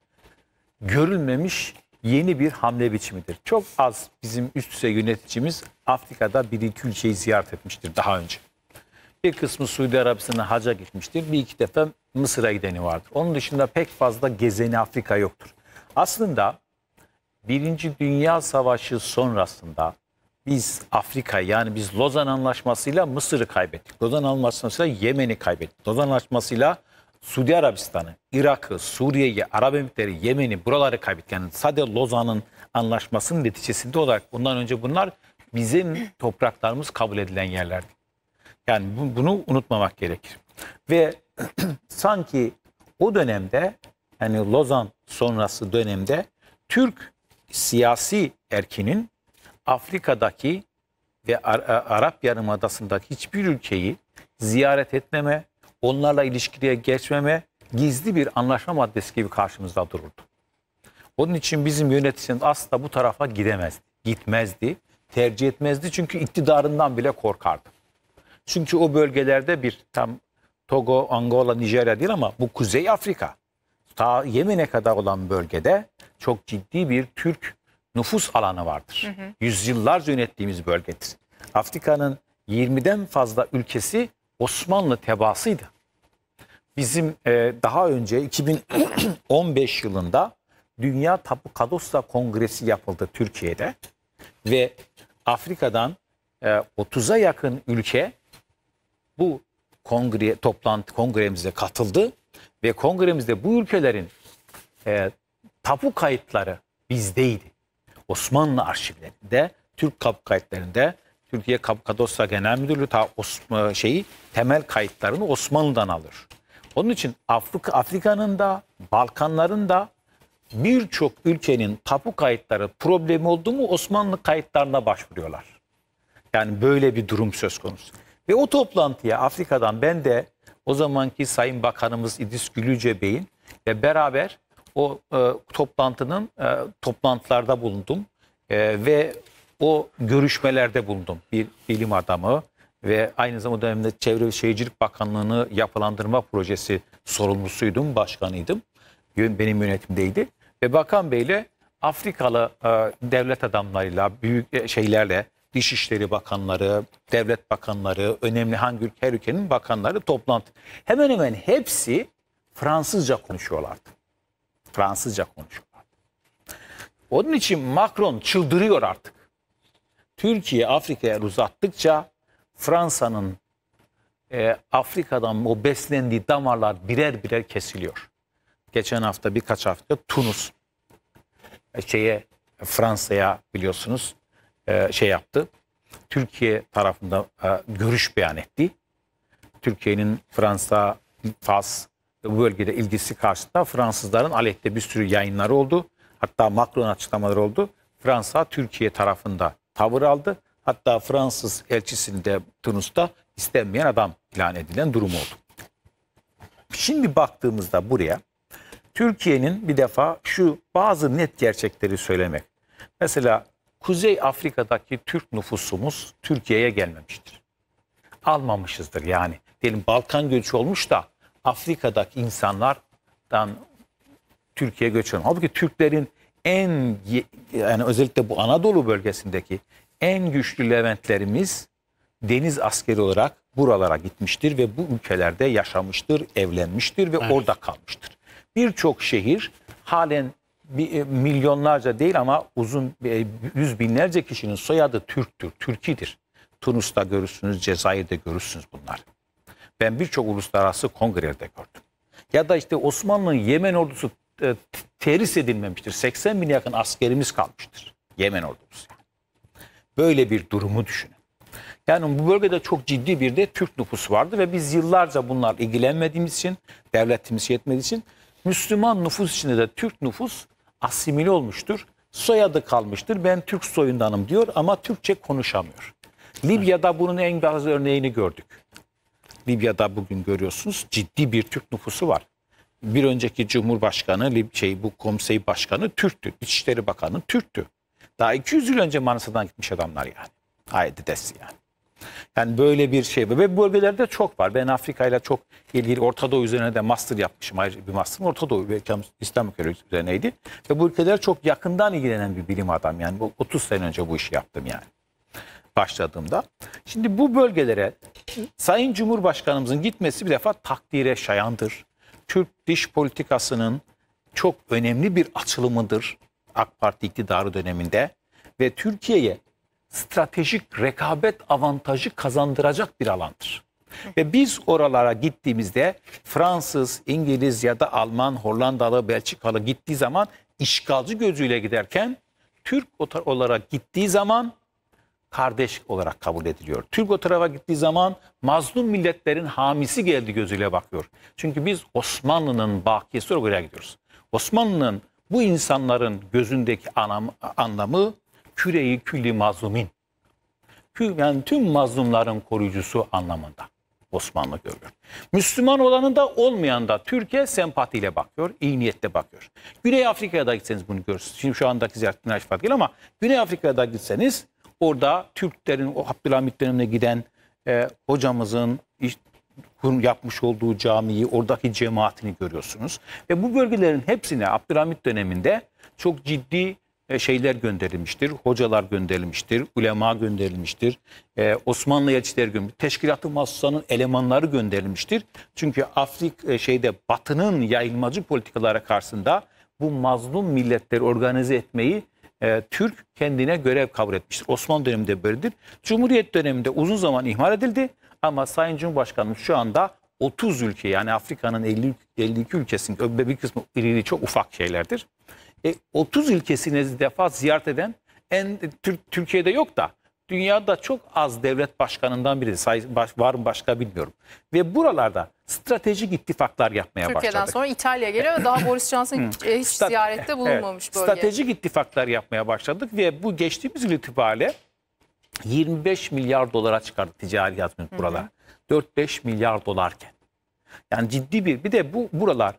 görülmemiş yeni bir hamle biçimidir. Çok az bizim üst düzey yöneticimiz Afrika'da bir iki ülkeyi ziyaret etmiştir daha önce. Bir kısmı Suudi Arabistan'a haca gitmiştir. Bir iki defa Mısır'a gideni vardır. Onun dışında pek fazla gezeni Afrika yoktur. Aslında Birinci Dünya Savaşı sonrasında biz Afrika yani biz Lozan Anlaşması'yla Mısır'ı kaybettik. Lozan Anlaşması'yla Yemen'i kaybettik. Lozan Anlaşması'yla Suudi Arabistan'ı, Irak'ı, Suriye'yi, Arap Emirlikleri, Yemen'i buraları kaybettik. Yani sadece Lozan'ın anlaşmasının neticesinde olarak bundan önce bunlar bizim topraklarımız kabul edilen yerlerdi. Yani bu, bunu unutmamak gerekir. Ve sanki o dönemde yani Lozan sonrası dönemde Türk siyasi erkinin Afrika'daki ve Arap Yarımadası'ndaki hiçbir ülkeyi ziyaret etmeme, onlarla ilişkiye geçmeme gizli bir anlaşma maddesi gibi karşımızda dururdu. Onun için bizim yöneticimiz asla bu tarafa gidemez, gitmezdi, tercih etmezdi çünkü iktidarından bile korkardı. Çünkü o bölgelerde bir tam Togo, Angola, Nijerya değil ama bu Kuzey Afrika, ta Yemen'e kadar olan bölgede çok ciddi bir Türk nüfus alanı vardır. Hı hı. Yüzyıllarca yönettiğimiz bölgedir. Afrika'nın 20'den fazla ülkesi Osmanlı tebaasıydı. Bizim e, daha önce 2015 yılında Dünya Tapu Kadosla Kongresi yapıldı Türkiye'de ve Afrika'dan e, 30'a yakın ülke bu kongre toplantı kongremize katıldı ve kongremizde bu ülkelerin e, tapu kayıtları bizdeydi. Osmanlı arşivlerinde, Türk kap kayıtlarında, Türkiye Kapkadosya Genel Müdürlüğü ta Osma, e, şeyi temel kayıtlarını Osmanlı'dan alır. Onun için Afrika Afrika'nın da Balkanların da birçok ülkenin tapu kayıtları problemi oldu mu Osmanlı kayıtlarına başvuruyorlar. Yani böyle bir durum söz konusu. Ve o toplantıya Afrika'dan ben de o zamanki Sayın Bakanımız İdris Gülüce Bey'in ve beraber o e, toplantının e, toplantılarda bulundum e, ve o görüşmelerde bulundum. Bir bilim adamı ve aynı zamanda dönemde Çevre ve Şehircilik Bakanlığı'nı yapılandırma projesi sorumlusuydum, başkanıydım. Benim yönetimdeydi. Ve Bakan Bey'le Afrikalı e, devlet adamlarıyla, büyük e, şeylerle, Dışişleri Bakanları, Devlet Bakanları, önemli hangi ülke, her ülkenin bakanları toplantı. Hemen hemen hepsi Fransızca konuşuyorlardı. Fransızca konuşuyorlar. Onun için Macron çıldırıyor artık. Türkiye Afrika'ya uzattıkça Fransa'nın e, Afrika'dan o beslendiği damarlar birer birer kesiliyor. Geçen hafta birkaç hafta Tunus e, şeye Fransa'ya biliyorsunuz e, şey yaptı. Türkiye tarafında e, görüş beyan etti. Türkiye'nin Fransa, Fas, bu bölgede ilgisi karşısında Fransızların aleyhte bir sürü yayınları oldu. Hatta Macron açıklamaları oldu. Fransa Türkiye tarafında tavır aldı. Hatta Fransız de Tunus'ta istenmeyen adam ilan edilen durum oldu. Şimdi baktığımızda buraya Türkiye'nin bir defa şu bazı net gerçekleri söylemek. Mesela Kuzey Afrika'daki Türk nüfusumuz Türkiye'ye gelmemiştir. Almamışızdır yani. Diyelim Balkan göçü olmuş da Afrika'daki insanlardan Türkiye'ye göç alıyor. Halbuki Türklerin en yani özellikle bu Anadolu bölgesindeki en güçlü Leventlerimiz deniz askeri olarak buralara gitmiştir ve bu ülkelerde yaşamıştır, evlenmiştir ve evet. orada kalmıştır. Birçok şehir halen e, milyonlarca değil ama uzun e, yüz binlerce kişinin soyadı Türktür, Türkidir. Tunus'ta görürsünüz, Cezayir'de görürsünüz bunlar ben birçok uluslararası kongrelerde gördüm. Ya da işte Osmanlı'nın Yemen ordusu e, terhis edilmemiştir. 80 bin yakın askerimiz kalmıştır. Yemen ordusu. Böyle bir durumu düşünün. Yani bu bölgede çok ciddi bir de Türk nüfusu vardı ve biz yıllarca bunlar ilgilenmediğimiz için, devletimiz yetmediği için Müslüman nüfus içinde de Türk nüfus asimile olmuştur. Soyadı kalmıştır. Ben Türk soyundanım diyor ama Türkçe konuşamıyor. Libya'da bunun en bazı örneğini gördük. Libya'da bugün görüyorsunuz ciddi bir Türk nüfusu var. Bir önceki Cumhurbaşkanı, şey, bu komisey başkanı Türktü. İçişleri Bakanı Türktü. Daha 200 yıl önce Manisa'dan gitmiş adamlar yani. Aedides yani. Yani böyle bir şey ve bu bölgelerde çok var. Ben Afrika ile çok ilgili Orta Doğu üzerine de master yapmışım. Ayrıca bir master Orta Doğu ve İslam ülkeleri üzerineydi. Ve bu ülkeler çok yakından ilgilenen bir bilim adam yani. 30 sene önce bu işi yaptım yani başladığımda. Şimdi bu bölgelere Sayın Cumhurbaşkanımızın gitmesi bir defa takdire şayandır. Türk dış politikasının çok önemli bir açılımıdır AK Parti iktidarı döneminde ve Türkiye'ye stratejik rekabet avantajı kazandıracak bir alandır. Ve biz oralara gittiğimizde Fransız, İngiliz ya da Alman, Hollandalı, Belçikalı gittiği zaman işgalci gözüyle giderken Türk olarak gittiği zaman kardeş olarak kabul ediliyor. Türk o tarafa gittiği zaman mazlum milletlerin hamisi geldi gözüyle bakıyor. Çünkü biz Osmanlı'nın bakiyesi olarak gidiyoruz. Osmanlı'nın bu insanların gözündeki anam, anlamı küreyi külli mazlumin. Yani tüm mazlumların koruyucusu anlamında Osmanlı görüyor. Müslüman olanı da olmayan da Türkiye sempatiyle bakıyor, iyi niyetle bakıyor. Güney Afrika'ya da gitseniz bunu görürsünüz. Şimdi şu andaki ziyaretini açmak ama Güney Afrika'ya da gitseniz Orada Türklerin o Abdülhamit dönemine giden e, hocamızın yapmış olduğu camiyi, oradaki cemaatini görüyorsunuz. Ve bu bölgelerin hepsine Abdülhamit döneminde çok ciddi e, şeyler gönderilmiştir. Hocalar gönderilmiştir, ulema gönderilmiştir. Ee, Osmanlı elçileri gönderilmiştir. Teşkilat-ı Mahsusa'nın elemanları gönderilmiştir. Çünkü Afrik e, şeyde Batı'nın yayılmacı politikalara karşısında bu mazlum milletleri organize etmeyi e, Türk kendine görev kabul etmiştir. Osmanlı döneminde böyledir. Cumhuriyet döneminde uzun zaman ihmal edildi ama Sayın Cumhurbaşkanımız şu anda 30 ülke yani Afrika'nın 50 52 ülkesinin bir kısmı irili çok ufak şeylerdir. E, 30 ülkesini defa ziyaret eden en Türk, Türkiye'de yok da dünyada çok az devlet başkanından biri. Var mı başka bilmiyorum. Ve buralarda stratejik ittifaklar yapmaya Türkiye'den başladık. Türkiye'den sonra İtalya geliyor ve daha Boris Johnson hiç e, ziyarette bulunmamış evet, bölgeye. Stratejik ittifaklar yapmaya başladık ve bu geçtiğimiz yıl itibariyle 25 milyar dolara çıkardı ticari yatırımcı buralara. 4-5 milyar dolarken. Yani ciddi bir bir de bu buralar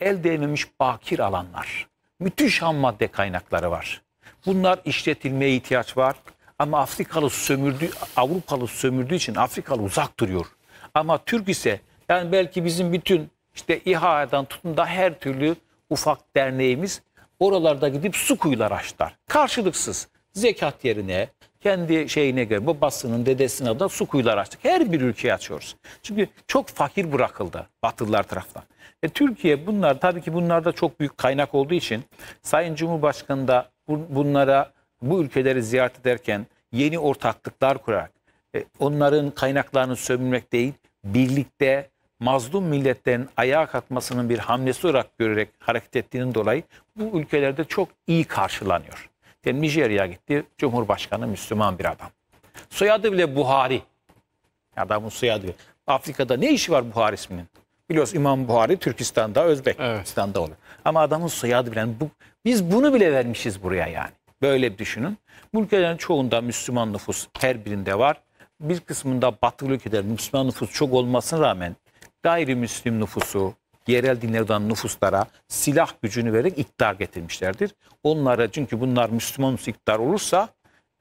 el değmemiş bakir alanlar. Müthiş ham madde kaynakları var. Bunlar işletilmeye ihtiyaç var. Ama Afrikalı sömürdü, Avrupalı sömürdüğü için Afrikalı uzak duruyor. Ama Türk ise yani belki bizim bütün işte İHA'dan tutun da her türlü ufak derneğimiz oralarda gidip su kuyular açtılar. Karşılıksız zekat yerine kendi şeyine göre babasının dedesine de su kuyular açtık. Her bir ülkeye açıyoruz. Çünkü çok fakir bırakıldı Batılılar tarafından. E, Türkiye bunlar tabii ki bunlarda çok büyük kaynak olduğu için Sayın Cumhurbaşkanı da bunlara bu ülkeleri ziyaret ederken yeni ortaklıklar kurarak e, onların kaynaklarını sömürmek değil, birlikte mazlum milletlerin ayağa kalkmasının bir hamlesi olarak görerek hareket ettiğinin dolayı bu ülkelerde çok iyi karşılanıyor. Yani Nijerya'ya gitti, Cumhurbaşkanı Müslüman bir adam. Soyadı bile Buhari. Adamın soyadı bile. Afrika'da ne işi var Buhari isminin? Biliyoruz İmam Buhari Türkistan'da, Özbekistan'da evet. olur. Ama adamın soyadı bile. Bu, biz bunu bile vermişiz buraya yani. Böyle düşünün. Bu ülkelerin çoğunda Müslüman nüfus her birinde var. Bir kısmında batılı ülkeler Müslüman nüfus çok olmasına rağmen gayrimüslim nüfusu, yerel dinlerden nüfuslara silah gücünü vererek iktidar getirmişlerdir. Onlara çünkü bunlar Müslüman iktidar olursa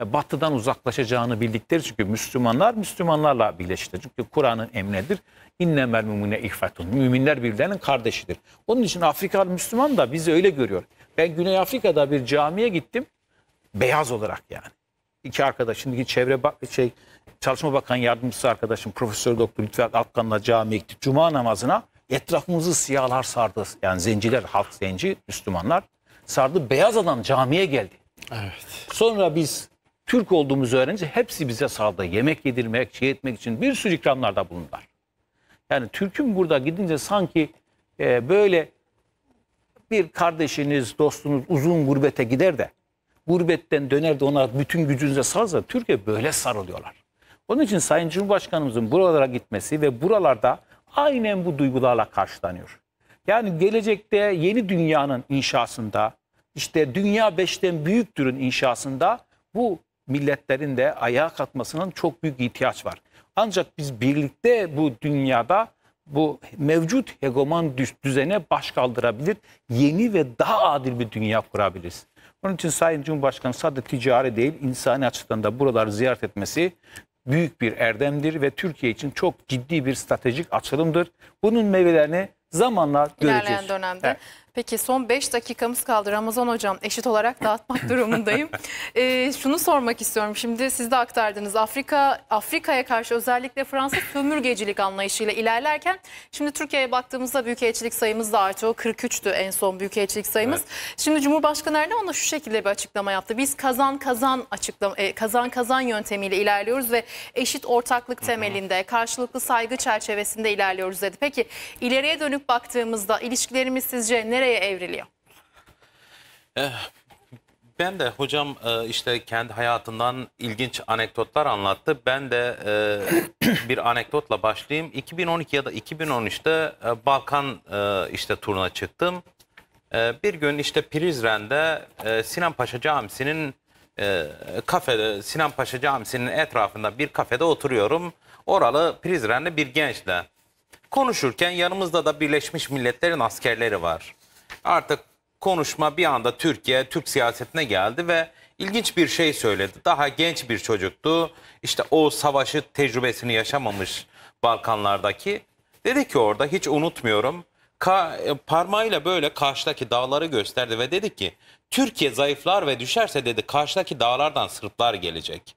e, batıdan uzaklaşacağını bildikleri çünkü Müslümanlar Müslümanlarla birleştir. Çünkü Kur'an'ın emnedir. İnnemel mümine ihfetun. Müminler birbirlerinin kardeşidir. Onun için Afrikalı Müslüman da bizi öyle görüyor. Ben Güney Afrika'da bir camiye gittim. Beyaz olarak yani. İki arkadaş şimdi çevre bak şey Çalışma Bakan Yardımcısı arkadaşım Profesör Doktor lütfen Akkan'la camiye gitti Cuma namazına etrafımızı siyahlar sardı. Yani zenciler, halk zenci, Müslümanlar sardı. Beyaz adam camiye geldi. Evet. Sonra biz Türk olduğumuzu öğrenince hepsi bize sardı. Yemek yedirmek, şey etmek için bir sürü ikramlarda bulundular. Yani Türk'ün burada gidince sanki e, böyle bir kardeşiniz, dostunuz uzun gurbete gider de gurbetten döner de ona bütün gücünüze sarılsa Türkiye böyle sarılıyorlar. Onun için Sayın Cumhurbaşkanımızın buralara gitmesi ve buralarda aynen bu duygularla karşılanıyor. Yani gelecekte yeni dünyanın inşasında işte dünya beşten büyüktürün inşasında bu milletlerin de ayağa kalkmasının çok büyük ihtiyaç var. Ancak biz birlikte bu dünyada bu mevcut hegemon düzene baş kaldırabilir, yeni ve daha adil bir dünya kurabiliriz. Onun için Sayın Cumhurbaşkanı sadece ticari değil insani açıdan da buraları ziyaret etmesi büyük bir erdemdir ve Türkiye için çok ciddi bir stratejik açılımdır. Bunun meyvelerini zamanla İlerleyen göreceğiz. dönemde. Evet. Peki son 5 dakikamız kaldı Ramazan Hocam. Eşit olarak dağıtmak durumundayım. e, şunu sormak istiyorum. Şimdi siz de aktardınız. Afrika Afrika'ya karşı özellikle Fransa sömürgecilik anlayışıyla ilerlerken şimdi Türkiye'ye baktığımızda büyükelçilik sayımız da artıyor. 43'tü en son büyükelçilik sayımız. Evet. Şimdi Cumhurbaşkanı Erdoğan da şu şekilde bir açıklama yaptı. Biz kazan kazan açıklama e, kazan kazan yöntemiyle ilerliyoruz ve eşit ortaklık temelinde, karşılıklı saygı çerçevesinde ilerliyoruz dedi. Peki ileriye dönüp baktığımızda ilişkilerimiz sizce nereye nereye evriliyor? Eh, ben de hocam e, işte kendi hayatından ilginç anekdotlar anlattı. Ben de e, bir anekdotla başlayayım. 2012 ya da 2013'te e, Balkan işte turuna çıktım. Bir gün işte Prizren'de Sinan Paşa Camisi'nin kafede Sinan Paşa Camisi'nin etrafında bir kafede oturuyorum. Oralı Prizren'de bir gençle konuşurken yanımızda da Birleşmiş Milletler'in askerleri var artık konuşma bir anda Türkiye, Türk siyasetine geldi ve ilginç bir şey söyledi. Daha genç bir çocuktu. İşte o savaşı tecrübesini yaşamamış Balkanlardaki. Dedi ki orada hiç unutmuyorum. Ka e, parmağıyla böyle karşıdaki dağları gösterdi ve dedi ki Türkiye zayıflar ve düşerse dedi karşıdaki dağlardan sırtlar gelecek.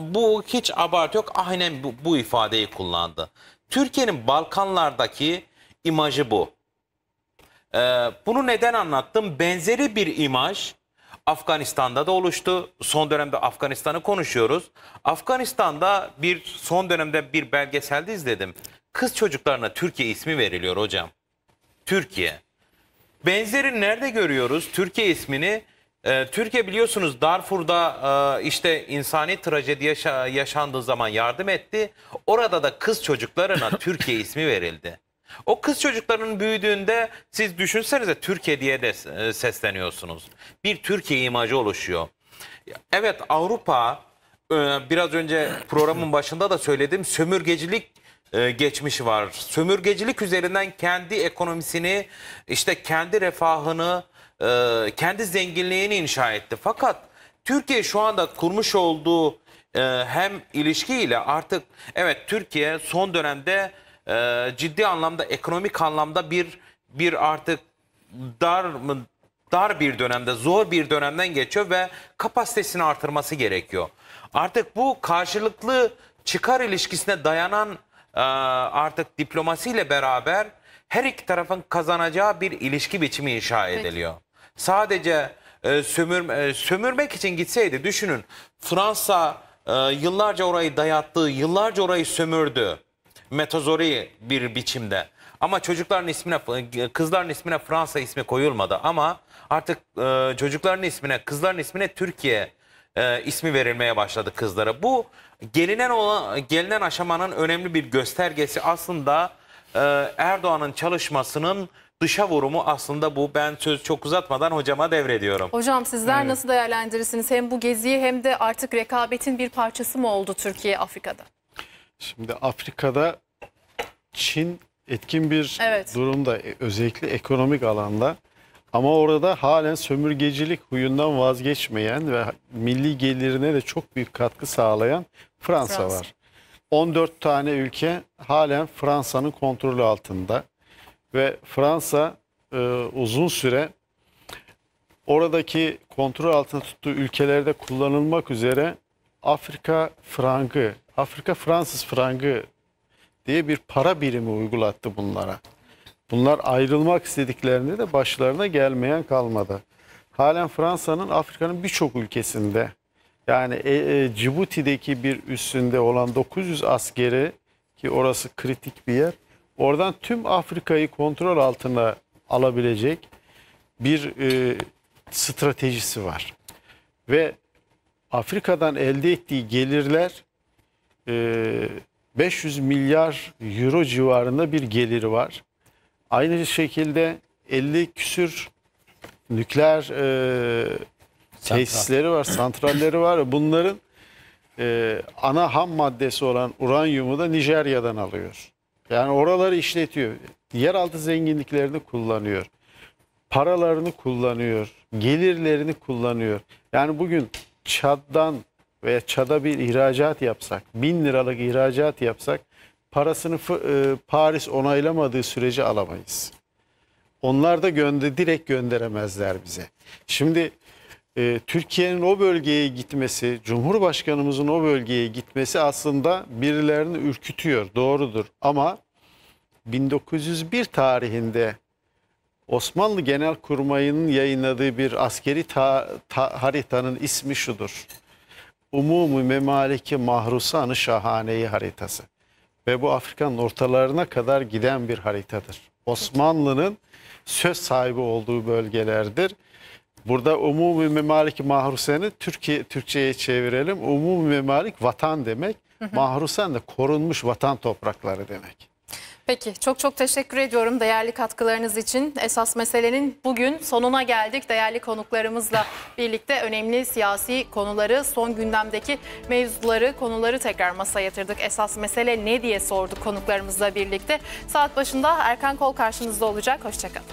Bu hiç abartı yok. Aynen bu, bu ifadeyi kullandı. Türkiye'nin Balkanlardaki imajı bu. Ee, bunu neden anlattım? Benzeri bir imaj Afganistan'da da oluştu. Son dönemde Afganistan'ı konuşuyoruz. Afganistan'da bir son dönemde bir belgeselde izledim. Kız çocuklarına Türkiye ismi veriliyor hocam. Türkiye. Benzeri nerede görüyoruz? Türkiye ismini. E, Türkiye biliyorsunuz Darfur'da e, işte insani trajedi yaşa, yaşandığı zaman yardım etti. Orada da kız çocuklarına Türkiye ismi verildi. O kız çocukların büyüdüğünde siz düşünsenize Türkiye diye de e, sesleniyorsunuz. Bir Türkiye imajı oluşuyor. Evet Avrupa e, biraz önce programın başında da söyledim sömürgecilik e, geçmişi var. Sömürgecilik üzerinden kendi ekonomisini işte kendi refahını kendi zenginliğini inşa etti. Fakat Türkiye şu anda kurmuş olduğu hem ilişkiyle artık evet Türkiye son dönemde e, ciddi anlamda ekonomik anlamda bir bir artık dar mı dar bir dönemde zor bir dönemden geçiyor ve kapasitesini artırması gerekiyor. Artık bu karşılıklı çıkar ilişkisine dayanan e, artık diplomasiyle beraber her iki tarafın kazanacağı bir ilişki biçimi inşa ediliyor. Peki. Sadece e, sömür, e, sömürmek için gitseydi düşünün Fransa e, yıllarca orayı dayattı, yıllarca orayı sömürdü metazori bir biçimde. Ama çocukların ismine, kızların ismine Fransa ismi koyulmadı. Ama artık e, çocukların ismine, kızların ismine Türkiye e, ismi verilmeye başladı kızlara. Bu gelinen olan, gelinen aşamanın önemli bir göstergesi aslında e, Erdoğan'ın çalışmasının dışa vurumu aslında bu. Ben söz çok uzatmadan hocama devrediyorum. Hocam sizler evet. nasıl değerlendirirsiniz? Hem bu geziyi hem de artık rekabetin bir parçası mı oldu Türkiye Afrika'da? Şimdi Afrika'da Çin etkin bir evet. durumda e, özellikle ekonomik alanda. Ama orada halen sömürgecilik huyundan vazgeçmeyen ve milli gelirine de çok büyük katkı sağlayan Fransa, Fransa. var. 14 tane ülke halen Fransa'nın kontrolü altında ve Fransa e, uzun süre oradaki kontrol altında tuttuğu ülkelerde kullanılmak üzere Afrika Frangı. Afrika Fransız frangı diye bir para birimi uygulattı bunlara. Bunlar ayrılmak istediklerinde de başlarına gelmeyen kalmadı. Halen Fransa'nın Afrika'nın birçok ülkesinde yani e, e, Cibuti'deki bir üssünde olan 900 askeri ki orası kritik bir yer. Oradan tüm Afrika'yı kontrol altına alabilecek bir e, stratejisi var. Ve Afrika'dan elde ettiği gelirler 500 ee, milyar euro civarında bir geliri var. Aynı şekilde 50 küsür nükleer e, tesisleri var, santralleri var. Bunların e, ana ham maddesi olan uranyumu da Nijerya'dan alıyor. Yani oraları işletiyor. Yeraltı zenginliklerini kullanıyor. Paralarını kullanıyor. Gelirlerini kullanıyor. Yani bugün Çad'dan, veya çada bir ihracat yapsak, bin liralık ihracat yapsak parasını e, Paris onaylamadığı sürece alamayız. Onlar da gönder, direkt gönderemezler bize. Şimdi e, Türkiye'nin o bölgeye gitmesi, Cumhurbaşkanımızın o bölgeye gitmesi aslında birilerini ürkütüyor, doğrudur. Ama 1901 tarihinde Osmanlı Genel Kurmayının yayınladığı bir askeri ta, ta, haritanın ismi şudur. Umumi Memaliki Mahrusanı Şahaneyi haritası. Ve bu Afrika'nın ortalarına kadar giden bir haritadır. Osmanlı'nın söz sahibi olduğu bölgelerdir. Burada umumi memalik mahrusanı Türkiye Türkçeye çevirelim. Umumi memalik vatan demek. mahrusan da korunmuş vatan toprakları demek. Peki çok çok teşekkür ediyorum değerli katkılarınız için. Esas meselenin bugün sonuna geldik. Değerli konuklarımızla birlikte önemli siyasi konuları, son gündemdeki mevzuları, konuları tekrar masaya yatırdık. Esas mesele ne diye sorduk konuklarımızla birlikte. Saat başında Erkan Kol karşınızda olacak. Hoşçakalın.